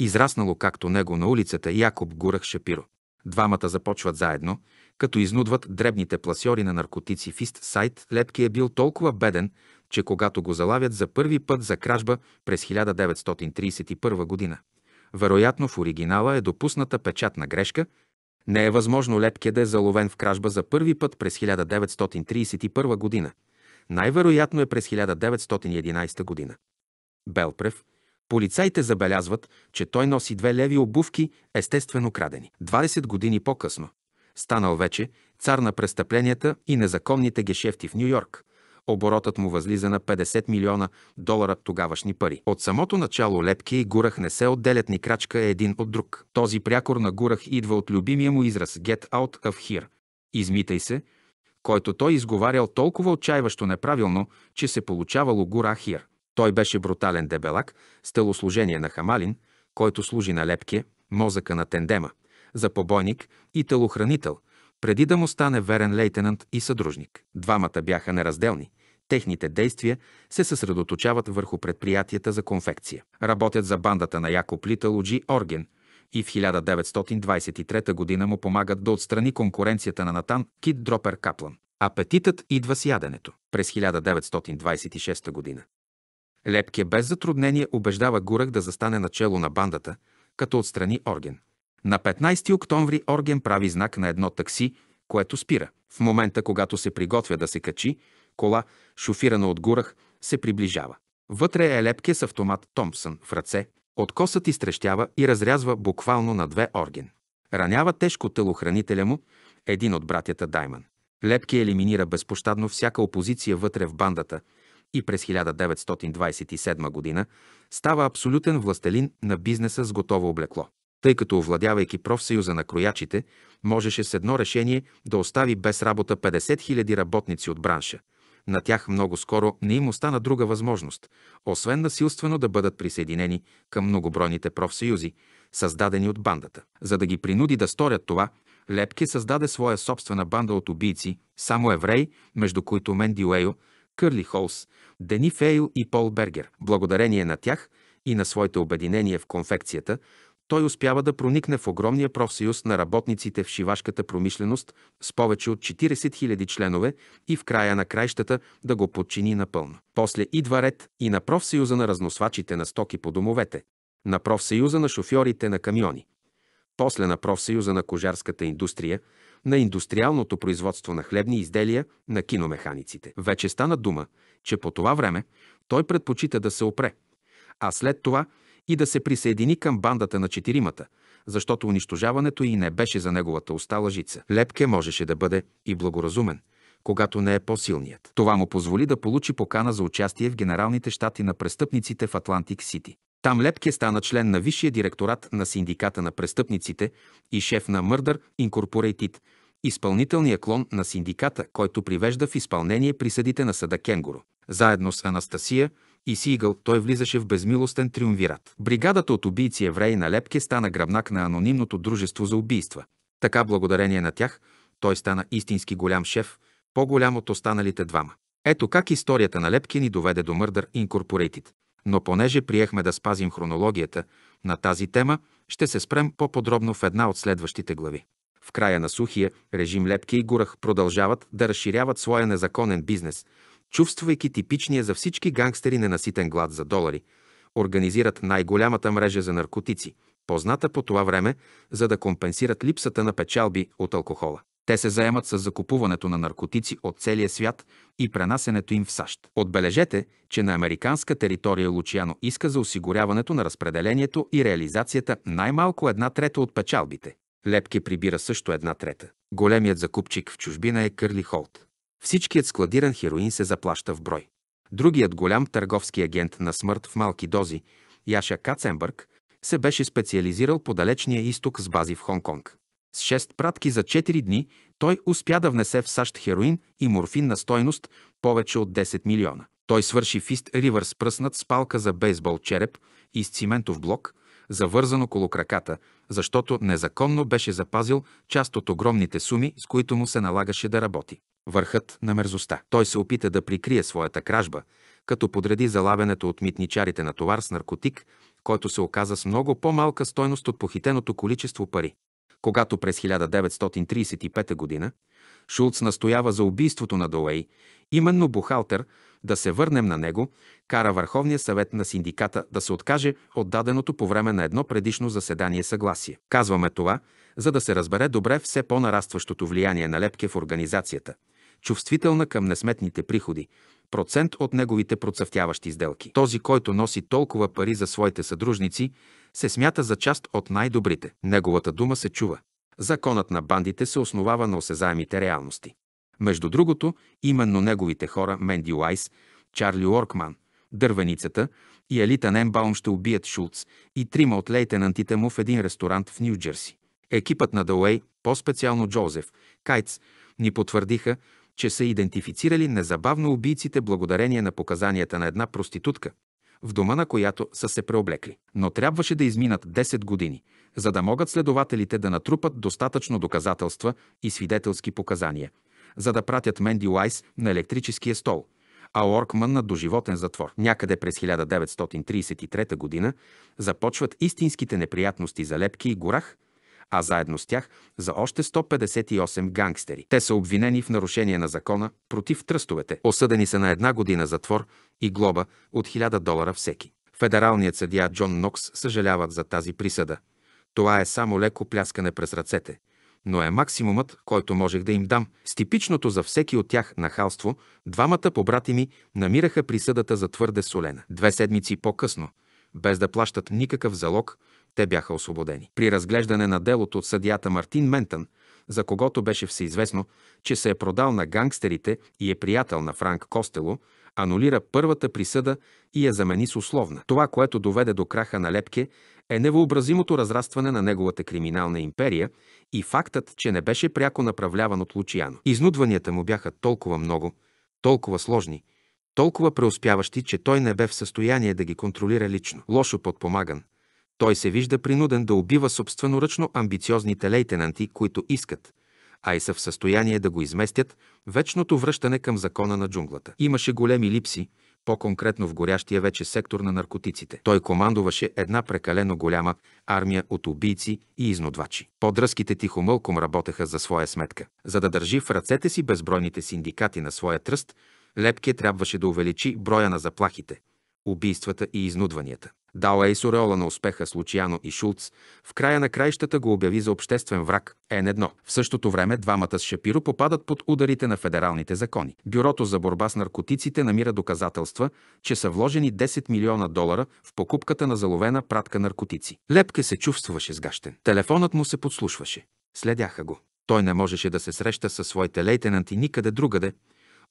израснало както него на улицата Якоб Гурах Шапиро. Двамата започват заедно, като изнудват дребните пласьори на наркотици в Ист Сайт. Лепки е бил толкова беден, че когато го залавят за първи път за кражба през 1931 година, вероятно в оригинала е допусната печатна грешка не е възможно Лепке да е заловен в кражба за първи път през 1931 година. Най-вероятно е през 1911 година. Белпрев. Полицайите забелязват, че той носи две леви обувки, естествено крадени. 20 години по-късно. Станал вече цар на престъпленията и незаконните гешефти в Нью-Йорк. Оборотът му възлиза на 50 милиона долара тогавашни пари. От самото начало Лепки и Гурах не се отделят ни крачка един от друг. Този прякор на Гурах идва от любимия му израз «Get out of here» – «Измитай се», който той изговарял толкова отчаиващо неправилно, че се получавало Гурах хир. Той беше брутален дебелак, с телосложение на хамалин, който служи на Лепке, мозъка на тендема, за побойник и телохранител – преди да му стане верен лейтенант и съдружник. Двамата бяха неразделни, Техните действия се съсредоточават върху предприятията за конфекция. Работят за бандата на Якоб Литъл Оджи Орген и в 1923 г. му помагат да отстрани конкуренцията на Натан Кит Дропер Каплан. Апетитът идва с яденето. През 1926 година. Лепке без затруднение убеждава Гурах да застане начело на бандата, като отстрани Орген. На 15 октомври Орген прави знак на едно такси, което спира. В момента, когато се приготвя да се качи, кола, шофирана от Гурах, се приближава. Вътре е Лепке с автомат Томпсън в ръце, откосът изтрещява и разрязва буквално на две орген. Ранява тежко телохранителя му, един от братята Дайман. Лепки елиминира безпощадно всяка опозиция вътре в бандата и през 1927 година става абсолютен властелин на бизнеса с готово облекло. Тъй като овладявайки профсъюза на кроячите, можеше с едно решение да остави без работа 50 000 работници от бранша – на тях много скоро не им остана друга възможност, освен насилствено да бъдат присъединени към многобройните профсъюзи, създадени от бандата. За да ги принуди да сторят това, Лепке създаде своя собствена банда от убийци, само евреи, между които Менди Уейо, Кърли Холс, Дени Фейл и Пол Бергер. Благодарение на тях и на своите обединения в конфекцията, той успява да проникне в огромния профсъюз на работниците в шивашката промишленост с повече от 40 000 членове и в края на краищата да го подчини напълно. После идва ред и на профсъюза на разносвачите на стоки по домовете, на профсъюза на шофьорите на камиони, после на профсъюза на кожарската индустрия, на индустриалното производство на хлебни изделия, на киномеханиците. Вече стана дума, че по това време той предпочита да се опре, а след това и да се присъедини към бандата на четиримата, защото унищожаването й не беше за неговата остала жица. Лепке можеше да бъде и благоразумен, когато не е по-силният. Това му позволи да получи покана за участие в Генералните щати на престъпниците в Атлантик Сити. Там Лепке стана член на Висшия директорат на Синдиката на престъпниците и шеф на Murder Incorporated, изпълнителния клон на синдиката, който привежда в изпълнение присъдите на съда Кенгуро. Заедно с Анастасия – и Сигъл той влизаше в безмилостен триумвират. Бригадата от убийци евреи на Лепке стана гръбнак на анонимното дружество за убийства. Така благодарение на тях той стана истински голям шеф, по-голям от останалите двама. Ето как историята на Лепки ни доведе до Мърдър Incorporated. Но понеже приехме да спазим хронологията на тази тема, ще се спрем по-подробно в една от следващите глави. В края на сухия режим Лепки и Гурах продължават да разширяват своя незаконен бизнес – чувствайки типичния за всички гангстери ненаситен глад за долари, организират най-голямата мрежа за наркотици, позната по това време, за да компенсират липсата на печалби от алкохола. Те се заемат с закупуването на наркотици от целия свят и пренасенето им в САЩ. Отбележете, че на американска територия Лучиано иска за осигуряването на разпределението и реализацията най-малко една трета от печалбите. Лепке прибира също една трета. Големият закупчик в чужбина е Кърли Холт. Всичкият складиран хероин се заплаща в брой. Другият голям търговски агент на смърт в малки дози, Яша Каценбърг, се беше специализирал по далечния изток с бази в Хонконг. С 6 пратки за 4 дни той успя да внесе в САЩ хероин и морфин на стойност повече от 10 милиона. Той свърши в Ист Ривър с пръснат с палка за бейсбол череп и с циментов блок, завързан около краката, защото незаконно беше запазил част от огромните суми, с които му се налагаше да работи върхът на мерзостта. Той се опита да прикрие своята кражба, като подреди залавянето от митничарите на товар с наркотик, който се оказа с много по-малка стойност от похитеното количество пари. Когато през 1935 г. Шулц настоява за убийството на Долей, именно Бухалтер, да се върнем на него, кара Върховния съвет на синдиката да се откаже от даденото по време на едно предишно заседание съгласие. Казваме това, за да се разбере добре все по-нарастващото влияние на Лепке в организацията – чувствителна към несметните приходи, процент от неговите процъфтяващи сделки. Този, който носи толкова пари за своите съдружници, се смята за част от най-добрите. Неговата дума се чува. Законът на бандите се основава на осезаемите реалности. Между другото, именно неговите хора Менди Уайс, Чарли Уоркман, Дървеницата и Елита Ненбаум ще убият Шулц и трима от лейтенантите му в един ресторант в Нью-Джерси. Екипът на Дауей, по-специално Джозеф, Кайц, ни потвърдиха, че са идентифицирали незабавно убийците благодарение на показанията на една проститутка, в дома на която са се преоблекли. Но трябваше да изминат 10 години, за да могат следователите да натрупат достатъчно доказателства и свидетелски показания, за да пратят Менди Уайс на електрическия стол, а Оркман на доживотен затвор. Някъде през 1933 г. започват истинските неприятности за Лепки и Горах – а заедно с тях за още 158 гангстери. Те са обвинени в нарушение на закона против тръстовете. Осъдени са на една година затвор и глоба от 1000 долара всеки. Федералният съдия Джон Нокс съжаляват за тази присъда. Това е само леко пляскане през ръцете, но е максимумът, който можех да им дам. С типичното за всеки от тях нахалство, двамата побрати ми намираха присъдата за твърде солена. Две седмици по-късно, без да плащат никакъв залог, те бяха освободени. При разглеждане на делото от съдията Мартин Ментън, за когото беше всеизвестно, че се е продал на гангстерите и е приятел на Франк Костело, анулира първата присъда и я замени с условна. Това, което доведе до краха на Лепке, е невъобразимото разрастване на неговата криминална империя и фактът, че не беше пряко направляван от Лучиано. Изнудванията му бяха толкова много, толкова сложни, толкова преуспяващи, че той не бе в състояние да ги контролира лично. Лошо подпомаган – той се вижда принуден да убива собственоръчно амбициозните лейтенанти, които искат, а и са в състояние да го изместят вечното връщане към закона на джунглата. Имаше големи липси, по-конкретно в горящия вече сектор на наркотиците. Той командуваше една прекалено голяма армия от убийци и изнодвачи. тихо тихомълком работеха за своя сметка. За да държи в ръцете си безбройните синдикати на своя тръст, Лепке трябваше да увеличи броя на заплахите, убийствата и изнудванията. Дал е и с на успеха с Лучиано и Шулц, в края на краищата го обяви за обществен враг Н1. В същото време двамата с Шапиро попадат под ударите на федералните закони. Бюрото за борба с наркотиците намира доказателства, че са вложени 10 милиона долара в покупката на заловена пратка наркотици. Лепке се чувстваше сгащен. Телефонът му се подслушваше. Следяха го. Той не можеше да се среща със своите лейтенанти никъде другаде,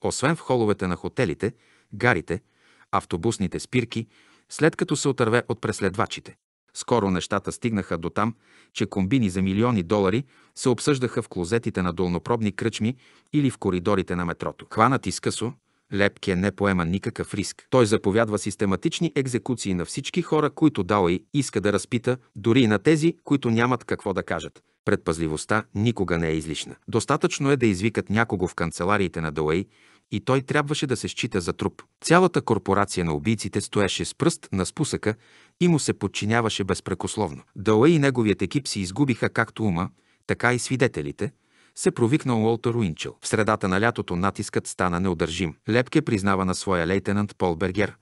освен в холовете на хотелите, гарите – автобусните спирки, след като се отърве от преследвачите. Скоро нещата стигнаха до там, че комбини за милиони долари се обсъждаха в клозетите на долнопробни кръчми или в коридорите на метрото. Хванат изкъсо, Лепке не поема никакъв риск. Той заповядва систематични екзекуции на всички хора, които и иска да разпита, дори и на тези, които нямат какво да кажат. Предпазливостта никога не е излишна. Достатъчно е да извикат някого в канцелариите на Дауей и той трябваше да се счита за труп. Цялата корпорация на убийците стоеше с пръст на спусъка и му се подчиняваше безпрекословно. Дала и неговият екип си изгубиха както ума, така и свидетелите, се провикна Уолтер Уинчел. В средата на лятото натискът стана неудържим. Лепке признава на своя лейтенант Пол Бергер.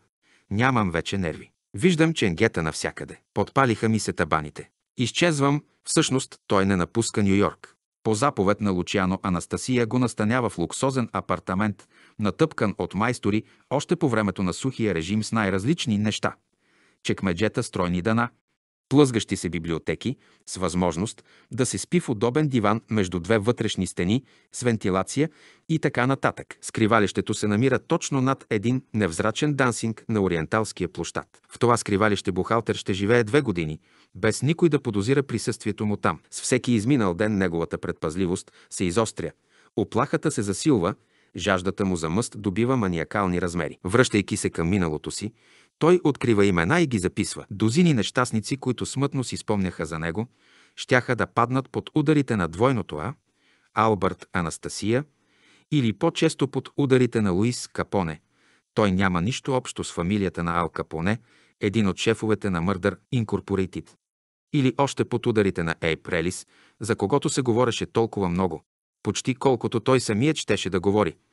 Нямам вече нерви. Виждам ченгета навсякъде. Подпалиха ми се табаните. Изчезвам, всъщност той не напуска Нью Йорк. По заповед на Лучиано Анастасия го настанява в луксозен апартамент натъпкан от майстори още по времето на сухия режим с най-различни неща. Чекмеджета стройни дана, плъзгащи се библиотеки, с възможност да се спи в удобен диван между две вътрешни стени, с вентилация и така нататък. Скривалището се намира точно над един невзрачен дансинг на Ориенталския площад. В това скривалище бухалтер ще живее две години, без никой да подозира присъствието му там. С всеки изминал ден неговата предпазливост се изостря, оплахата се засилва жаждата му за мъст добива маниакални размери. Връщайки се към миналото си, той открива имена и ги записва. Дозини нещастници, които смътно си спомняха за него, щяха да паднат под ударите на двойното А, Албърт Анастасия, или по-често под ударите на Луис Капоне. Той няма нищо общо с фамилията на Ал Капоне, един от шефовете на Мърдър Инкорпорейтит. Или още под ударите на Ей Прелис, за когото се говореше толкова много, почти колкото той самият щеше да говори –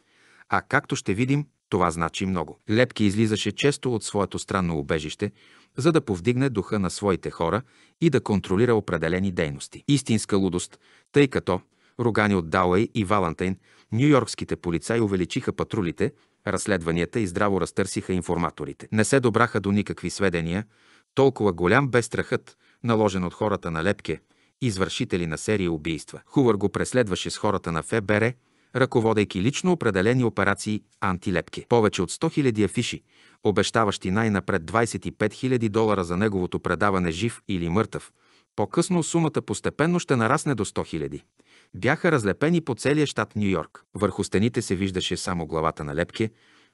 а както ще видим, това значи много. Лепки излизаше често от своето странно убежище, за да повдигне духа на своите хора и да контролира определени дейности. Истинска лудост, тъй като Рогани от Дауей и Валантайн, нью-йоркските полицаи увеличиха патрулите, разследванията и здраво разтърсиха информаторите. Не се добраха до никакви сведения, толкова голям бе страхът, наложен от хората на Лепке, извършители на серия убийства. Хувър го преследваше с хората на ФБР, ръководейки лично определени операции антилепки. Повече от 100 000 афиши, обещаващи най-напред 25 000 долара за неговото предаване жив или мъртъв. По-късно сумата постепенно ще нарасне до 100 000. Бяха разлепени по целия щат Нью Йорк. Върху стените се виждаше само главата на Лепке,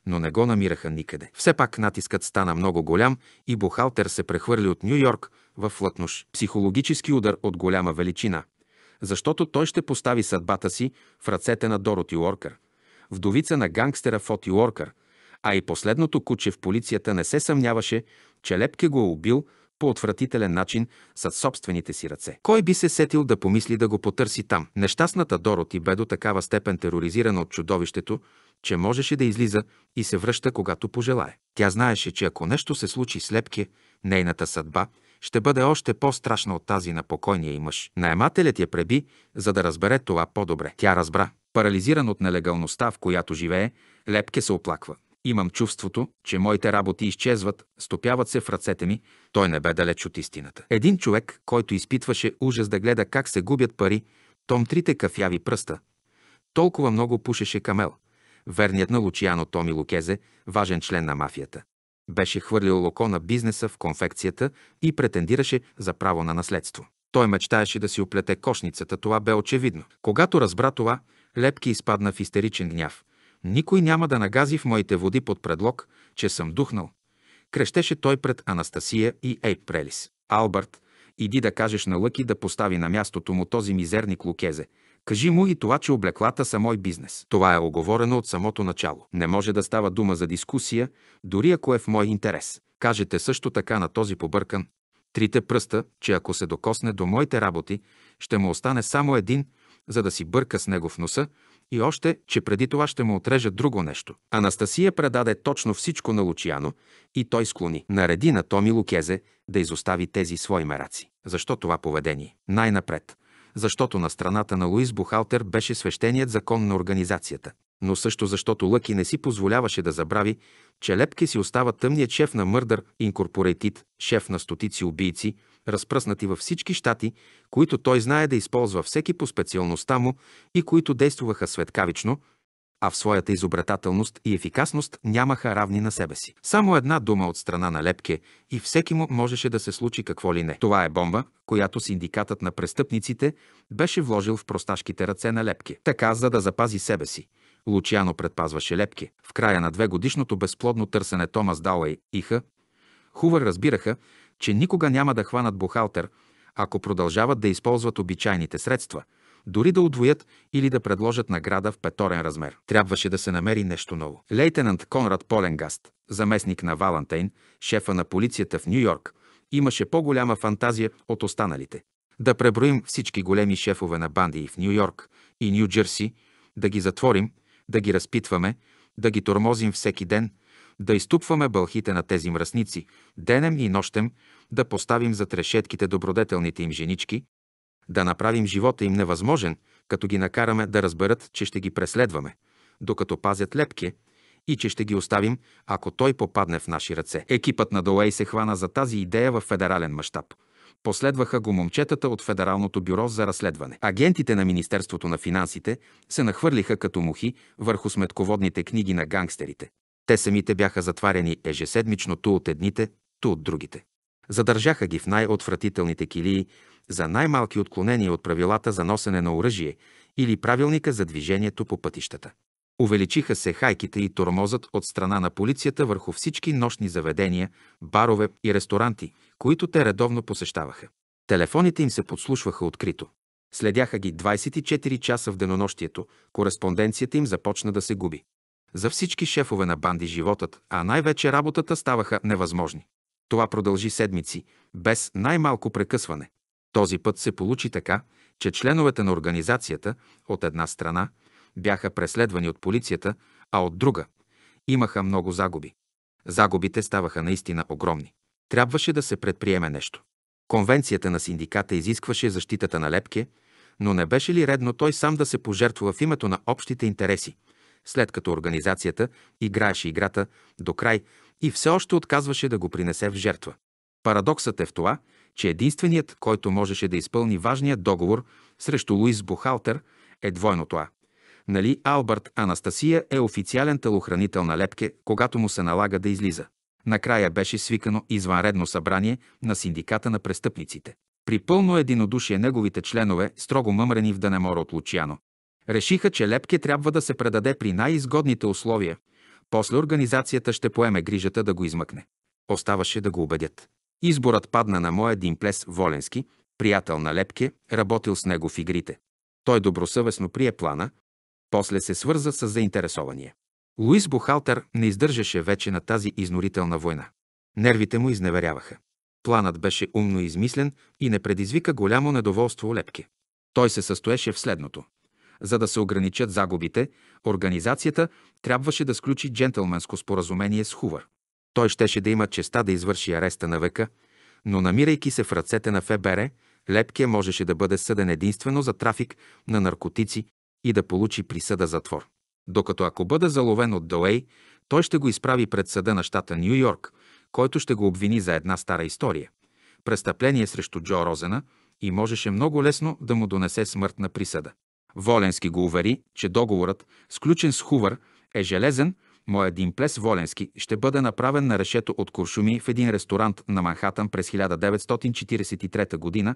но не го намираха никъде. Все пак натискът стана много голям и бухалтер се прехвърли от Нью Йорк в Латнуш. Психологически удар от голяма величина – защото той ще постави съдбата си в ръцете на Дороти Уоркър, вдовица на гангстера Фоти Уоркър, а и последното куче в полицията не се съмняваше, че Лепке го е убил по отвратителен начин с собствените си ръце. Кой би се сетил да помисли да го потърси там? Нещастната Дороти бе до такава степен тероризирана от чудовището, че можеше да излиза и се връща, когато пожелае. Тя знаеше, че ако нещо се случи с Лепке, нейната съдба – ще бъде още по-страшна от тази на покойния и мъж. Наемателят я преби, за да разбере това по-добре. Тя разбра. Парализиран от нелегалността, в която живее, Лепке се оплаква. Имам чувството, че моите работи изчезват, стопяват се в ръцете ми. Той не бе далеч от истината. Един човек, който изпитваше ужас да гледа как се губят пари, том трите кафяви пръста. Толкова много пушеше Камел, верният на Лучиано Томи Лукезе, важен член на мафията. Беше хвърлил локо на бизнеса в конфекцията и претендираше за право на наследство. Той мечтаеше да си оплете кошницата, това бе очевидно. Когато разбра това, Лепки изпадна в истеричен гняв. Никой няма да нагази в моите води под предлог, че съм духнал. Крещеше той пред Анастасия и Ейп Прелис. Албърт, иди да кажеш на Лъки да постави на мястото му този мизерник Лукезе, Кажи му и това, че облеклата са мой бизнес. Това е оговорено от самото начало. Не може да става дума за дискусия, дори ако е в мой интерес. Кажете също така на този побъркан. Трите пръста, че ако се докосне до моите работи, ще му остане само един, за да си бърка с него в носа, и още, че преди това ще му отрежа друго нещо. Анастасия предаде точно всичко на Лучиано и той склони. Нареди на Томи Лукезе да изостави тези свои мераци. Защо това поведение? Най-напред защото на страната на Луис Бухалтер беше свещеният закон на организацията. Но също защото Лъки не си позволяваше да забрави, че Лепки си остава тъмният шеф на Мърдър Инкорпоретит, шеф на стотици убийци, разпръснати във всички щати, които той знае да използва всеки по специалността му и които действуваха светкавично, а в своята изобретателност и ефикасност нямаха равни на себе си. Само една дума от страна на Лепке и всеки му можеше да се случи какво ли не. Това е бомба, която синдикатът на престъпниците беше вложил в просташките ръце на Лепке. Така, за да запази себе си. Лучиано предпазваше Лепке. В края на две годишното безплодно търсене Томас Далай и Ха Хувър разбираха, че никога няма да хванат бухалтер, ако продължават да използват обичайните средства – дори да удвоят или да предложат награда в петорен размер. Трябваше да се намери нещо ново. Лейтенант Конрад Поленгаст, заместник на Валантейн, шефа на полицията в Нью-Йорк, имаше по-голяма фантазия от останалите. Да преброим всички големи шефове на банди в Нью-Йорк и Нью-Джерси, да ги затворим, да ги разпитваме, да ги тормозим всеки ден, да изтупваме бълхите на тези мръсници, денем и нощем, да поставим зад решетките добродетелните им женички, да направим живота им невъзможен, като ги накараме да разберат, че ще ги преследваме, докато пазят лепке и че ще ги оставим, ако той попадне в наши ръце. Екипът на Долей се хвана за тази идея в федерален мащаб. Последваха го момчетата от Федералното бюро за разследване. Агентите на Министерството на финансите се нахвърлиха като мухи върху сметководните книги на гангстерите. Те самите бяха затваряни ежеседмично ту от едните, ту от другите. Задържаха ги в най-отвратителните килии за най-малки отклонения от правилата за носене на оръжие или правилника за движението по пътищата. Увеличиха се хайките и тормозът от страна на полицията върху всички нощни заведения, барове и ресторанти, които те редовно посещаваха. Телефоните им се подслушваха открито. Следяха ги 24 часа в денонощието, кореспонденцията им започна да се губи. За всички шефове на банди животът, а най-вече работата ставаха невъзможни. Това продължи седмици, без най-малко прекъсване. Този път се получи така, че членовете на организацията от една страна бяха преследвани от полицията, а от друга имаха много загуби. Загубите ставаха наистина огромни. Трябваше да се предприеме нещо. Конвенцията на синдиката изискваше защитата на Лепке, но не беше ли редно той сам да се пожертва в името на общите интереси, след като организацията играеше играта до край и все още отказваше да го принесе в жертва? Парадоксът е в това, че единственият, който можеше да изпълни важния договор срещу Луис Бухалтер, е двойното А. Нали Албърт Анастасия е официален телохранител на Лепке, когато му се налага да излиза. Накрая беше свикано извънредно събрание на синдиката на престъпниците. При пълно единодушие неговите членове, строго мъмрени в Данемора от Лучиано, решиха, че Лепке трябва да се предаде при най-изгодните условия, после организацията ще поеме грижата да го измъкне. Оставаше да го убедят. Изборът падна на моя Димплес Воленски, приятел на Лепке, работил с него в игрите. Той добросъвестно прие плана, после се свърза с заинтересования. Луис Бухалтер не издържаше вече на тази изнорителна война. Нервите му изневеряваха. Планът беше умно измислен и не предизвика голямо недоволство Лепке. Той се състоеше в следното. За да се ограничат загубите, организацията трябваше да сключи джентълменско споразумение с Хувър. Той щеше да има честа да извърши ареста на века, но намирайки се в ръцете на ФБР, Лепке можеше да бъде съден единствено за трафик на наркотици и да получи присъда затвор. Докато ако бъде заловен от Долей, той ще го изправи пред съда на щата Нью Йорк, който ще го обвини за една стара история – престъпление срещу Джо Розена и можеше много лесно да му донесе смъртна присъда. Воленски го увери, че договорът, сключен с Хувър, е железен – моят Димплес Воленски ще бъде направен на решето от куршуми в един ресторант на Манхатън през 1943 година,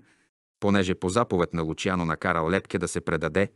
понеже по заповед на Лучиано накарал Лепке да се предаде,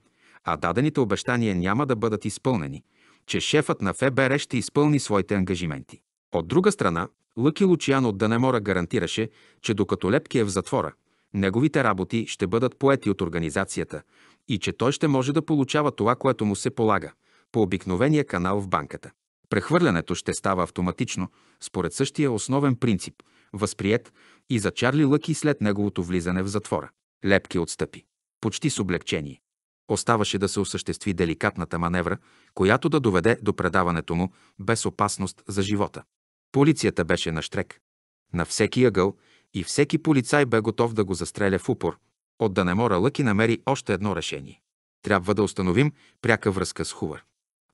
а дадените обещания няма да бъдат изпълнени, че шефът на ФБР ще изпълни своите ангажименти. От друга страна, Лъки Лучиано Данемора гарантираше, че докато Лепки е в затвора, неговите работи ще бъдат поети от организацията и че той ще може да получава това, което му се полага – по обикновения канал в банката. Прехвърлянето ще става автоматично, според същия основен принцип, възприят и за Чарли Лъки след неговото влизане в затвора. Лепки отстъпи. Почти с облегчение. Оставаше да се осъществи деликатната маневра, която да доведе до предаването му без опасност за живота. Полицията беше на штрек. На всеки ъгъл и всеки полицай бе готов да го застреля в упор, от да не мора Лъки намери още едно решение. Трябва да установим пряка връзка с Хувър.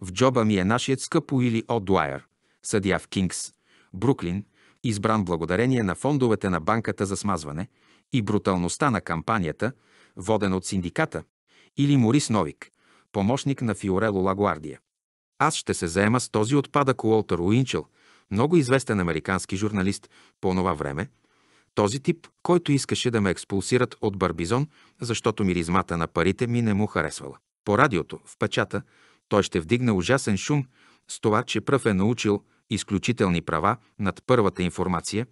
В джоба ми е нашият скъп Уили Дуайер, съдия в Кингс, Бруклин, избран благодарение на фондовете на банката за смазване и бруталността на кампанията, воден от синдиката, или Морис Новик, помощник на Фиорело Лагуардия. Аз ще се заема с този отпадък Уолтер Уинчел, много известен американски журналист по онова време, този тип, който искаше да ме експулсират от Барбизон, защото миризмата на парите ми не му харесвала. По радиото, в печата, той ще вдигне ужасен шум с това, че пръв е научил изключителни права над първата информация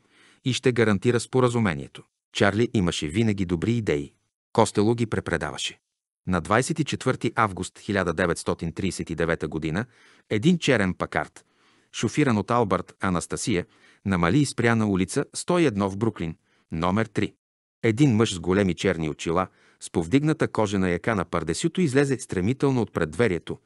и ще гарантира споразумението. Чарли имаше винаги добри идеи. Костело ги препредаваше. На 24 август 1939 г. един черен пакарт, шофиран от Албърт Анастасия, намали и спря на улица 101 в Бруклин, номер 3. Един мъж с големи черни очила, с повдигната кожена яка на пардесюто излезе стремително от преддверието,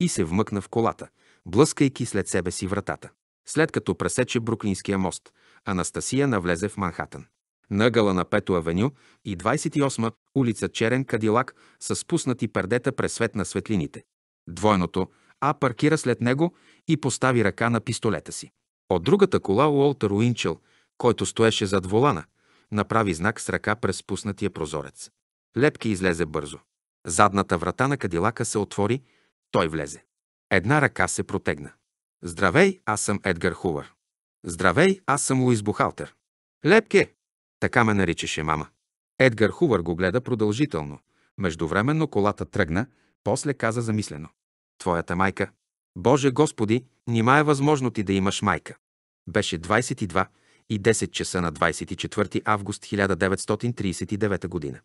и се вмъкна в колата, блъскайки след себе си вратата. След като пресече Бруклинския мост, Анастасия навлезе в Манхатън. Нъгъла на Пето авеню и 28-ма улица Черен Кадилак са спуснати пердета през свет на светлините. Двойното А паркира след него и постави ръка на пистолета си. От другата кола Уолтер Уинчел, който стоеше зад волана, направи знак с ръка през спуснатия прозорец. Лепки излезе бързо. Задната врата на Кадилака се отвори той влезе. Една ръка се протегна. Здравей, аз съм Едгар Хувър. Здравей, аз съм Луис Бухалтер. Лепке! Така ме наричаше мама. Едгар Хувър го гледа продължително. Междувременно колата тръгна, после каза замислено. Твоята майка. Боже Господи, нима е възможно ти да имаш майка. Беше 22 и 10 часа на 24 август 1939 година.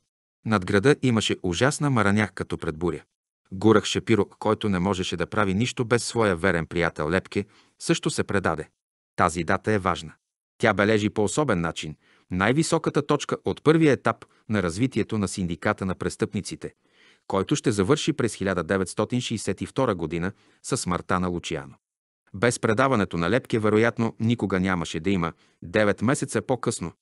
Над града имаше ужасна мараня като пред буря. Гурах Шапиро, който не можеше да прави нищо без своя верен приятел Лепке, също се предаде. Тази дата е важна. Тя бележи по особен начин най-високата точка от първия етап на развитието на синдиката на престъпниците, който ще завърши през 1962 година със смъртта на Лучиано. Без предаването на Лепке, вероятно, никога нямаше да има 9 месеца по-късно –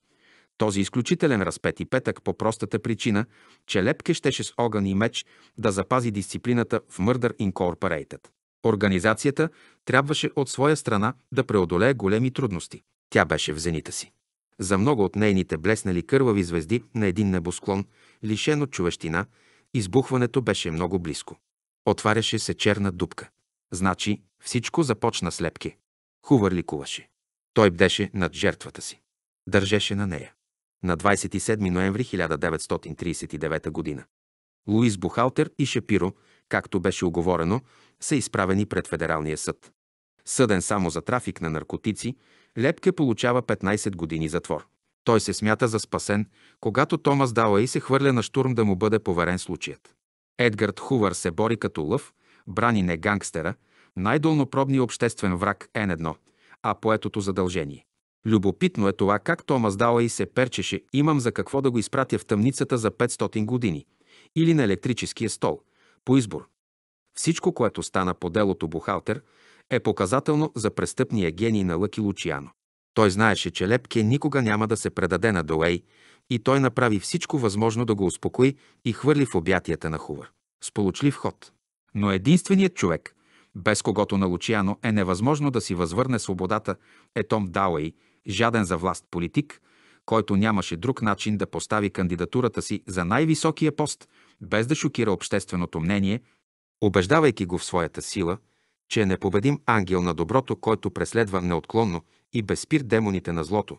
този изключителен разпет и петък по простата причина, че Лепке щеше с огън и меч да запази дисциплината в Murder Incorporated. Организацията трябваше от своя страна да преодолее големи трудности. Тя беше в зенита си. За много от нейните блеснали кървави звезди на един небосклон, лишен от човещина, избухването беше много близко. Отваряше се черна дупка. Значи всичко започна с лепки. Хувър ликуваше. Той бдеше над жертвата си. Държеше на нея на 27 ноември 1939 г. Луис Бухалтер и Шапиро, както беше оговорено, са изправени пред Федералния съд. Съден само за трафик на наркотици, Лепке получава 15 години затвор. Той се смята за спасен, когато Томас Далай се хвърля на штурм да му бъде поверен случаят. Едгард Хувър се бори като лъв, брани не гангстера, най-долнопробния обществен враг Н1, а поетото задължение. Любопитно е това как Томас Дауей се перчеше. Имам за какво да го изпратя в тъмницата за 500 години или на електрическия стол, по избор. Всичко, което стана по делото Бухалтер, е показателно за престъпния гений на Лъки Лучиано. Той знаеше, че Лепке никога няма да се предаде на Долей и той направи всичко възможно да го успокои и хвърли в обятията на Хувър. Сполучлив ход. Но единственият човек, без когото на Лучиано е невъзможно да си възвърне свободата, е Том Дауей – жаден за власт политик, който нямаше друг начин да постави кандидатурата си за най-високия пост, без да шокира общественото мнение, убеждавайки го в своята сила, че е непобедим ангел на доброто, който преследва неотклонно и безпир демоните на злото.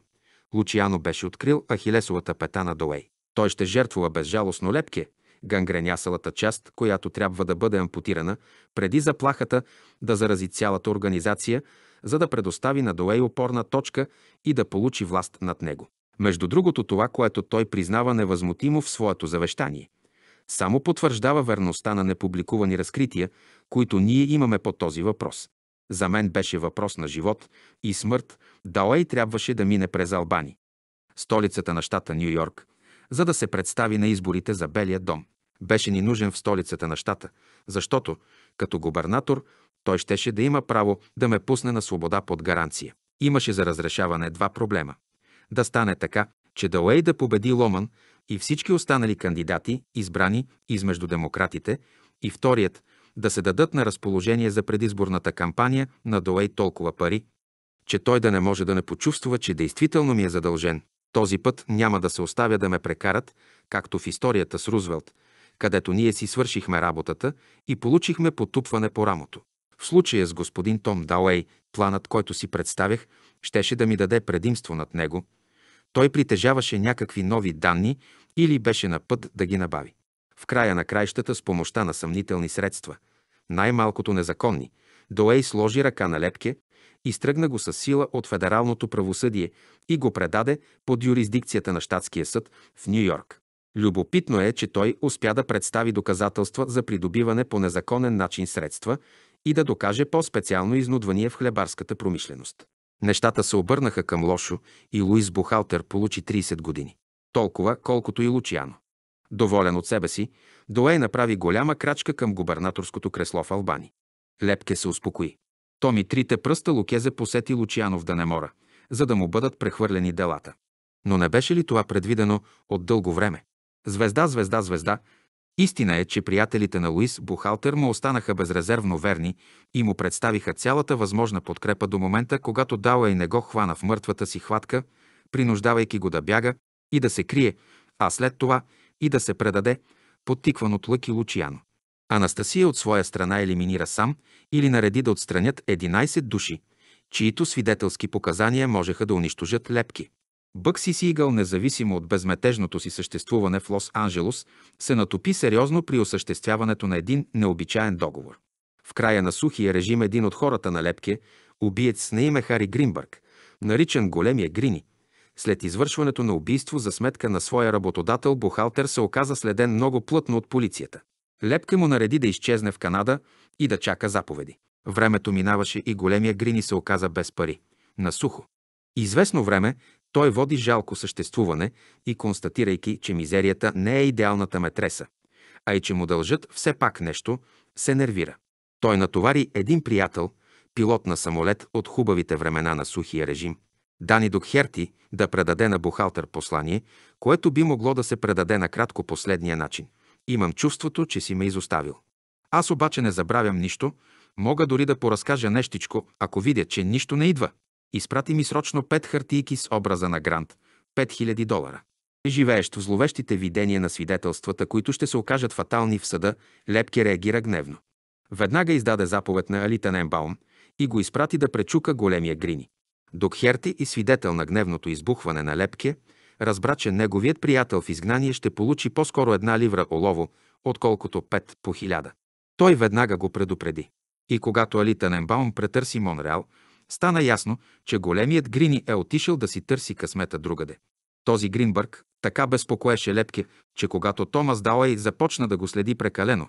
Лучиано беше открил ахилесовата пета на Долей. Той ще жертвува безжалостно лепке, гангренясалата част, която трябва да бъде ампутирана, преди заплахата да зарази цялата организация, за да предостави на Доей опорна точка и да получи власт над него. Между другото, това, което той признава невъзмутимо в своето завещание, само потвърждава верността на непубликувани разкрития, които ние имаме по този въпрос. За мен беше въпрос на живот и смърт, Даоей трябваше да мине през Албани, столицата на щата Нью Йорк, за да се представи на изборите за Белия дом. Беше ни нужен в столицата на щата, защото, като губернатор, той щеше да има право да ме пусне на свобода под гаранция. Имаше за разрешаване два проблема. Да стане така, че Дауей да победи Ломан и всички останали кандидати, избрани измежду демократите, и вторият – да се дадат на разположение за предизборната кампания на Долей толкова пари, че той да не може да не почувства, че действително ми е задължен. Този път няма да се оставя да ме прекарат, както в историята с Рузвелт, където ние си свършихме работата и получихме потупване по рамото. В случая с господин Том Далей, планът, който си представях, щеше да ми даде предимство над него. Той притежаваше някакви нови данни или беше на път да ги набави. В края на краищата с помощта на съмнителни средства, най-малкото незаконни, Долей сложи ръка на Лепке, изтръгна го с сила от федералното правосъдие и го предаде под юрисдикцията на Штатския съд в Нью-Йорк. Любопитно е, че той успя да представи доказателства за придобиване по незаконен начин средства и да докаже по-специално изнудвания в хлебарската промишленост. Нещата се обърнаха към лошо и Луис Бухалтер получи 30 години. Толкова, колкото и Лучиано. Доволен от себе си, Долей направи голяма крачка към губернаторското кресло в Албани. Лепке се успокои. Томи трите пръста Лукезе посети Лучиано в Данемора, за да му бъдат прехвърлени делата. Но не беше ли това предвидено от дълго време? Звезда, звезда, звезда, Истина е, че приятелите на Луис Бухалтер му останаха безрезервно верни и му представиха цялата възможна подкрепа до момента, когато и не го хвана в мъртвата си хватка, принуждавайки го да бяга и да се крие, а след това и да се предаде, подтикван от Лъки Лучияно. Анастасия от своя страна елиминира сам или нареди да отстранят 11 души, чието свидетелски показания можеха да унищожат лепки. Бъкси Сигъл, независимо от безметежното си съществуване в Лос-Анджелос, се натопи сериозно при осъществяването на един необичаен договор. В края на сухия режим един от хората на Лепке, убиец на име Хари Гринбърг, наричан Големия Грини, след извършването на убийство за сметка на своя работодател, бухалтер се оказа следен много плътно от полицията. Лепке му нареди да изчезне в Канада и да чака заповеди. Времето минаваше и големия Грини се оказа без пари, на сухо. Известно време той води жалко съществуване и констатирайки, че мизерията не е идеалната метреса, а и че му дължат все пак нещо, се нервира. Той натовари един приятел, пилот на самолет от хубавите времена на сухия режим, Дани Докхерти, да предаде на бухалтер послание, което би могло да се предаде на кратко последния начин. Имам чувството, че си ме изоставил. Аз обаче не забравям нищо, мога дори да поразкажа нещичко, ако видя, че нищо не идва. Изпрати ми срочно пет хартийки с образа на Грант. 5000 долара. Живеещ в зловещите видения на свидетелствата, които ще се окажат фатални в съда, Лепки реагира гневно. Веднага издаде заповед на Алита Ембаум и го изпрати да пречука големия Грини. Херти и свидетел на гневното избухване на Лепке разбра, че неговият приятел в изгнание ще получи по-скоро една ливра олово, отколкото пет по хиляда. Той веднага го предупреди. И когато Алита Ембаум претърси Монреал, стана ясно, че големият Грини е отишъл да си търси късмета другаде. Този Гринбърг така безпокоеше Лепке, че когато Томас Далай започна да го следи прекалено,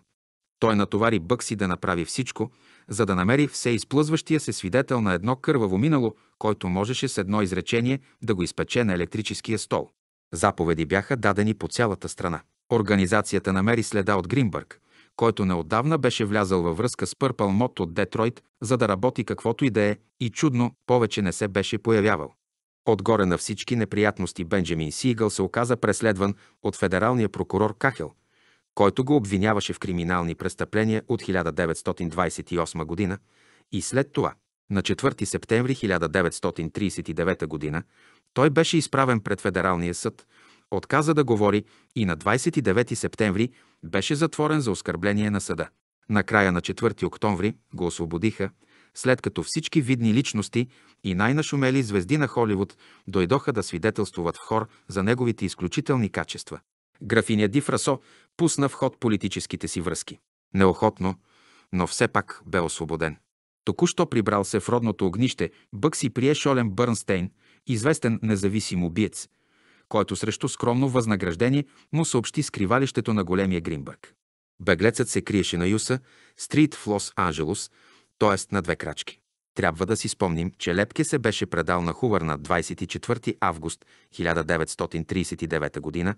той натовари Бъкси да направи всичко, за да намери все изплъзващия се свидетел на едно кърваво минало, който можеше с едно изречение да го изпече на електрическия стол. Заповеди бяха дадени по цялата страна. Организацията намери следа от Гринбърг, който неотдавна беше влязал във връзка с Пърпъл Мот от Детройт, за да работи каквото и да е, и чудно, повече не се беше появявал. Отгоре на всички неприятности Бенджамин Сигъл се оказа преследван от федералния прокурор Кахел, който го обвиняваше в криминални престъпления от 1928 година и след това, на 4 септември 1939 година, той беше изправен пред Федералния съд, отказа да говори и на 29 септември беше затворен за оскърбление на съда. На края на 4 октомври го освободиха, след като всички видни личности и най-нашумели звезди на Холивуд дойдоха да свидетелствуват в хор за неговите изключителни качества. Графиня Ди Фрасо пусна в ход политическите си връзки. Неохотно, но все пак бе освободен. Току-що прибрал се в родното огнище, Бък си прие Шолен Бърнстейн, известен независим убиец, който срещу скромно възнаграждение му съобщи скривалището на големия Гримбърг. Беглецът се криеше на Юса, стрит в Лос-Анджелос, т.е. на две крачки. Трябва да си спомним, че Лепке се беше предал на Хувър на 24 август 1939 г.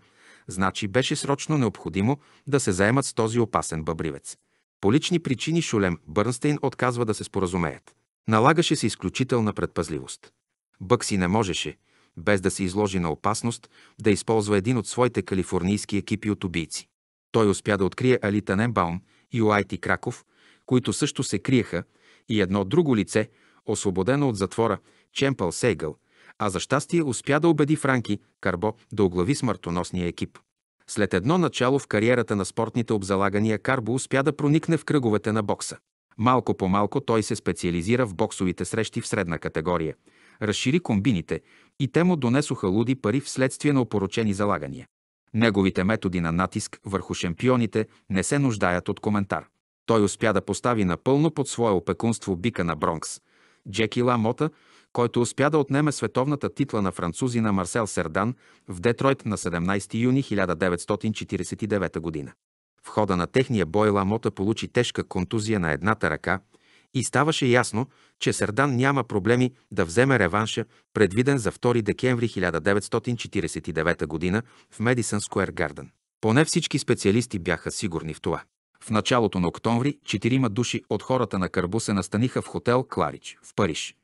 значи беше срочно необходимо да се заемат с този опасен бъбривец. По лични причини Шулем Бърнстейн отказва да се споразумеят. Налагаше се изключителна предпазливост. Бък си не можеше – без да се изложи на опасност да използва един от своите калифорнийски екипи от убийци. Той успя да открие Алита Нембаум и Уайти Краков, които също се криеха, и едно друго лице, освободено от затвора, Чемпъл Сейгъл, а за щастие успя да убеди Франки Карбо да оглави смъртоносния екип. След едно начало в кариерата на спортните обзалагания Карбо успя да проникне в кръговете на бокса. Малко по малко той се специализира в боксовите срещи в средна категория, разшири комбините и те му донесоха луди пари вследствие на опорочени залагания. Неговите методи на натиск върху шампионите не се нуждаят от коментар. Той успя да постави напълно под свое опекунство бика на Бронкс, Джеки Ламота, който успя да отнеме световната титла на французина Марсел Сердан в Детройт на 17 юни 1949 г. В хода на техния бой Ламота получи тежка контузия на едната ръка, и ставаше ясно, че Сердан няма проблеми да вземе реванша, предвиден за 2 декември 1949 г. в Медисън Скуер Гарден. Поне всички специалисти бяха сигурни в това. В началото на октомври четирима души от хората на Кърбу се настаниха в хотел Кларич в Париж.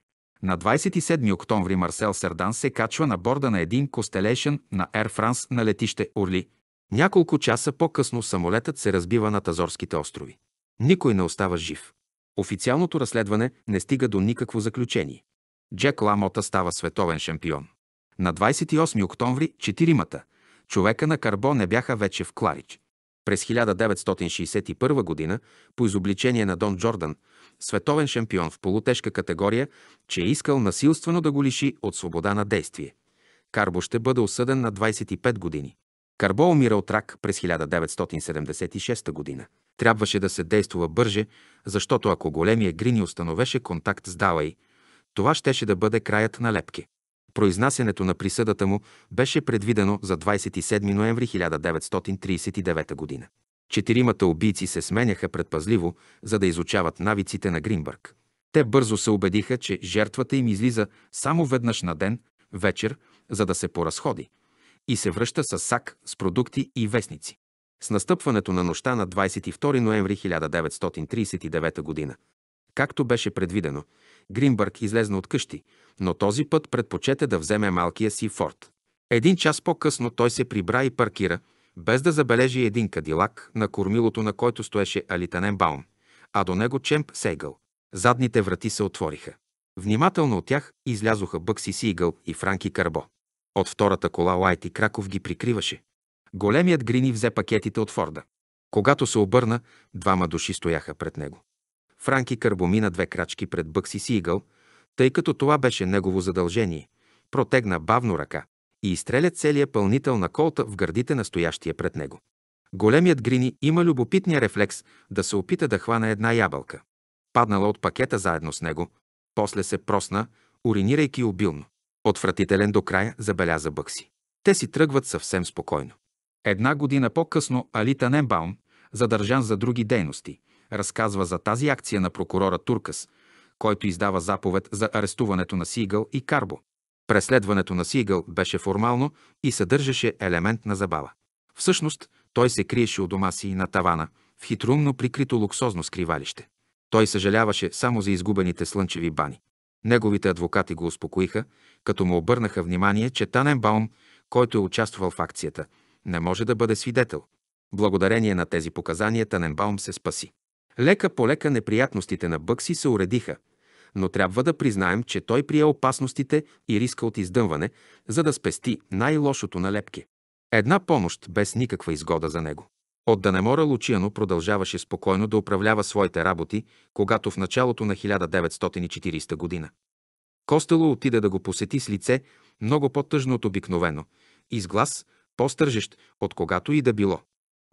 На 27 октомври Марсел Сердан се качва на борда на един костелейшън на Air France на летище Орли. Няколко часа по-късно самолетът се разбива на Тазорските острови. Никой не остава жив. Официалното разследване не стига до никакво заключение. Джек Ламота става световен шампион. На 28 октомври четиримата човека на Карбо не бяха вече в Кларич. През 1961 година, по изобличение на Дон Джордан, световен шампион в полутежка категория, че е искал насилствено да го лиши от свобода на действие. Карбо ще бъде осъден на 25 години. Карбо умира от рак през 1976 година. Трябваше да се действува бърже, защото ако големия Грини установеше контакт с Далай, това щеше да бъде краят на Лепки. Произнасянето на присъдата му беше предвидено за 27 ноември 1939 година. Четиримата убийци се сменяха предпазливо, за да изучават навиците на Гринбърг. Те бързо се убедиха, че жертвата им излиза само веднъж на ден, вечер, за да се поразходи, и се връща с сак с продукти и вестници с настъпването на нощта на 22 ноември 1939 г. Както беше предвидено, Гринбърг излезна от къщи, но този път предпочете да вземе малкия си форт. Един час по-късно той се прибра и паркира, без да забележи един кадилак, на кормилото на който стоеше Алитанен Баум, а до него Чемп Сейгъл. Задните врати се отвориха. Внимателно от тях излязоха Бъкси Сигъл и Франки Карбо. От втората кола Лайт и Краков ги прикриваше. Големият Грини взе пакетите от Форда. Когато се обърна, двама души стояха пред него. Франки Карбомина две крачки пред Бъкси Сигъл, тъй като това беше негово задължение. Протегна бавно ръка и изстреля целия пълнител на колта в гърдите на стоящия пред него. Големият Грини има любопитния рефлекс да се опита да хване една ябълка. Паднала от пакета заедно с него, после се просна, уринирайки обилно. Отвратителен до края, забеляза Бъкси. Те си тръгват съвсем спокойно. Една година по-късно Али Таненбаум, задържан за други дейности, разказва за тази акция на прокурора Туркас, който издава заповед за арестуването на Сигъл и Карбо. Преследването на Сигъл беше формално и съдържаше елемент на забава. Всъщност, той се криеше у дома си на тавана, в хитрумно прикрито луксозно скривалище. Той съжаляваше само за изгубените слънчеви бани. Неговите адвокати го успокоиха, като му обърнаха внимание, че Таненбаум, който е участвал в акцията, не може да бъде свидетел. Благодарение на тези показания Таненбаум се спаси. Лека по лека неприятностите на Бъкси се уредиха, но трябва да признаем, че той прие опасностите и риска от издъмване, за да спести най-лошото на Лепки. Една помощ без никаква изгода за него. От Данемора Лучиано продължаваше спокойно да управлява своите работи, когато в началото на 1940 година. Костело отиде да го посети с лице, много по-тъжно от обикновено, и с глас – по-стържещ, от когато и да било.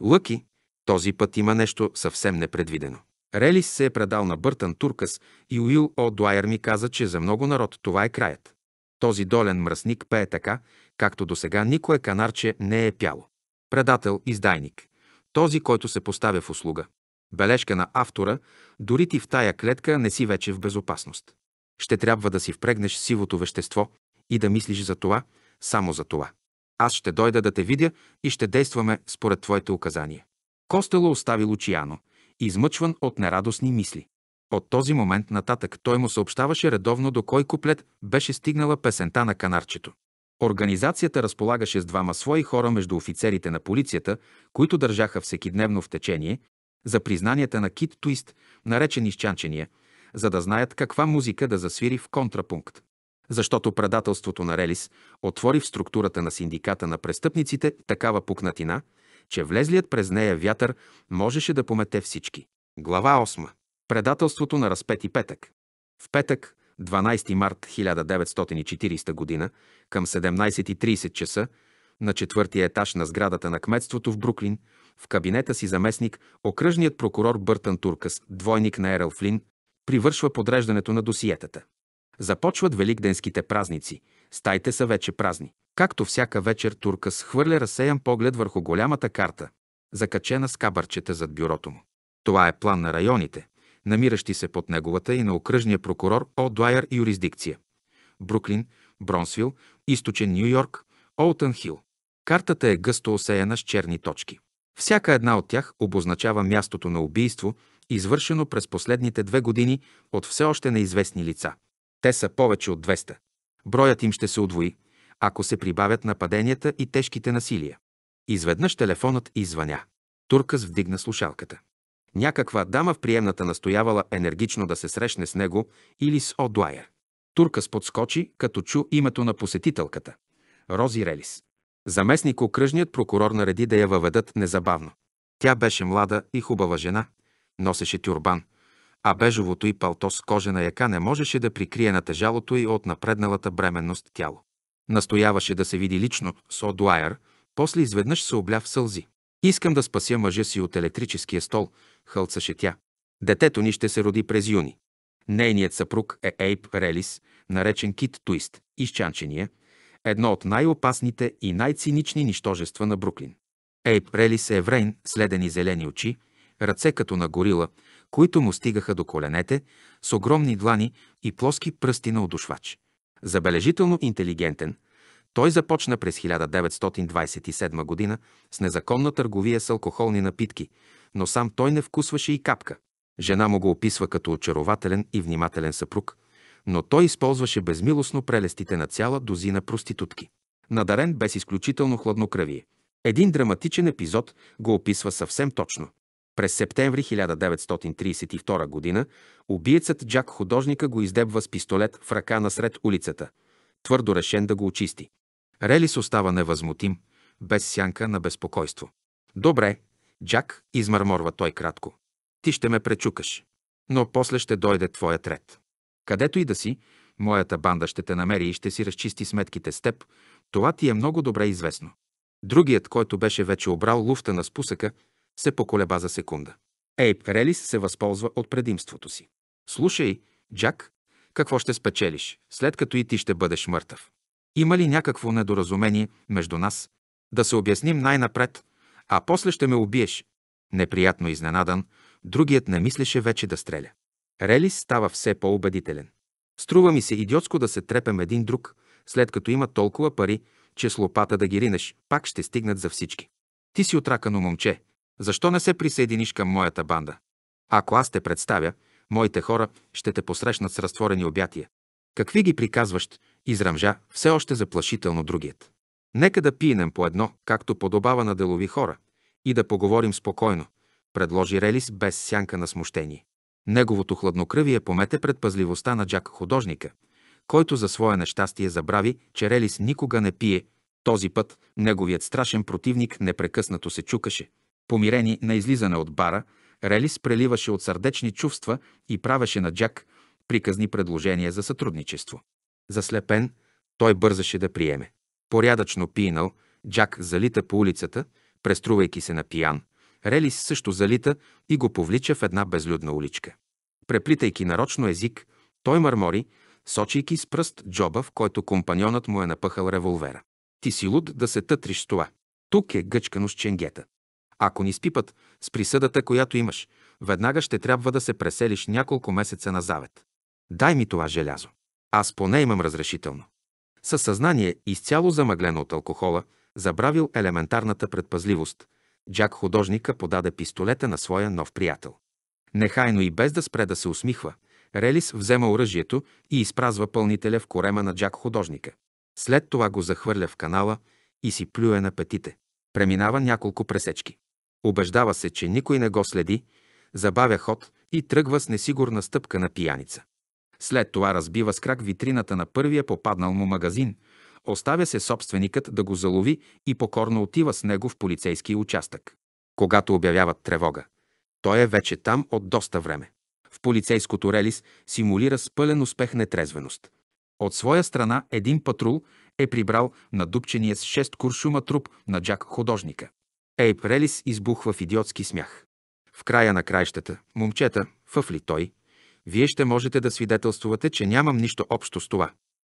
Лъки, този път има нещо съвсем непредвидено. Релис се е предал на Бъртън Туркас и Уил О. Дуайер ми каза, че за много народ това е краят. Този долен мръсник пее така, както до сега никое канарче не е пяло. Предател, издайник. Този, който се поставя в услуга. Бележка на автора, дори ти в тая клетка не си вече в безопасност. Ще трябва да си впрегнеш сивото вещество и да мислиш за това, само за това. Аз ще дойда да те видя и ще действаме според твоите указания. Костело остави Лучияно, измъчван от нерадостни мисли. От този момент нататък той му съобщаваше редовно до кой куплет беше стигнала песента на канарчето. Организацията разполагаше с двама свои хора между офицерите на полицията, които държаха всекидневно в течение за признанията на Кит Туист, наречен изчанчения, за да знаят каква музика да засвири в контрапункт защото предателството на Релис отвори в структурата на синдиката на престъпниците такава пукнатина, че влезлият през нея вятър можеше да помете всички. Глава 8. Предателството на разпети петък. В петък, 12 март 1940 г., към 17.30 часа, на четвъртия етаж на сградата на кметството в Бруклин, в кабинета си заместник, окръжният прокурор Бъртън Туркас, двойник на Ерел Флин, привършва подреждането на досиетата. Започват великденските празници. Стаите са вече празни. Както всяка вечер Турка схвърля разсеян поглед върху голямата карта, закачена с кабърчета зад бюрото му. Това е план на районите, намиращи се под неговата и на окръжния прокурор О. Дуайер юрисдикция. Бруклин, Бронсвил, източен Нью Йорк, Олтън Хил. Картата е гъсто осеяна с черни точки. Всяка една от тях обозначава мястото на убийство, извършено през последните две години от все още неизвестни лица. Те са повече от 200. Броят им ще се удвои, ако се прибавят нападенията и тежките насилия. Изведнъж телефонът извъня. Туркас вдигна слушалката. Някаква дама в приемната настоявала енергично да се срещне с него или с Одуайер. Туркас подскочи, като чу името на посетителката. Рози Релис. Заместник окръжният прокурор нареди да я въведат незабавно. Тя беше млада и хубава жена, носеше тюрбан, а бежовото и палто с кожена яка не можеше да прикрие натежалото и от напредналата бременност тяло. Настояваше да се види лично с Одуайер, после изведнъж се обля в сълзи. Искам да спася мъжа си от електрическия стол, хълцаше тя. Детето ни ще се роди през юни. Нейният съпруг е Ейп Релис, наречен Кит Туист, изчанчения, едно от най-опасните и най-цинични нищожества на Бруклин. Ейп Релис е еврейн, следени зелени очи, ръце като на горила, които му стигаха до коленете, с огромни длани и плоски пръсти на удушвач. Забележително интелигентен, той започна през 1927 година с незаконна търговия с алкохолни напитки, но сам той не вкусваше и капка. Жена му го описва като очарователен и внимателен съпруг, но той използваше безмилостно прелестите на цяла дозина проститутки. Надарен без изключително хладнокръвие. Един драматичен епизод го описва съвсем точно. През септември 1932 г. убиецът Джак художника го издебва с пистолет в ръка насред улицата, твърдо решен да го очисти. Релис остава невъзмутим, без сянка на безпокойство. Добре, Джак, измърморва той кратко. Ти ще ме пречукаш, но после ще дойде твоят ред. Където и да си, моята банда ще те намери и ще си разчисти сметките с теб, това ти е много добре известно. Другият, който беше вече обрал луфта на спусъка, се поколеба за секунда. Ейп Релис се възползва от предимството си. Слушай, Джак, какво ще спечелиш, след като и ти ще бъдеш мъртъв? Има ли някакво недоразумение между нас? Да се обясним най-напред, а после ще ме убиеш. Неприятно изненадан, другият не мислеше вече да стреля. Релис става все по-убедителен. Струва ми се идиотско да се трепем един друг, след като има толкова пари, че с лопата да ги ринеш, пак ще стигнат за всички. Ти си отракано момче, защо не се присъединиш към моята банда? Ако аз те представя, моите хора ще те посрещнат с разтворени обятия. Какви ги приказващ, израмжа все още заплашително другият. Нека да пинем по едно, както подобава на делови хора, и да поговорим спокойно, предложи Релис без сянка на смущение. Неговото хладнокръвие помете предпазливостта на Джак художника, който за свое нещастие забрави, че Релис никога не пие. Този път неговият страшен противник непрекъснато се чукаше – Помирени на излизане от бара, Релис преливаше от сърдечни чувства и правеше на Джак приказни предложения за сътрудничество. Заслепен, той бързаше да приеме. Порядъчно пинал, Джак залита по улицата, преструвайки се на пиян. Релис също залита и го повлича в една безлюдна уличка. Преплитайки нарочно език, той мърмори, сочийки с пръст джоба, в който компаньонът му е напъхал револвера. Ти си луд да се тътриш с това. Тук е гъчкано с ченгета. Ако ни спипат с присъдата, която имаш, веднага ще трябва да се преселиш няколко месеца на завет. Дай ми това желязо. Аз поне имам разрешително. Със съзнание, изцяло замъглено от алкохола, забравил елементарната предпазливост, Джак художника подаде пистолета на своя нов приятел. Нехайно и без да спре да се усмихва, Релис взема оръжието и изпразва пълнителя в корема на Джак художника. След това го захвърля в канала и си плюе на петите. Преминава няколко пресечки. Обеждава се, че никой не го следи, забавя ход и тръгва с несигурна стъпка на пияница. След това разбива с крак витрината на първия попаднал му магазин, оставя се собственикът да го залови и покорно отива с него в полицейски участък. Когато обявяват тревога, той е вече там от доста време. В полицейското релис симулира с пълен успех нетрезвеност. От своя страна един патрул е прибрал на дупчения с шест куршума труп на Джак художника. Ейп Релис избухва в идиотски смях. В края на краищата, момчета, Фъфли, ли той, вие ще можете да свидетелствувате, че нямам нищо общо с това.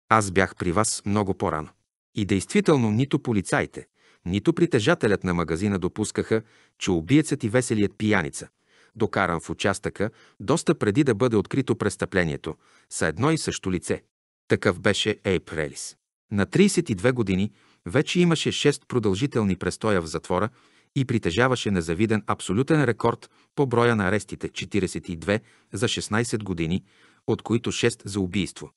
Аз бях при вас много по-рано. И действително нито полицаите, нито притежателят на магазина допускаха, че убиецът и веселият пияница, докаран в участъка, доста преди да бъде открито престъплението, са едно и също лице. Такъв беше Ейп Релис. На 32 години вече имаше 6 продължителни престоя в затвора и притежаваше незавиден абсолютен рекорд по броя на арестите 42 за 16 години, от които 6 за убийство.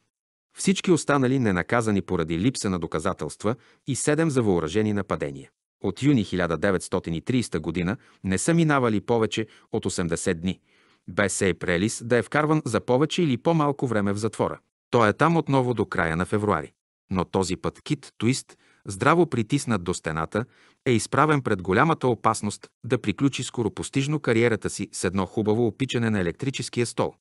Всички останали ненаказани поради липса на доказателства и 7 за въоръжени нападения. От юни 1930 г. не са минавали повече от 80 дни, без Сей Прелис да е вкарван за повече или по-малко време в затвора. Той е там отново до края на февруари. Но този път Кит Туист здраво притиснат до стената е изправен пред голямата опасност да приключи скоропостижно кариерата си с едно хубаво опичане на електрическия стол.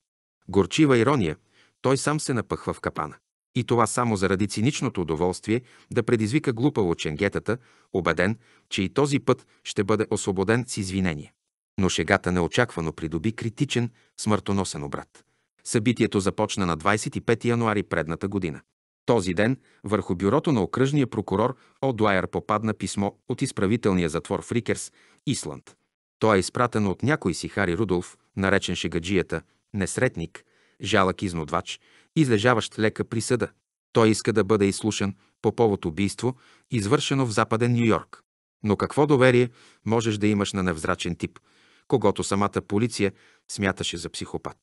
Горчива ирония, той сам се напъхва в капана. И това само заради циничното удоволствие да предизвика глупаво ченгетата, убеден, че и този път ще бъде освободен с извинение. Но шегата неочаквано придоби критичен, смъртоносен обрат. Събитието започна на 25 януари предната година. Този ден върху бюрото на окръжния прокурор О'Дуайер попадна писмо от изправителния затвор в Рикерс, Исланд. То е изпратено от някой си Хари Рудолф, наречен шегаджията, несретник, жалък изнодвач, излежаващ лека присъда. Той иска да бъде изслушан по повод убийство, извършено в западен Нью-Йорк. Но какво доверие можеш да имаш на невзрачен тип, когато самата полиция смяташе за психопат?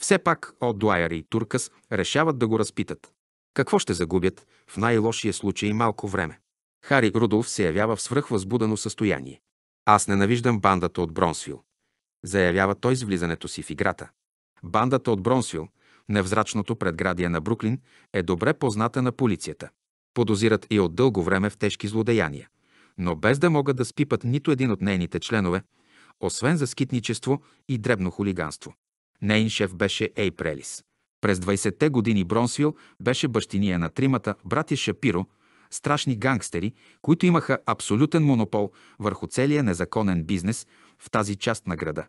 Все пак О'Дуайер и Туркас решават да го разпитат. Какво ще загубят, в най-лошия случай малко време. Хари Рудолф се явява в свръхвъзбудено състояние. Аз ненавиждам бандата от Бронсвил. Заявява той с влизането си в играта. Бандата от Бронсвил, невзрачното предградие на Бруклин, е добре позната на полицията. Подозират и от дълго време в тежки злодеяния, но без да могат да спипат нито един от нейните членове, освен за скитничество и дребно хулиганство. Нейн шеф беше Ей Прелис. През 20-те години Бронсвил беше бащиния на тримата братя Шапиро, страшни гангстери, които имаха абсолютен монопол върху целия незаконен бизнес в тази част на града.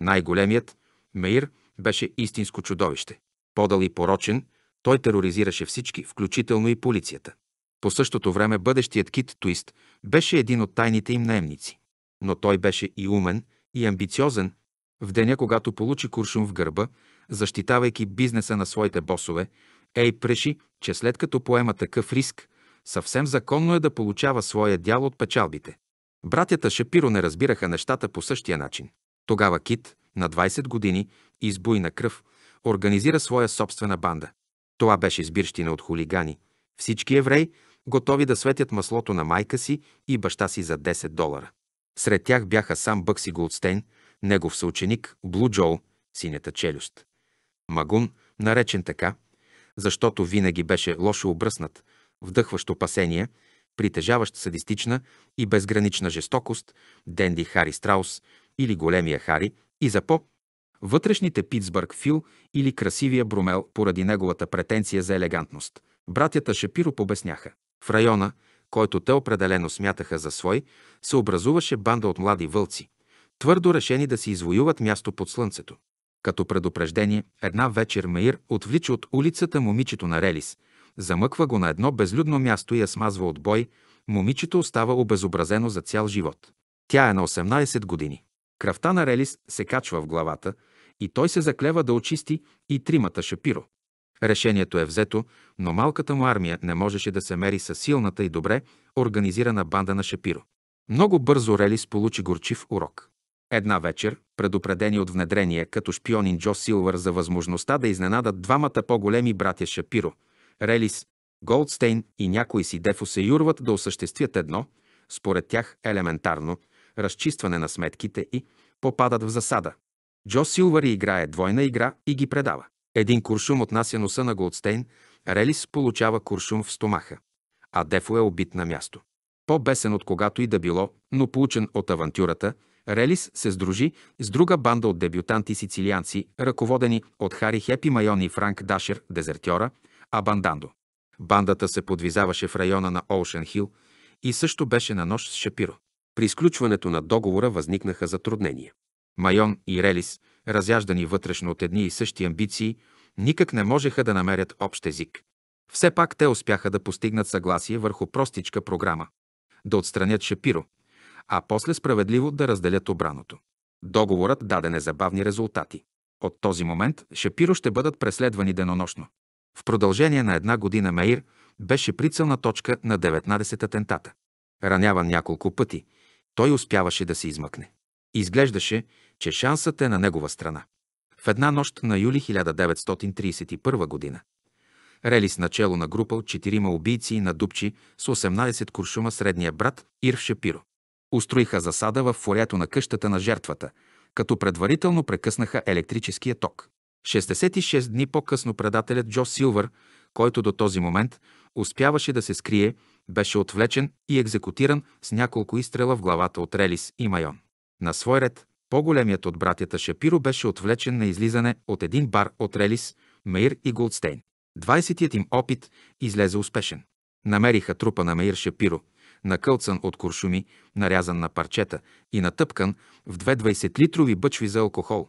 Най-големият, Мейр беше истинско чудовище. Подал и порочен, той тероризираше всички, включително и полицията. По същото време бъдещият кит Туист беше един от тайните им наемници. Но той беше и умен, и амбициозен. В деня, когато получи куршум в гърба, защитавайки бизнеса на своите босове, Ей преши, че след като поема такъв риск, съвсем законно е да получава своя дял от печалбите. Братята Шапиро не разбираха нещата по същия начин. Тогава Кит, на 20 години, избуй на кръв, организира своя собствена банда. Това беше избирщина от хулигани. Всички евреи, готови да светят маслото на майка си и баща си за 10 долара. Сред тях бяха сам Бъкси Голдстейн, негов съученик Блу Джол, синята челюст. Магун, наречен така, защото винаги беше лошо обръснат, вдъхващ опасения, притежаващ садистична и безгранична жестокост, Денди Хари Страус или Големия Хари и за по вътрешните Питсбърг Фил или красивия Брумел поради неговата претенция за елегантност. Братята Шапиро обясняха. В района, който те определено смятаха за свой, се образуваше банда от млади вълци, твърдо решени да си извоюват място под слънцето. Като предупреждение, една вечер Меир отвлича от улицата момичето на Релис, замъква го на едно безлюдно място и я смазва от бой, момичето остава обезобразено за цял живот. Тя е на 18 години. Кръвта на Релис се качва в главата и той се заклева да очисти и тримата Шапиро. Решението е взето, но малката му армия не можеше да се мери с силната и добре организирана банда на Шапиро. Много бързо Релис получи горчив урок. Една вечер, предупредени от внедрение като шпионин Джо Силвър за възможността да изненадат двамата по-големи братя Шапиро, Релис, Голдстейн и някои си дефо се юрват да осъществят едно, според тях елементарно, разчистване на сметките и попадат в засада. Джо Силвър играе двойна игра и ги предава. Един куршум отнася носа на Голдстейн, Релис получава куршум в стомаха, а Дефо е убит на място. По-бесен от когато и да било, но получен от авантюрата – Релис се сдружи с друга банда от дебютанти сицилианци, ръководени от Хари Хепи Майон и Франк Дашер, дезертьора, а Бандандо. Бандата се подвизаваше в района на Оушен Хил и също беше на нощ с Шапиро. При изключването на договора възникнаха затруднения. Майон и Релис, разяждани вътрешно от едни и същи амбиции, никак не можеха да намерят общ език. Все пак те успяха да постигнат съгласие върху простичка програма. Да отстранят Шапиро, а после справедливо да разделят обраното. Договорът даде незабавни резултати. От този момент Шапиро ще бъдат преследвани денонощно. В продължение на една година Меир беше прицелна точка на 19 атентата. Раняван няколко пъти, той успяваше да се измъкне. Изглеждаше, че шансът е на негова страна. В една нощ на юли 1931 година релис начало на група от четирима убийци на дубчи с 18 куршума средния брат Ирв Шапиро. Устроиха засада в форето на къщата на жертвата, като предварително прекъснаха електрическия ток. 66 дни по-късно предателят Джо Силвър, който до този момент успяваше да се скрие, беше отвлечен и екзекутиран с няколко изстрела в главата от Релис и Майон. На свой ред, по-големият от братята Шапиро беше отвлечен на излизане от един бар от Релис, Мейр и Голдстейн. 20-тият им опит излезе успешен. Намериха трупа на Мейр Шапиро, накълцан от куршуми, нарязан на парчета и натъпкан в две 20-литрови бъчви за алкохол,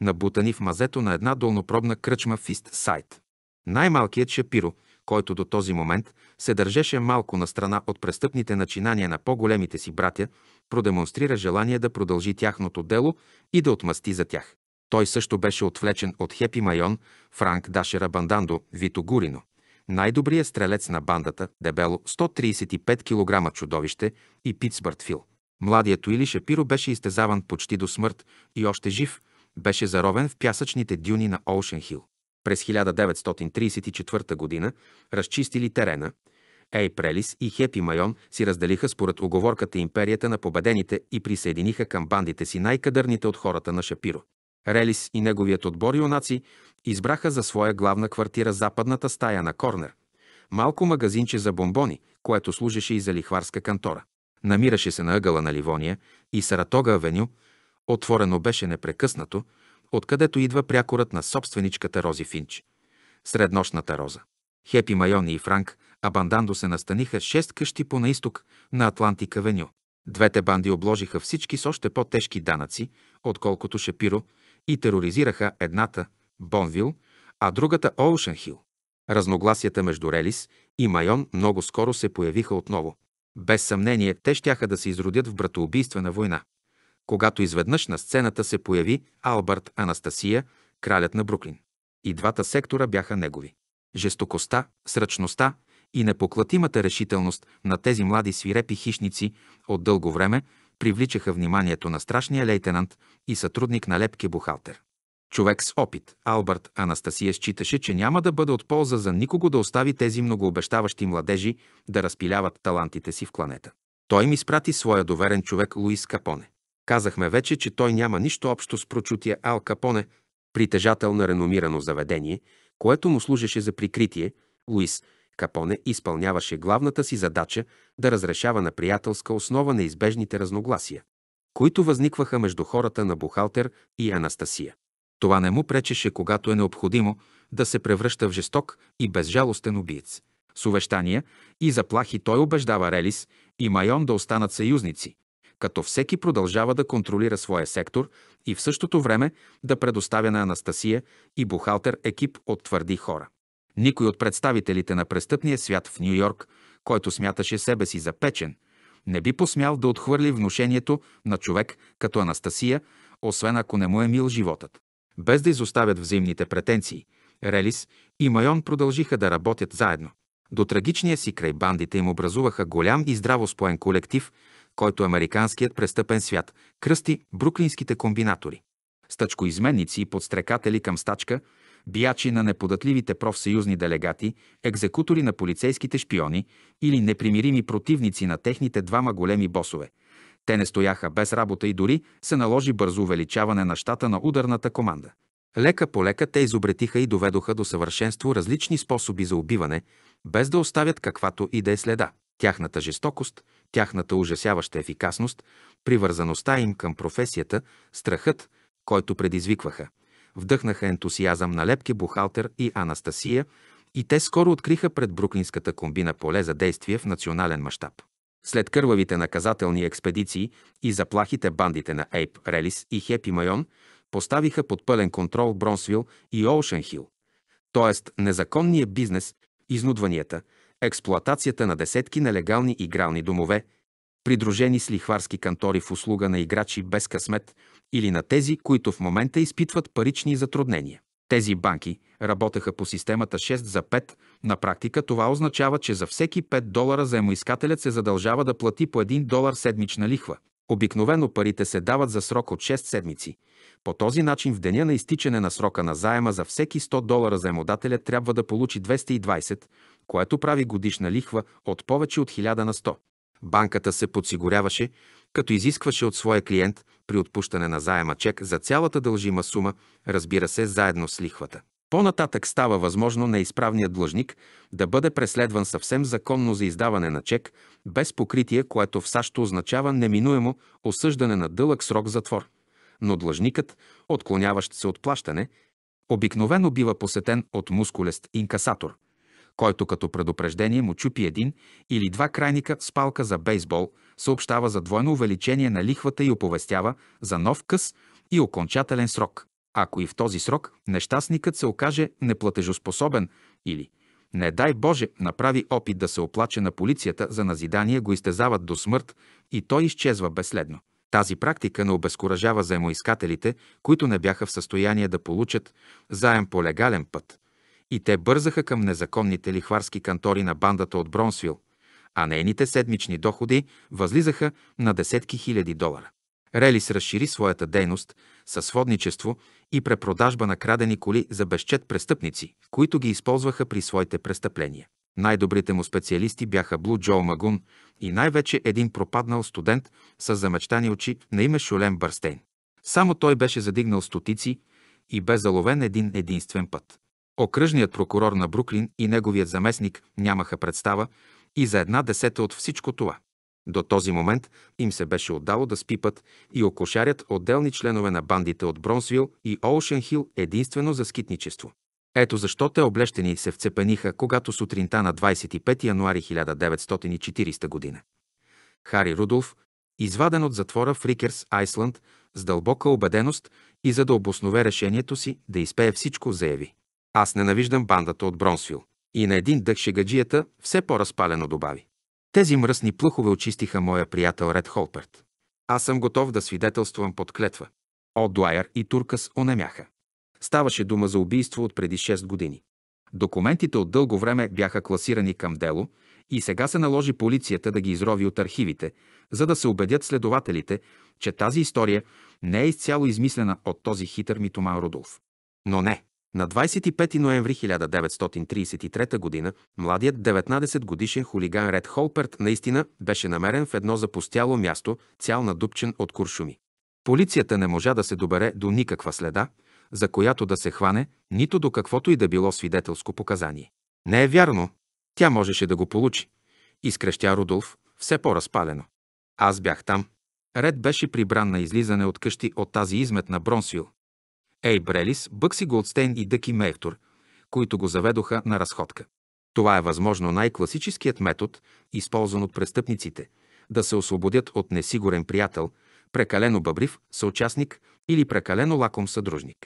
набутани в мазето на една долнопробна кръчма в Ист Сайт. Най-малкият Шапиро, който до този момент се държеше малко на страна от престъпните начинания на по-големите си братя, продемонстрира желание да продължи тяхното дело и да отмъсти за тях. Той също беше отвлечен от Хепи Майон, Франк Дашера Бандандо, Вито Гурино най-добрият стрелец на бандата, дебело 135 кг чудовище и Питсбърт Фил. Младият Уили Шапиро беше изтезаван почти до смърт и още жив, беше заровен в пясъчните дюни на Олшен Хил. През 1934 г. разчистили терена, Ей Прелис и Хепи Майон си разделиха според оговорката империята на победените и присъединиха към бандите си най-кадърните от хората на Шапиро. Релис и неговият отбор юнаци избраха за своя главна квартира западната стая на Корнер. Малко магазинче за бомбони, което служеше и за лихварска кантора. Намираше се на ъгъла на Ливония и Саратога авеню, отворено беше непрекъснато, откъдето идва прякорът на собственичката Рози Финч. Среднощната роза. Хепи Майони и Франк Абандандо се настаниха шест къщи по наисток на Атлантика Веню. Двете банди обложиха всички с още по-тежки данъци, отколкото Шапиро, и тероризираха едната – Бонвил, а другата – Оушенхил. Разногласията между Релис и Майон много скоро се появиха отново. Без съмнение, те щяха да се изродят в братоубийствена война, когато изведнъж на сцената се появи Албърт Анастасия, кралят на Бруклин. И двата сектора бяха негови. Жестокостта, сръчността и непоклатимата решителност на тези млади свирепи хищници от дълго време привличаха вниманието на страшния лейтенант и сътрудник на лепки бухалтер. Човек с опит, Албърт Анастасия считаше, че няма да бъде от полза за никого да остави тези многообещаващи младежи да разпиляват талантите си в кланета. Той ми спрати своя доверен човек Луис Капоне. Казахме вече, че той няма нищо общо с прочутия Ал Капоне, притежател на реномирано заведение, което му служеше за прикритие, Луис – Капоне изпълняваше главната си задача да разрешава на приятелска основа неизбежните разногласия, които възникваха между хората на Бухалтер и Анастасия. Това не му пречеше, когато е необходимо, да се превръща в жесток и безжалостен убиец. С увещания и заплахи той убеждава Релис и Майон да останат съюзници, като всеки продължава да контролира своя сектор и в същото време да предоставя на Анастасия и Бухалтер екип от твърди хора. Никой от представителите на престъпния свят в Нью Йорк, който смяташе себе си за печен, не би посмял да отхвърли внушението на човек като Анастасия, освен ако не му е мил животът. Без да изоставят взаимните претенции, Релис и Майон продължиха да работят заедно. До трагичния си край бандите им образуваха голям и здраво споен колектив, който американският престъпен свят кръсти бруклинските комбинатори. Стъчкоизменници и подстрекатели към стачка – биячи на неподатливите профсъюзни делегати, екзекутори на полицейските шпиони или непримирими противници на техните двама големи босове. Те не стояха без работа и дори се наложи бързо увеличаване на щата на ударната команда. Лека по лека те изобретиха и доведоха до съвършенство различни способи за убиване, без да оставят каквато и да е следа. Тяхната жестокост, тяхната ужасяваща ефикасност, привързаността им към професията, страхът, който предизвикваха, вдъхнаха ентусиазъм на Лепке, Бухалтер и Анастасия и те скоро откриха пред Бруклинската комбина поле за действие в национален мащаб. След кървавите наказателни експедиции и заплахите бандите на Ейп, Релис и Хепи Майон поставиха под пълен контрол Бронсвил и Оушен Хил, т.е. незаконния бизнес, изнудванията, експлоатацията на десетки нелегални игрални домове, придружени с лихварски кантори в услуга на играчи без късмет – или на тези, които в момента изпитват парични затруднения. Тези банки работеха по системата 6 за 5. На практика това означава, че за всеки 5 долара заемоискателят се задължава да плати по 1 долар седмична лихва. Обикновено парите се дават за срок от 6 седмици. По този начин в деня на изтичане на срока на заема за всеки 100 долара заемодателя трябва да получи 220, което прави годишна лихва от повече от 1000 на 100. Банката се подсигуряваше, като изискваше от своя клиент при отпущане на заема чек за цялата дължима сума, разбира се, заедно с лихвата. По-нататък става възможно неизправният длъжник да бъде преследван съвсем законно за издаване на чек без покритие, което в САЩ означава неминуемо осъждане на дълъг срок затвор. Но длъжникът, отклоняващ се от плащане, обикновено бива посетен от мускулест инкасатор – който като предупреждение му чупи един или два крайника с палка за бейсбол, съобщава за двойно увеличение на лихвата и оповестява за нов къс и окончателен срок. Ако и в този срок нещастникът се окаже неплатежоспособен или, не дай Боже, направи опит да се оплаче на полицията за назидание, го изтезават до смърт и той изчезва безследно. Тази практика не обезкуражава заемоискателите, които не бяха в състояние да получат заем по легален път и те бързаха към незаконните лихварски кантори на бандата от Бронсвил, а нейните седмични доходи възлизаха на десетки хиляди долара. Релис разшири своята дейност със сводничество и препродажба на крадени коли за безчет престъпници, които ги използваха при своите престъпления. Най-добрите му специалисти бяха Блу Джо Магун и най-вече един пропаднал студент с замечтани очи на име Шолем Бърстейн. Само той беше задигнал стотици и бе заловен един единствен път. Окръжният прокурор на Бруклин и неговият заместник нямаха представа и за една десета от всичко това. До този момент им се беше отдало да спипат и окошарят отделни членове на бандите от Бронсвил и Оушен Хил единствено за скитничество. Ето защо те облещени се вцепениха, когато сутринта на 25 януари 1940 година. Хари Рудолф, изваден от затвора в Рикерс, Айсланд, с дълбока убеденост и за да обоснове решението си да изпее всичко, заяви. Аз ненавиждам бандата от Бронсвил. И на един дъх шегаджията все по-разпалено добави. Тези мръсни плъхове очистиха моя приятел Ред Холперт. Аз съм готов да свидетелствам под клетва. О, Дуайер и Туркас онемяха. Ставаше дума за убийство от преди 6 години. Документите от дълго време бяха класирани към дело и сега се наложи полицията да ги изрови от архивите, за да се убедят следователите, че тази история не е изцяло измислена от този хитър митоман Рудолф. Но не, на 25 ноември 1933 г. младият 19-годишен хулиган Ред Холперт наистина беше намерен в едно запустяло място, цял надупчен от куршуми. Полицията не можа да се добере до никаква следа, за която да се хване, нито до каквото и да било свидетелско показание. Не е вярно. Тя можеше да го получи. Изкрещя Рудолф, все по-разпалено. Аз бях там. Ред беше прибран на излизане от къщи от тази измет на Бронсвил. Ей Брелис, Бъкси Голдстейн и Дъки Мейфтур, които го заведоха на разходка. Това е възможно най-класическият метод, използван от престъпниците, да се освободят от несигурен приятел, прекалено бъбрив съучастник или прекалено лаком съдружник.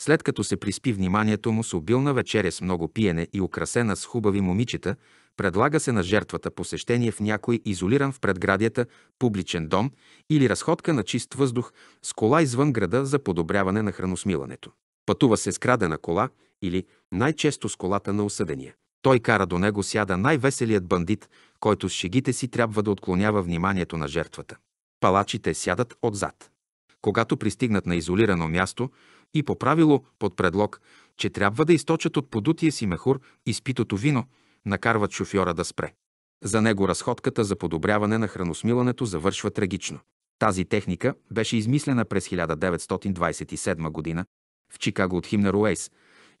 След като се приспи вниманието му с обилна вечеря с много пиене и украсена с хубави момичета, Предлага се на жертвата посещение в някой изолиран в предградията публичен дом или разходка на чист въздух с кола извън града за подобряване на храносмилането. Пътува се с крадена кола или най-често с колата на осъдения. Той кара до него сяда най-веселият бандит, който с шегите си трябва да отклонява вниманието на жертвата. Палачите сядат отзад. Когато пристигнат на изолирано място и по правило под предлог, че трябва да източат от подутия си мехур изпитото вино – накарват шофьора да спре. За него разходката за подобряване на храносмилането завършва трагично. Тази техника беше измислена през 1927 година в Чикаго от Химнер Уейс,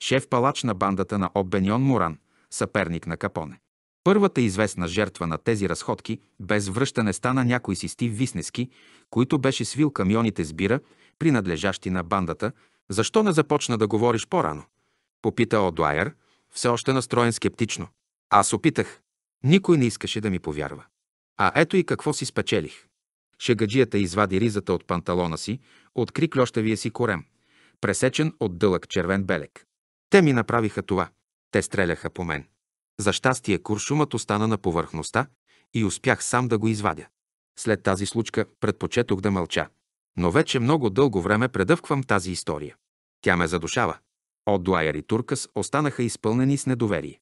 шеф-палач на бандата на Оббенион Моран, съперник на Капоне. Първата известна жертва на тези разходки без връщане стана някой си Стив Виснески, който беше свил камионите с бира, принадлежащи на бандата. Защо не започна да говориш по-рано? Попита Одуайер, все още настроен скептично. Аз опитах. Никой не искаше да ми повярва. А ето и какво си спечелих. Шегаджията извади ризата от панталона си, откри клющавия си корем, пресечен от дълъг червен белек. Те ми направиха това. Те стреляха по мен. За щастие куршумът остана на повърхността и успях сам да го извадя. След тази случка предпочетох да мълча. Но вече много дълго време предъвквам тази история. Тя ме задушава. От Дуайер и Туркас останаха изпълнени с недоверие.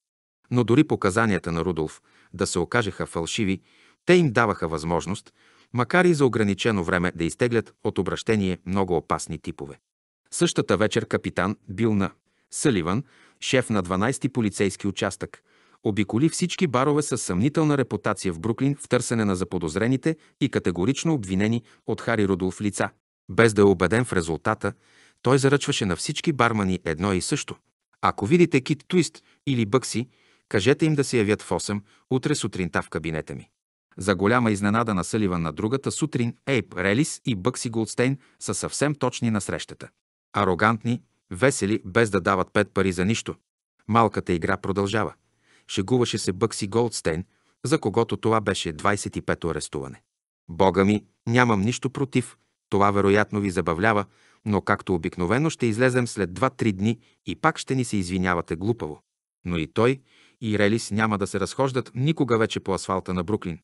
Но дори показанията на Рудолф да се окажеха фалшиви, те им даваха възможност, макар и за ограничено време, да изтеглят от обращение много опасни типове. Същата вечер капитан бил на Съливан, шеф на 12-ти полицейски участък, обиколи всички барове с съмнителна репутация в Бруклин в търсене на заподозрените и категорично обвинени от Хари Рудолф лица. Без да е убеден в резултата, той заръчваше на всички бармани едно и също. Ако видите Кит Туист или Бъкси, Кажете им да се явят в 8, утре сутринта в кабинета ми. За голяма изненада на Съливан на другата сутрин, Ейп Релис и Бъкси Голдстейн са съвсем точни на срещата. Арогантни, весели, без да дават пет пари за нищо. Малката игра продължава. Шегуваше се Бъкси Голдстейн, за когото това беше 25-то арестуване. Бога ми, нямам нищо против, това вероятно ви забавлява, но както обикновено ще излезем след 2-3 дни и пак ще ни се извинявате глупаво. Но и той, и Релис няма да се разхождат никога вече по асфалта на Бруклин.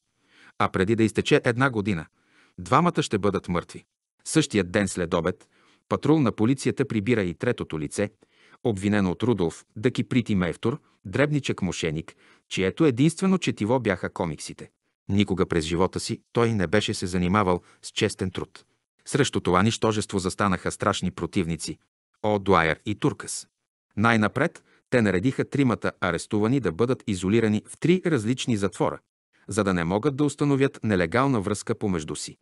А преди да изтече една година, двамата ще бъдат мъртви. Същият ден след обед, патрул на полицията прибира и третото лице, обвинено от Рудолф, прити Мейфтур, дребничък мошеник, чието единствено четиво бяха комиксите. Никога през живота си той не беше се занимавал с честен труд. Срещу това нищожество застанаха страшни противници – О. Дуайер и Туркас. Най-напред те наредиха тримата арестувани да бъдат изолирани в три различни затвора, за да не могат да установят нелегална връзка помежду си.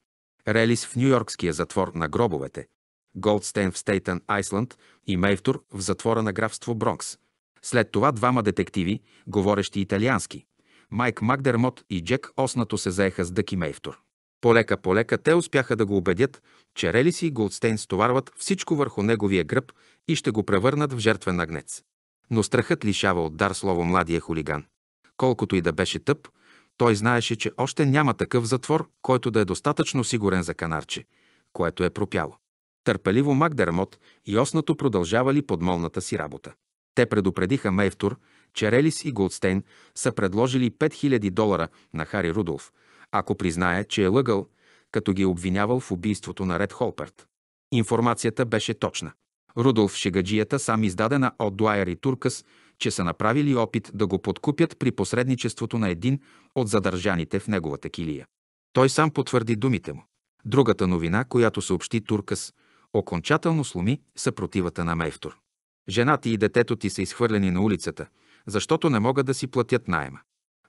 Релис в Нью-Йоркския затвор на гробовете, Голдстейн в Стейтън Айсланд и Мейвтур в затвора на графство Бронкс. След това двама детективи, говорещи италиански, Майк Макдермот и Джек Оснато се заеха с Дъки Мейвтур. Полека-полека те успяха да го убедят, че Релис и Голдстейн стоварват всичко върху неговия гръб и ще го превърнат в жертвен агнец но страхът лишава от дар слово младия хулиган. Колкото и да беше тъп, той знаеше, че още няма такъв затвор, който да е достатъчно сигурен за канарче, което е пропяло. Търпеливо Макдермот и Оснато продължавали подмолната си работа. Те предупредиха Мейвтур, че Релис и Голдстейн са предложили 5000 долара на Хари Рудолф, ако признае, че е лъгал, като ги е обвинявал в убийството на Ред Холперт. Информацията беше точна. Рудолф Шегаджията сам издадена от Дуайер и Туркас, че са направили опит да го подкупят при посредничеството на един от задържаните в неговата килия. Той сам потвърди думите му. Другата новина, която съобщи Туркас, окончателно сломи съпротивата на Мейфтор. Жената и детето ти са изхвърлени на улицата, защото не могат да си платят найема.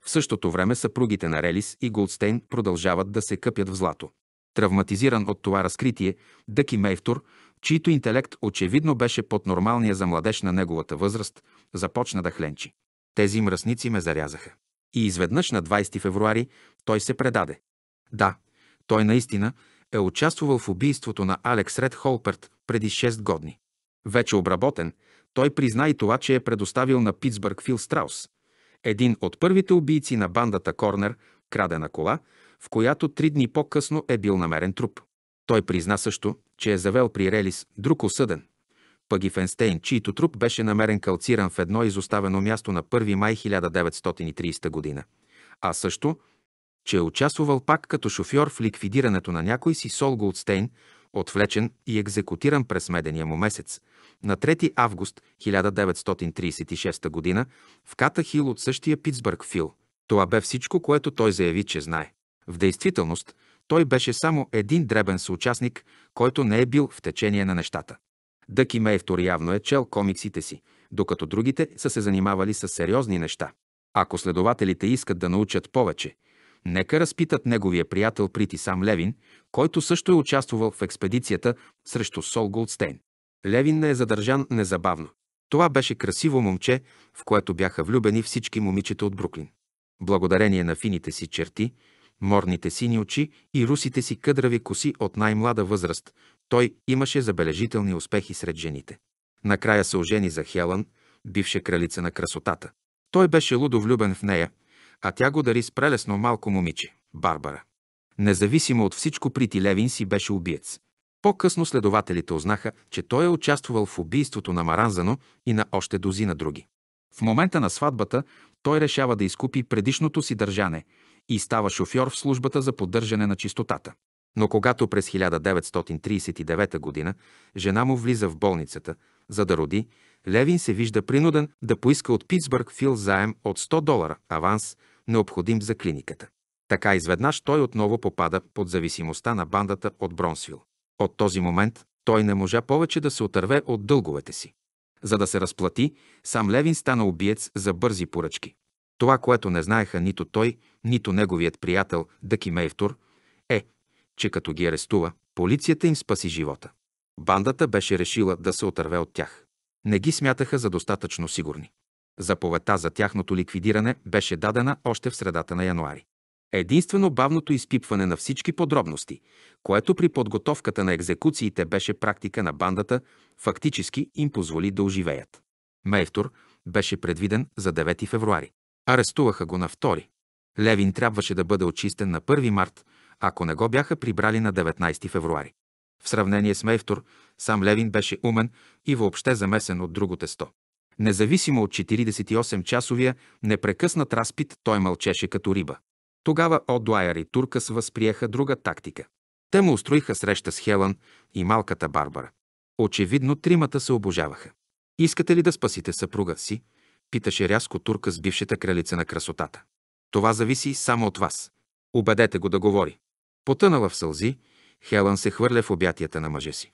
В същото време съпругите на Релис и Голдстейн продължават да се къпят в злато. Травматизиран от това разкритие, Дъки Мейфтор чийто интелект очевидно беше под нормалния за младеж на неговата възраст, започна да хленчи. Тези мръсници ме зарязаха. И изведнъж на 20 февруари той се предаде. Да, той наистина е участвувал в убийството на Алекс Ред Холперт преди 6 години. Вече обработен, той призна и това, че е предоставил на Питсбърг Фил Страус, един от първите убийци на бандата Корнер, крадена кола, в която три дни по-късно е бил намерен труп. Той призна също, че е завел при Релис друг осъден, Пагифенстейн, чийто труп беше намерен калциран в едно изоставено място на 1 май 1930 година, а също, че е участвал пак като шофьор в ликвидирането на някой си Сол Голдстейн, отвлечен и екзекутиран през медения му месец, на 3 август 1936 година в Ката Хил от същия Питсбърг Фил. Това бе всичко, което той заяви, че знае. В действителност, той беше само един дребен съучастник, който не е бил в течение на нещата. Дъки Мейвтор явно е чел комиксите си, докато другите са се занимавали с сериозни неща. Ако следователите искат да научат повече, нека разпитат неговия приятел Притисам Левин, който също е участвал в експедицията срещу Сол Голдстейн. Левин не е задържан незабавно. Това беше красиво момче, в което бяха влюбени всички момичета от Бруклин. Благодарение на фините си черти, морните сини очи и русите си къдрави коси от най-млада възраст, той имаше забележителни успехи сред жените. Накрая се ожени за Хелън, бивша кралица на красотата. Той беше лудо влюбен в нея, а тя го дари с прелесно малко момиче – Барбара. Независимо от всичко, Прити Левин си беше убиец. По-късно следователите узнаха, че той е участвал в убийството на Маранзано и на още дози на други. В момента на сватбата той решава да изкупи предишното си държане – и става шофьор в службата за поддържане на чистотата. Но когато през 1939 г. жена му влиза в болницата, за да роди, Левин се вижда принуден да поиска от Питсбърг Фил заем от 100 долара аванс, необходим за клиниката. Така изведнъж той отново попада под зависимостта на бандата от Бронсвил. От този момент той не можа повече да се отърве от дълговете си. За да се разплати, сам Левин стана убиец за бързи поръчки. Това, което не знаеха нито той, нито неговият приятел Дъки Мейфтур е, че като ги арестува, полицията им спаси живота. Бандата беше решила да се отърве от тях. Не ги смятаха за достатъчно сигурни. Заповедта за тяхното ликвидиране беше дадена още в средата на януари. Единствено бавното изпипване на всички подробности, което при подготовката на екзекуциите беше практика на бандата, фактически им позволи да оживеят. Мейвтор беше предвиден за 9 февруари. Арестуваха го на втори. Левин трябваше да бъде очистен на 1 март, ако не го бяха прибрали на 19 февруари. В сравнение с Мейвтор, сам Левин беше умен и въобще замесен от друго тесто. Независимо от 48-часовия непрекъснат разпит, той мълчеше като риба. Тогава О'Дуайер и Туркас възприеха друга тактика. Те му устроиха среща с Хелън и малката Барбара. Очевидно, тримата се обожаваха. Искате ли да спасите съпруга си? питаше рязко турка с бившата кралица на красотата. Това зависи само от вас. Убедете го да говори. Потънала в сълзи, Хелън се хвърля в обятията на мъжа си.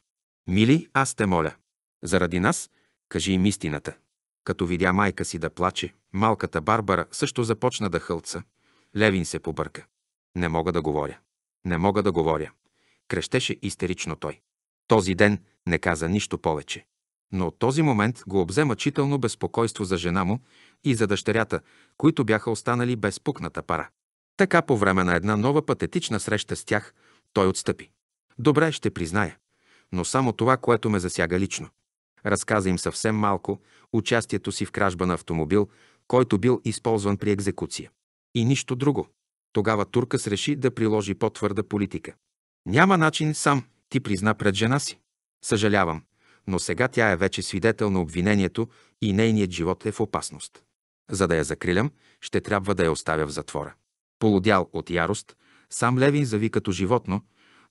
Мили, аз те моля. Заради нас, кажи им истината. Като видя майка си да плаче, малката Барбара също започна да хълца. Левин се побърка. Не мога да говоря. Не мога да говоря. Крещеше истерично той. Този ден не каза нищо повече но от този момент го обзе мъчително безпокойство за жена му и за дъщерята, които бяха останали без пукната пара. Така по време на една нова патетична среща с тях той отстъпи. Добре, ще призная, но само това, което ме засяга лично. Разказа им съвсем малко участието си в кражба на автомобил, който бил използван при екзекуция. И нищо друго. Тогава Туркас реши да приложи по-твърда политика. Няма начин сам, ти призна пред жена си. Съжалявам, но сега тя е вече свидетел на обвинението и нейният живот е в опасност. За да я закрилям, ще трябва да я оставя в затвора. Полудял от ярост, сам Левин зави като животно,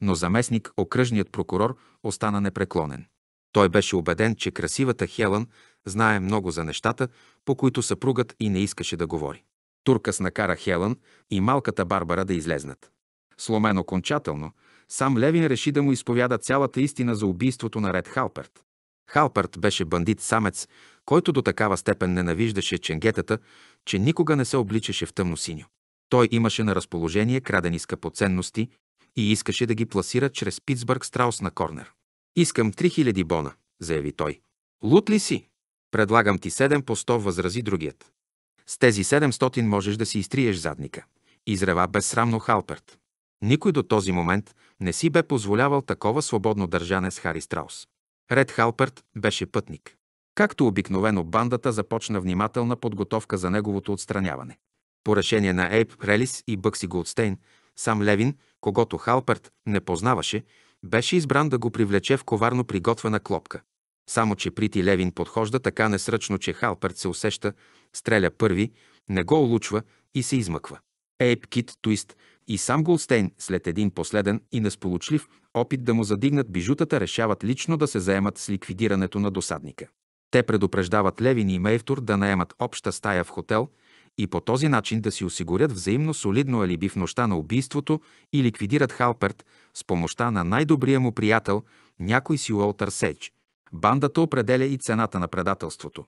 но заместник окръжният прокурор остана непреклонен. Той беше убеден, че красивата Хелън знае много за нещата, по които съпругът и не искаше да говори. Туркас накара Хелън и малката Барбара да излезнат. Сломен окончателно, сам Левин реши да му изповяда цялата истина за убийството на Ред Халперт. Халперт беше бандит-самец, който до такава степен ненавиждаше ченгетата, че никога не се обличаше в тъмно синьо. Той имаше на разположение крадени скъпоценности и искаше да ги пласира чрез Питсбърг Страус на Корнер. «Искам 3000 бона», заяви той. «Лут ли си?» «Предлагам ти 7 по 100», възрази другият. «С тези 700 можеш да си изтриеш задника», изрева безсрамно Халперт. Никой до този момент не си бе позволявал такова свободно държане с Хари Страус. Ред Халперт беше пътник. Както обикновено бандата започна внимателна подготовка за неговото отстраняване. По решение на Ейп Релис и Бъкси Голдстейн, сам Левин, когато Халперт не познаваше, беше избран да го привлече в коварно приготвена клопка. Само че Прити Левин подхожда така несръчно, че Халперт се усеща, стреля първи, не го улучва и се измъква. Ейп Кит Туист и сам Голстейн, след един последен и несполучлив опит да му задигнат бижутата, решават лично да се заемат с ликвидирането на досадника. Те предупреждават Левин и Мейфтур да наемат обща стая в хотел и по този начин да си осигурят взаимно солидно алиби в нощта на убийството и ликвидират Халперт с помощта на най-добрия му приятел, някой си Уолтър Сейдж. Бандата определя и цената на предателството.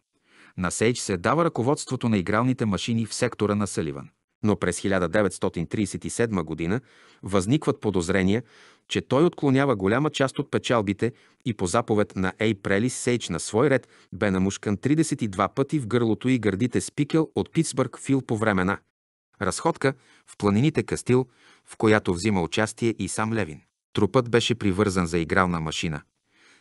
На Сейдж се дава ръководството на игралните машини в сектора на Саливан но през 1937 година възникват подозрения, че той отклонява голяма част от печалбите и по заповед на Ей Прелис Сейч на свой ред бе намушкан 32 пъти в гърлото и гърдите с пикел от Питсбърг Фил по време на разходка в планините Кастил, в която взима участие и сам Левин. Трупът беше привързан за игрална машина,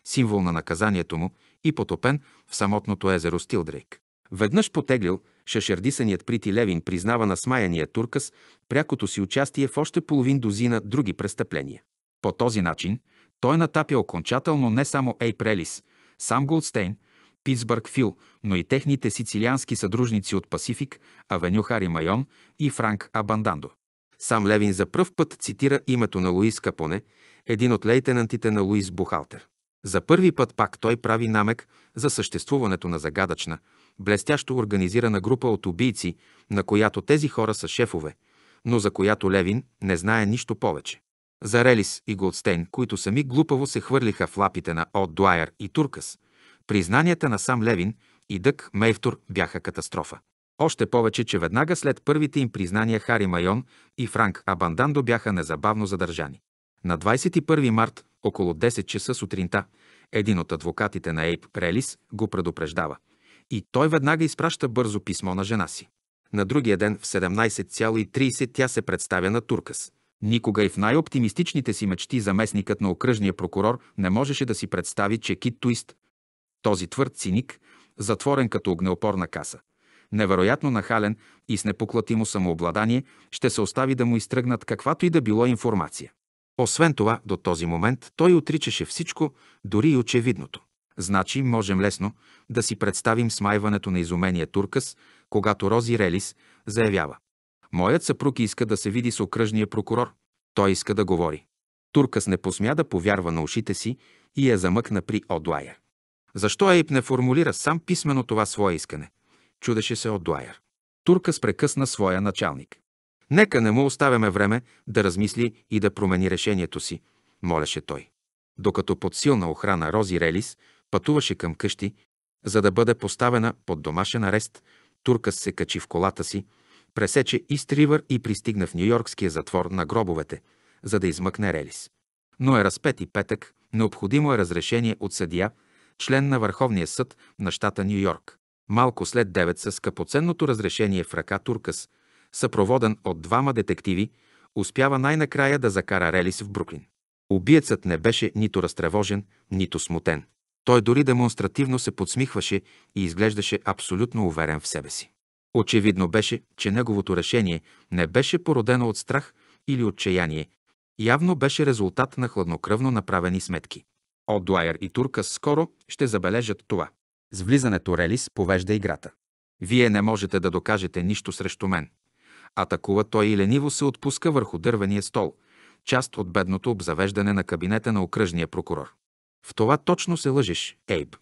символ на наказанието му и потопен в самотното езеро Стилдрейк. Веднъж потеглил, Шашердисаният прити Левин признава на смаяния Туркас прякото си участие в още половин дозина други престъпления. По този начин той натапя окончателно не само Ей Прелис, сам Голдстейн, Питсбърг Фил, но и техните сицилиански съдружници от Пасифик, Авеню Хари Майон и Франк Абандандо. Сам Левин за пръв път цитира името на Луис Капоне, един от лейтенантите на Луис Бухалтер. За първи път пак той прави намек за съществуването на загадъчна, блестящо организирана група от убийци, на която тези хора са шефове, но за която Левин не знае нищо повече. За Релис и Голдстейн, които сами глупаво се хвърлиха в лапите на О. Дуайер и Туркас, признанията на сам Левин и Дък Мейвтор бяха катастрофа. Още повече, че веднага след първите им признания Хари Майон и Франк Абандандо бяха незабавно задържани. На 21 март, около 10 часа сутринта, един от адвокатите на Ейп Релис го предупреждава – и той веднага изпраща бързо писмо на жена си. На другия ден в 17,30 тя се представя на Туркас. Никога и в най-оптимистичните си мечти заместникът на окръжния прокурор не можеше да си представи, че Кит Туист, този твърд циник, затворен като огнеопорна каса, невероятно нахален и с непоклатимо самообладание, ще се остави да му изтръгнат каквато и да било информация. Освен това, до този момент той отричаше всичко, дори и очевидното. Значи можем лесно да си представим смайването на изумения Туркас, когато Рози Релис заявява. Моят съпруг иска да се види с окръжния прокурор. Той иска да говори. Туркас не посмя да повярва на ушите си и я замъкна при Одуайер. Защо Ейп не формулира сам писменно това свое искане? Чудеше се Одуайер. Туркас прекъсна своя началник. Нека не му оставяме време да размисли и да промени решението си, молеше той. Докато под силна охрана Рози Релис Пътуваше към къщи, за да бъде поставена под домашен арест. Туркас се качи в колата си, пресече Ист Ривър и пристигна в Нью-Йоркския затвор на гробовете, за да измъкне релис. Но е разпет и петък, необходимо е разрешение от съдия, член на Върховния съд на щата Нью-Йорк. Малко след 9 с скъпоценното разрешение в ръка Туркас, съпроводен от двама детективи, успява най-накрая да закара Релис в Бруклин. Убиецът не беше нито разтревожен, нито смутен. Той дори демонстративно се подсмихваше и изглеждаше абсолютно уверен в себе си. Очевидно беше, че неговото решение не беше породено от страх или отчаяние, явно беше резултат на хладнокръвно направени сметки. О'Дуайер и Турка скоро ще забележат това. С влизането Релис повежда играта. Вие не можете да докажете нищо срещу мен. Атакува той и лениво се отпуска върху дървения стол, част от бедното обзавеждане на кабинета на окръжния прокурор. В това точно се лъжеш, Ейб.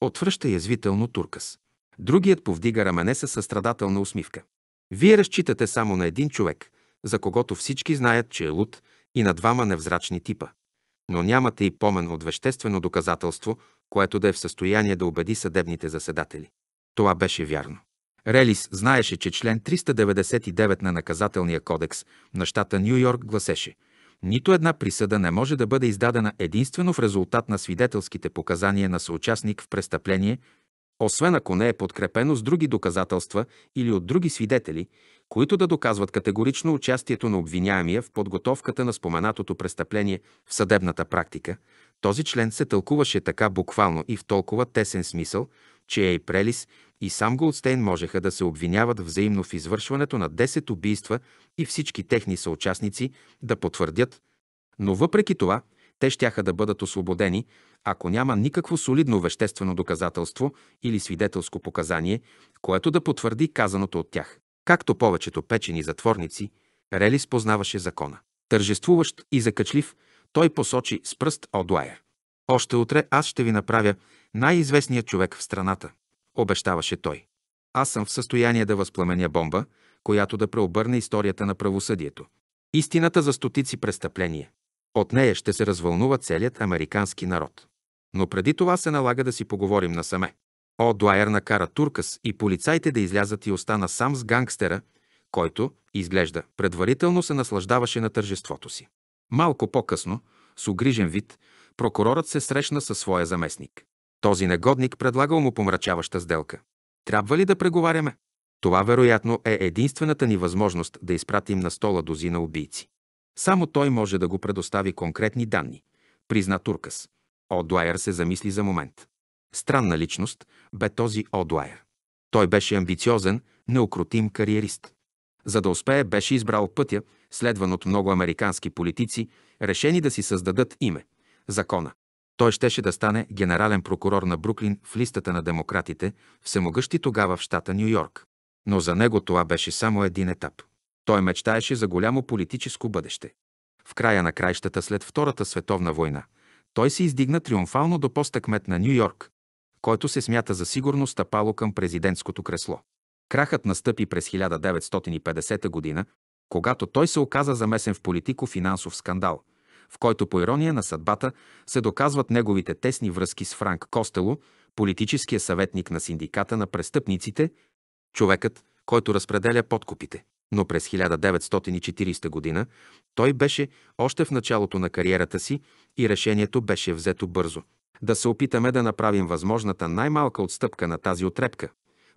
Отвръща язвително Туркас. Другият повдига раменеса със състрадателна усмивка. Вие разчитате само на един човек, за когото всички знаят, че е луд, и на двама невзрачни типа. Но нямате и помен от веществено доказателство, което да е в състояние да убеди съдебните заседатели. Това беше вярно. Релис знаеше, че член 399 на наказателния кодекс на щата Нью Йорк гласеше – нито една присъда не може да бъде издадена единствено в резултат на свидетелските показания на съучастник в престъпление, освен ако не е подкрепено с други доказателства или от други свидетели, които да доказват категорично участието на обвиняемия в подготовката на споменатото престъпление в съдебната практика, този член се тълкуваше така буквално и в толкова тесен смисъл, че е и прелис и сам Голдстейн можеха да се обвиняват взаимно в извършването на 10 убийства и всички техни съучастници да потвърдят, но въпреки това те щяха да бъдат освободени, ако няма никакво солидно веществено доказателство или свидетелско показание, което да потвърди казаното от тях. Както повечето печени затворници, Релис познаваше закона. Тържествуващ и закачлив, той посочи с пръст Одуайер. Още утре аз ще ви направя най-известният човек в страната обещаваше той. Аз съм в състояние да възпламеня бомба, която да преобърне историята на правосъдието. Истината за стотици престъпления. От нея ще се развълнува целият американски народ. Но преди това се налага да си поговорим насаме. О, Дуайер накара Туркас и полицайите да излязат и остана сам с гангстера, който, изглежда, предварително се наслаждаваше на тържеството си. Малко по-късно, с огрижен вид, прокурорът се срещна със своя заместник. Този негодник предлагал му помрачаваща сделка. Трябва ли да преговаряме? Това вероятно е единствената ни възможност да изпратим на стола дозина убийци. Само той може да го предостави конкретни данни, призна Туркас. О'Дуайер се замисли за момент. Странна личност бе този О'Дуайер. Той беше амбициозен, неукротим кариерист. За да успее, беше избрал пътя, следван от много американски политици, решени да си създадат име – закона. Той щеше да стане генерален прокурор на Бруклин в листата на демократите, всемогъщи тогава в щата Нью Йорк. Но за него това беше само един етап. Той мечтаеше за голямо политическо бъдеще. В края на краищата след Втората световна война, той се издигна триумфално до поста кмет на Нью Йорк, който се смята за сигурно стъпало към президентското кресло. Крахът настъпи през 1950 година, когато той се оказа замесен в политико-финансов скандал – в който по ирония на съдбата се доказват неговите тесни връзки с Франк Костело, политическия съветник на синдиката на престъпниците, човекът, който разпределя подкупите. Но през 1940 година той беше още в началото на кариерата си и решението беше взето бързо. Да се опитаме да направим възможната най-малка отстъпка на тази отрепка,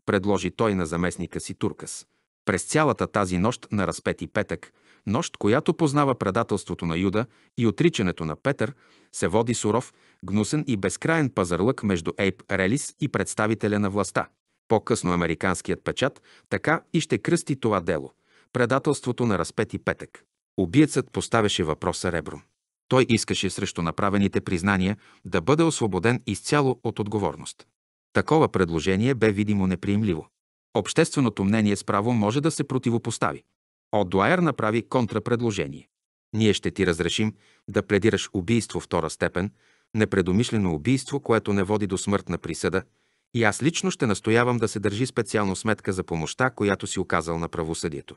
предложи той на заместника си Туркас. През цялата тази нощ на разпети петък нощ, която познава предателството на Юда и отричането на Петър, се води суров, гнусен и безкраен пазарлък между Ейп Релис и представителя на властта. По-късно американският печат така и ще кръсти това дело – предателството на разпети петък. Убиецът поставяше въпроса ребром. Той искаше срещу направените признания да бъде освободен изцяло от отговорност. Такова предложение бе видимо неприемливо. Общественото мнение справо може да се противопостави. Одуайер направи контрапредложение. Ние ще ти разрешим да пледираш убийство втора степен, непредомишлено убийство, което не води до смъртна присъда, и аз лично ще настоявам да се държи специално сметка за помощта, която си оказал на правосъдието.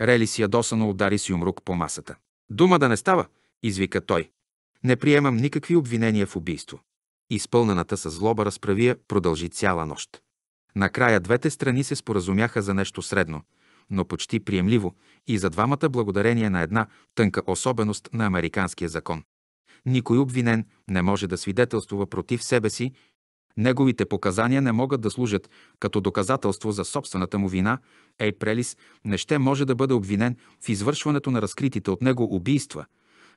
Рели си ядосано удари си умрук по масата. Дума да не става, извика той. Не приемам никакви обвинения в убийство. Изпълнената с злоба разправия продължи цяла нощ. Накрая двете страни се споразумяха за нещо средно – но почти приемливо и за двамата благодарение на една тънка особеност на американския закон. Никой обвинен не може да свидетелствува против себе си, неговите показания не могат да служат като доказателство за собствената му вина, Ей Прелис не ще може да бъде обвинен в извършването на разкритите от него убийства,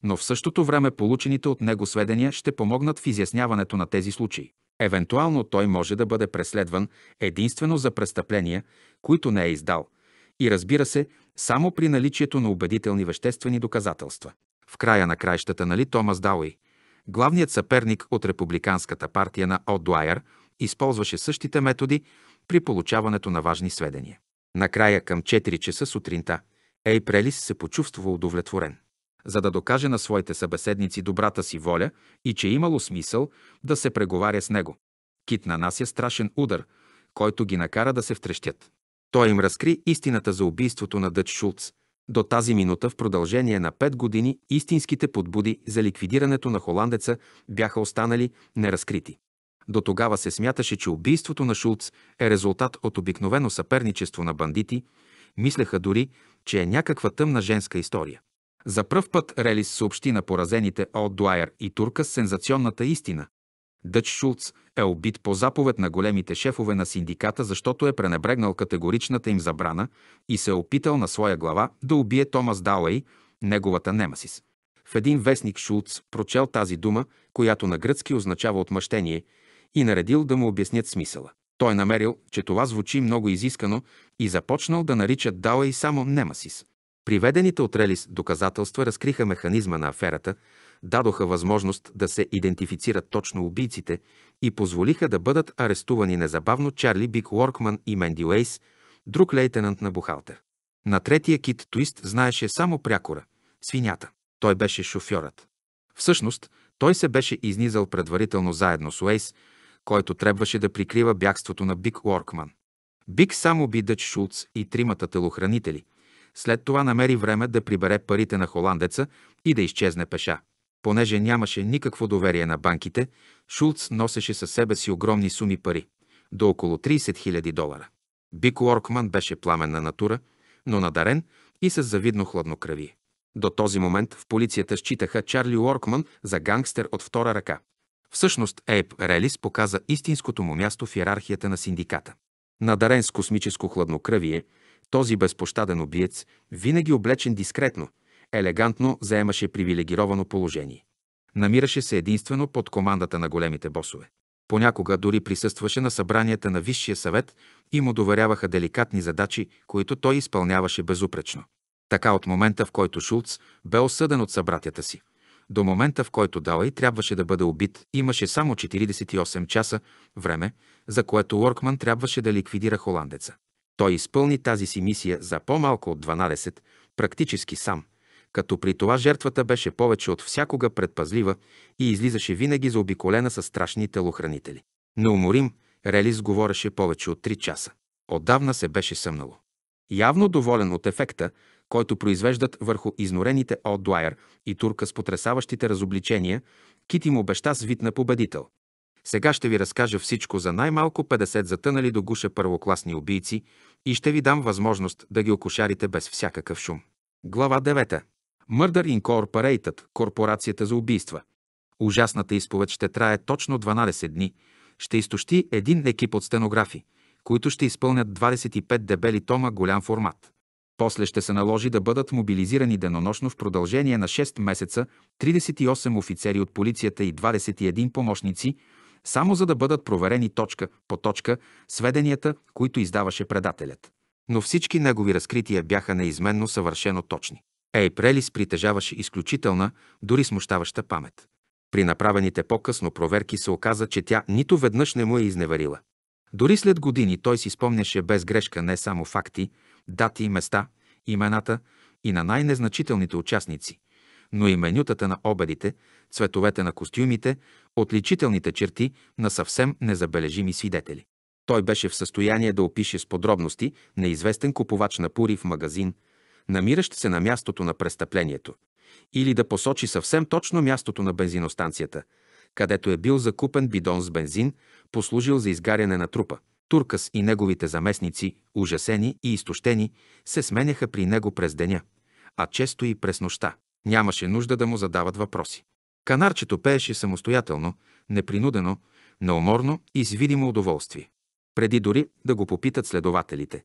но в същото време получените от него сведения ще помогнат в изясняването на тези случаи. Евентуално той може да бъде преследван единствено за престъпления, които не е издал – и разбира се, само при наличието на убедителни веществени доказателства. В края на краищата нали Томас Дауи, главният съперник от републиканската партия на О'Дуайер, използваше същите методи при получаването на важни сведения. Накрая към 4 часа сутринта Ей Прелис се почувства удовлетворен. За да докаже на своите събеседници добрата си воля и че е имало смисъл да се преговаря с него. Кит нанася страшен удар, който ги накара да се втрещят. Той им разкри истината за убийството на Дъч Шулц. До тази минута в продължение на пет години истинските подбуди за ликвидирането на холандеца бяха останали неразкрити. До тогава се смяташе, че убийството на Шулц е резултат от обикновено съперничество на бандити, мислеха дори, че е някаква тъмна женска история. За пръв път Релис съобщи на поразените от Дуайер и Турка сензационната истина. Дъч Шулц е убит по заповед на големите шефове на синдиката, защото е пренебрегнал категоричната им забрана и се е опитал на своя глава да убие Томас Далей, неговата немасис. В един вестник Шулц прочел тази дума, която на гръцки означава отмъщение, и наредил да му обяснят смисъла. Той намерил, че това звучи много изискано и започнал да наричат Дауей само немасис. Приведените от Релис доказателства разкриха механизма на аферата – дадоха възможност да се идентифицират точно убийците и позволиха да бъдат арестувани незабавно Чарли Бик Уоркман и Менди Уейс, друг лейтенант на бухалтер. На третия кит Туист знаеше само прякора – свинята. Той беше шофьорът. Всъщност, той се беше изнизал предварително заедно с Уейс, който трябваше да прикрива бягството на Бик Уоркман. Бик само би Дъч Шулц и тримата телохранители. След това намери време да прибере парите на холандеца и да изчезне пеша. Понеже нямаше никакво доверие на банките, Шулц носеше със себе си огромни суми пари – до около 30 000 долара. Бик Уоркман беше пламенна натура, но надарен и с завидно хладнокръвие. До този момент в полицията считаха Чарли Уоркман за гангстер от втора ръка. Всъщност Ейп Релис показа истинското му място в иерархията на синдиката. Надарен с космическо хладнокръвие, този безпощаден убиец, винаги облечен дискретно – елегантно заемаше привилегировано положение. Намираше се единствено под командата на големите босове. Понякога дори присъстваше на събранията на Висшия съвет и му доверяваха деликатни задачи, които той изпълняваше безупречно. Така от момента, в който Шулц бе осъден от събратята си, до момента, в който Далай трябваше да бъде убит, имаше само 48 часа време, за което Уоркман трябваше да ликвидира холандеца. Той изпълни тази си мисия за по-малко от 12, практически сам, като при това жертвата беше повече от всякога предпазлива и излизаше винаги заобиколена с страшни телохранители. Неуморим, Релис говореше повече от 3 часа. Отдавна се беше съмнало. Явно доволен от ефекта, който произвеждат върху изнорените О'Дуайер и Турка с потрясаващите разобличения, Кити му обеща с вид на победител. Сега ще ви разкажа всичко за най-малко 50 затънали до гуша първокласни убийци и ще ви дам възможност да ги окошарите без всякакъв шум. Глава 9. Murder Incorporated, корпорацията за убийства. Ужасната изповед ще трае точно 12 дни. Ще изтощи един екип от стенографи, които ще изпълнят 25 дебели тома голям формат. После ще се наложи да бъдат мобилизирани денонощно в продължение на 6 месеца 38 офицери от полицията и 21 помощници, само за да бъдат проверени точка по точка сведенията, които издаваше предателят. Но всички негови разкрития бяха неизменно съвършено точни. Ей Прелис притежаваше изключителна, дори смущаваща памет. При направените по-късно проверки се оказа, че тя нито веднъж не му е изневарила. Дори след години той си спомняше без грешка не само факти, дати и места, имената и на най-незначителните участници, но и менютата на обедите, цветовете на костюмите, отличителните черти на съвсем незабележими свидетели. Той беше в състояние да опише с подробности неизвестен купувач на пури в магазин – намиращ се на мястото на престъплението, или да посочи съвсем точно мястото на бензиностанцията, където е бил закупен бидон с бензин, послужил за изгаряне на трупа. Туркас и неговите заместници, ужасени и изтощени, се сменяха при него през деня, а често и през нощта. Нямаше нужда да му задават въпроси. Канарчето пееше самостоятелно, непринудено, неуморно и с видимо удоволствие. Преди дори да го попитат следователите,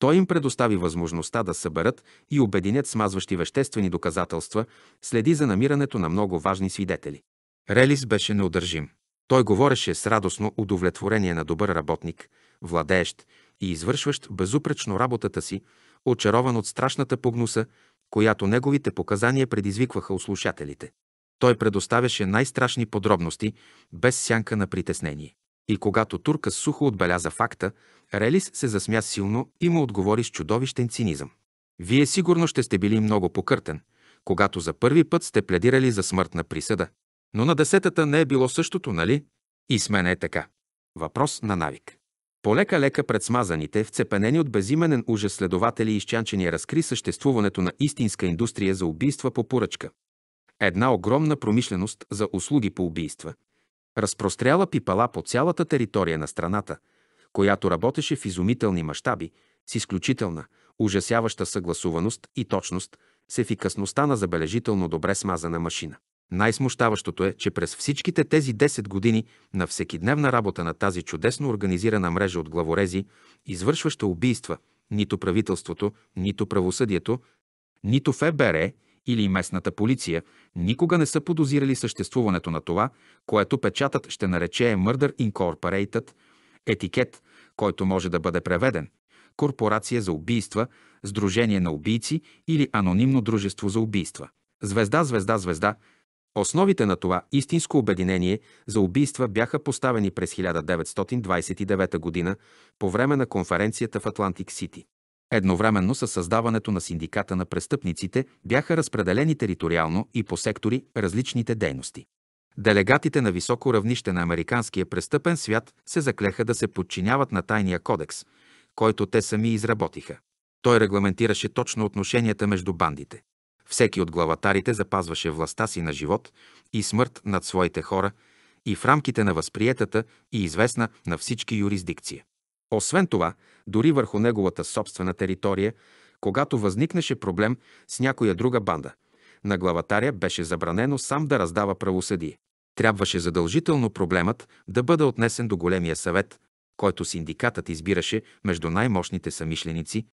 той им предостави възможността да съберат и обединят смазващи веществени доказателства, следи за намирането на много важни свидетели. Релис беше неудържим. Той говореше с радостно удовлетворение на добър работник, владеещ и извършващ безупречно работата си, очарован от страшната погнуса, която неговите показания предизвикваха у слушателите. Той предоставяше най-страшни подробности, без сянка на притеснение. И когато Турка сухо отбеляза факта, Релис се засмя силно и му отговори с чудовищен цинизъм. Вие сигурно ще сте били много покъртен, когато за първи път сте пледирали за смъртна присъда. Но на десетата не е било същото, нали? И с мен е така. Въпрос на навик. Полека-лека пред смазаните, вцепенени от безименен ужас следователи изчанчени разкри съществуването на истинска индустрия за убийства по поръчка. Една огромна промишленост за услуги по убийства, разпростряла пипала по цялата територия на страната, която работеше в изумителни мащаби, с изключителна, ужасяваща съгласуваност и точност, с ефикасността на забележително добре смазана машина. Най-смущаващото е, че през всичките тези 10 години на всекидневна работа на тази чудесно организирана мрежа от главорези, извършваща убийства, нито правителството, нито правосъдието, нито ФБР, е, или местната полиция никога не са подозирали съществуването на това, което печатът ще нарече Murder Incorporated, етикет, който може да бъде преведен – корпорация за убийства, сдружение на убийци или анонимно дружество за убийства. Звезда, звезда, звезда Основите на това истинско обединение за убийства бяха поставени през 1929 г. по време на конференцията в Атлантик Сити. Едновременно с създаването на Синдиката на престъпниците бяха разпределени териториално и по сектори различните дейности. Делегатите на високо равнище на американския престъпен свят се заклеха да се подчиняват на тайния кодекс, който те сами изработиха. Той регламентираше точно отношенията между бандите. Всеки от главатарите запазваше властта си на живот и смърт над своите хора и в рамките на възприетата и известна на всички юрисдикция. Освен това, дори върху неговата собствена територия, когато възникнеше проблем с някоя друга банда, на главатаря беше забранено сам да раздава правосъдие. Трябваше задължително проблемът да бъде отнесен до големия съвет, който синдикатът избираше между най-мощните самишленици,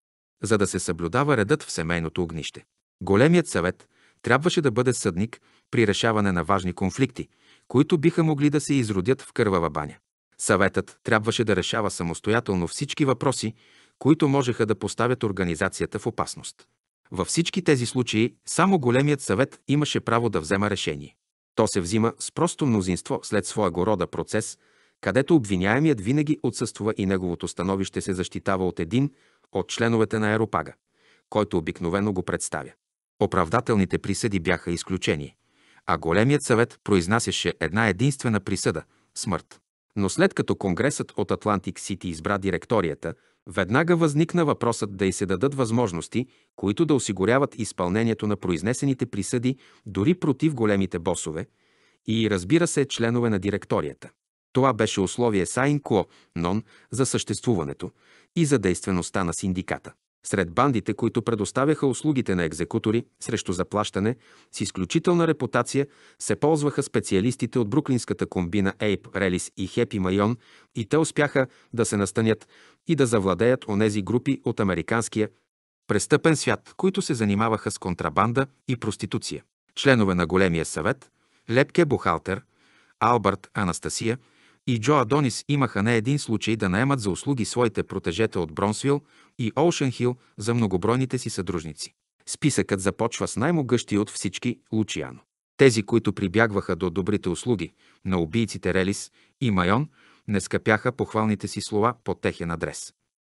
за да се съблюдава редът в семейното огнище. Големият съвет трябваше да бъде съдник при решаване на важни конфликти, които биха могли да се изродят в кървава баня. Съветът трябваше да решава самостоятелно всички въпроси, които можеха да поставят организацията в опасност. Във всички тези случаи само големият съвет имаше право да взема решение. То се взима с просто мнозинство след своя рода процес, където обвиняемият винаги отсъства и неговото становище се защитава от един от членовете на Аеропага, който обикновено го представя. Оправдателните присъди бяха изключение, а големият съвет произнасяше една единствена присъда – смърт. Но след като Конгресът от Атлантик Сити избра директорията, веднага възникна въпросът да й се дадат възможности, които да осигуряват изпълнението на произнесените присъди дори против големите босове и, разбира се, членове на директорията. Това беше условие Сайн Кло Нон за съществуването и за действеността на синдиката. Сред бандите, които предоставяха услугите на екзекутори срещу заплащане, с изключителна репутация се ползваха специалистите от бруклинската комбина Ейп, Релис и Хепи Майон и те успяха да се настанят и да завладеят онези групи от американския престъпен свят, които се занимаваха с контрабанда и проституция. Членове на Големия съвет, Лепке Бухалтер, Албърт Анастасия – и Джо Адонис имаха не един случай да наемат за услуги своите протежета от Бронсвил и Олшенхил за многобройните си съдружници. Списъкът започва с най-могъщи от всички – Лучиано. Тези, които прибягваха до добрите услуги на убийците Релис и Майон, не скъпяха похвалните си слова по техен адрес.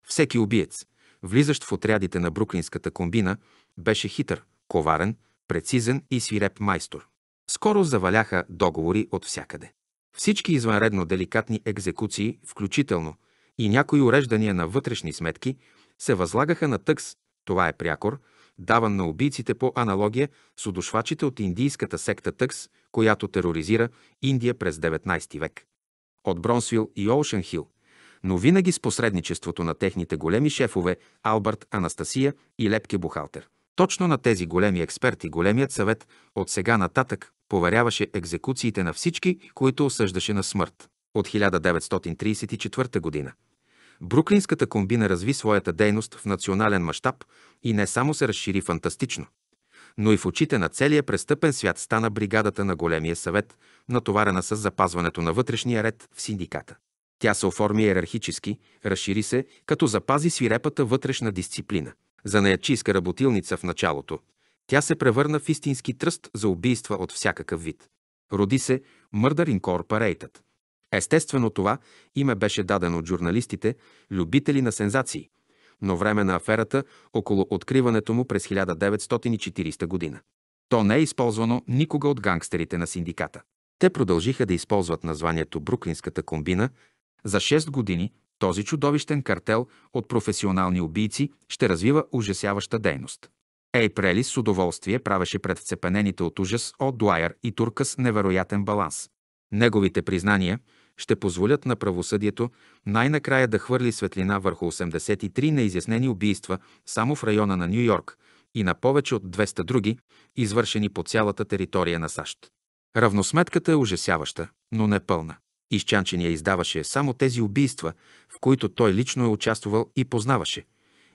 Всеки убиец, влизащ в отрядите на бруклинската комбина, беше хитър, коварен, прецизен и свиреп майстор. Скоро заваляха договори от всякъде. Всички извънредно деликатни екзекуции, включително и някои уреждания на вътрешни сметки, се възлагаха на тъкс, това е прякор, даван на убийците по аналогия с удушвачите от индийската секта Тъкс, която тероризира Индия през 19 век. От Бронсвил и Оушен Хил, но винаги с посредничеството на техните големи шефове Албърт Анастасия и Лепке Бухалтер. Точно на тези големи експерти големият съвет от сега нататък поверяваше екзекуциите на всички, които осъждаше на смърт. От 1934 година Бруклинската комбина разви своята дейност в национален мащаб и не само се разшири фантастично, но и в очите на целия престъпен свят стана бригадата на Големия съвет, натоварена с запазването на вътрешния ред в синдиката. Тя се оформи иерархически, разшири се, като запази свирепата вътрешна дисциплина. За неячийска работилница в началото, тя се превърна в истински тръст за убийства от всякакъв вид. Роди се Murder Incorporated. Естествено това име беше дадено от журналистите, любители на сензации, но време на аферата около откриването му през 1940 година. То не е използвано никога от гангстерите на синдиката. Те продължиха да използват названието Бруклинската комбина. За 6 години този чудовищен картел от професионални убийци ще развива ужасяваща дейност. Ей с удоволствие правеше пред вцепенените от ужас от Дуайер и турка с невероятен баланс. Неговите признания ще позволят на правосъдието най-накрая да хвърли светлина върху 83 неизяснени убийства само в района на Нью Йорк и на повече от 200 други, извършени по цялата територия на САЩ. Равносметката е ужасяваща, но не пълна. Изчанчения издаваше само тези убийства, в които той лично е участвал и познаваше –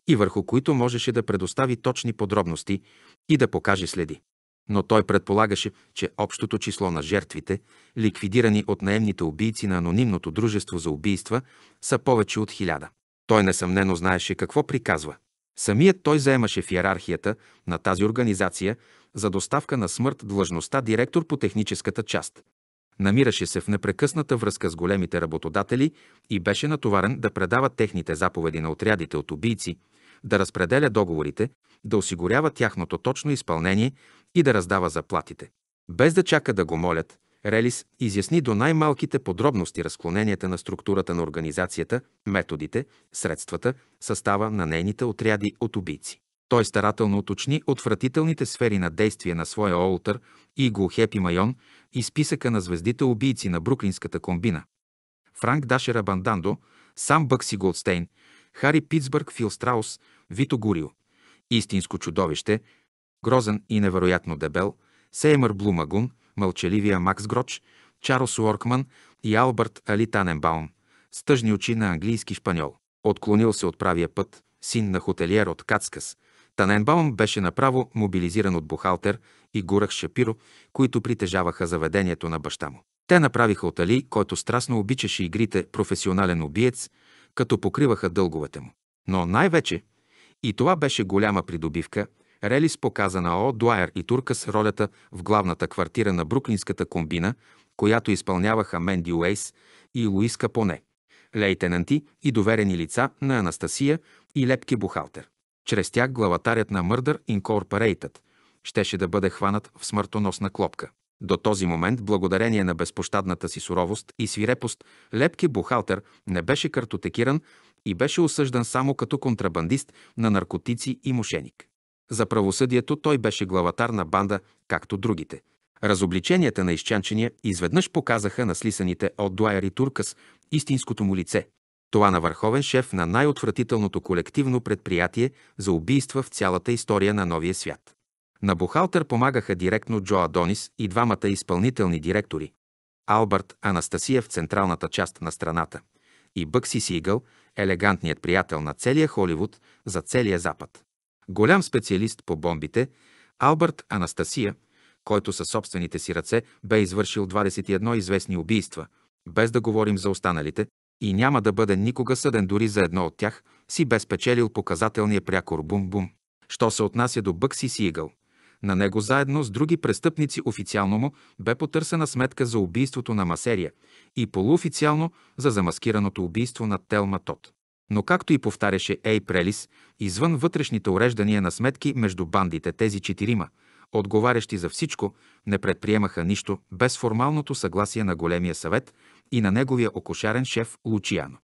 и върху които можеше да предостави точни подробности и да покаже следи. Но той предполагаше, че общото число на жертвите, ликвидирани от наемните убийци на анонимното дружество за убийства, са повече от хиляда. Той несъмнено знаеше какво приказва. Самият той заемаше в иерархията на тази организация за доставка на смърт длъжността директор по техническата част. Намираше се в непрекъсната връзка с големите работодатели и беше натоварен да предава техните заповеди на отрядите от убийци, да разпределя договорите, да осигурява тяхното точно изпълнение и да раздава заплатите. Без да чака да го молят, Релис изясни до най-малките подробности разклоненията на структурата на организацията, методите, средствата, състава на нейните отряди от убийци. Той старателно уточни отвратителните сфери на действие на своя Олтър и го Хепи Майон и списъка на звездите убийци на Бруклинската комбина. Франк Дашера Бандандо, сам Бъкси Голдстейн, Хари Питсбърг, Фил Страус, Вито Гурио. Истинско чудовище, грозен и невероятно дебел, Сеймър Блумагун, мълчаливия Макс Гроч, Чарлз Уоркман и Албърт Али Таненбаум, с тъжни очи на английски шпаньол. Отклонил се от правия път, син на хотелиер от Кацкас. Таненбаум беше направо мобилизиран от бухалтер и Гурах Шапиро, които притежаваха заведението на баща му. Те направиха от Али, който страстно обичаше игрите, професионален убиец – като покриваха дълговете му. Но най-вече, и това беше голяма придобивка, Релис показа на О. Дуайер и Туркас ролята в главната квартира на Бруклинската комбина, която изпълняваха Менди Уейс и Луис Капоне, лейтенанти и доверени лица на Анастасия и Лепки Бухалтер. Чрез тях главатарят на Murder Incorporated щеше да бъде хванат в смъртоносна клопка. До този момент, благодарение на безпощадната си суровост и свирепост, лепки бухалтер не беше картотекиран и беше осъждан само като контрабандист на наркотици и мошеник. За правосъдието той беше главатар на банда, както другите. Разобличенията на изчанчения изведнъж показаха на слисаните от Дуайер и Туркас истинското му лице. Това на върховен шеф на най-отвратителното колективно предприятие за убийства в цялата история на новия свят. На бухалтер помагаха директно Джо Адонис и двамата изпълнителни директори – Албърт Анастасия в централната част на страната и Бъкси Сигъл, елегантният приятел на целия Холивуд за целия Запад. Голям специалист по бомбите, Албърт Анастасия, който със собствените си ръце бе извършил 21 известни убийства, без да говорим за останалите, и няма да бъде никога съден дори за едно от тях, си бе спечелил показателния прякор бум-бум. Що се отнася до Бъкси Сигъл, на него заедно с други престъпници официално му бе потърсена сметка за убийството на Масерия и полуофициално за замаскираното убийство на Телма Тот. Но както и повтаряше Ей Прелис, извън вътрешните уреждания на сметки между бандите тези четирима, отговарящи за всичко, не предприемаха нищо без формалното съгласие на големия съвет и на неговия окошарен шеф Лучиано.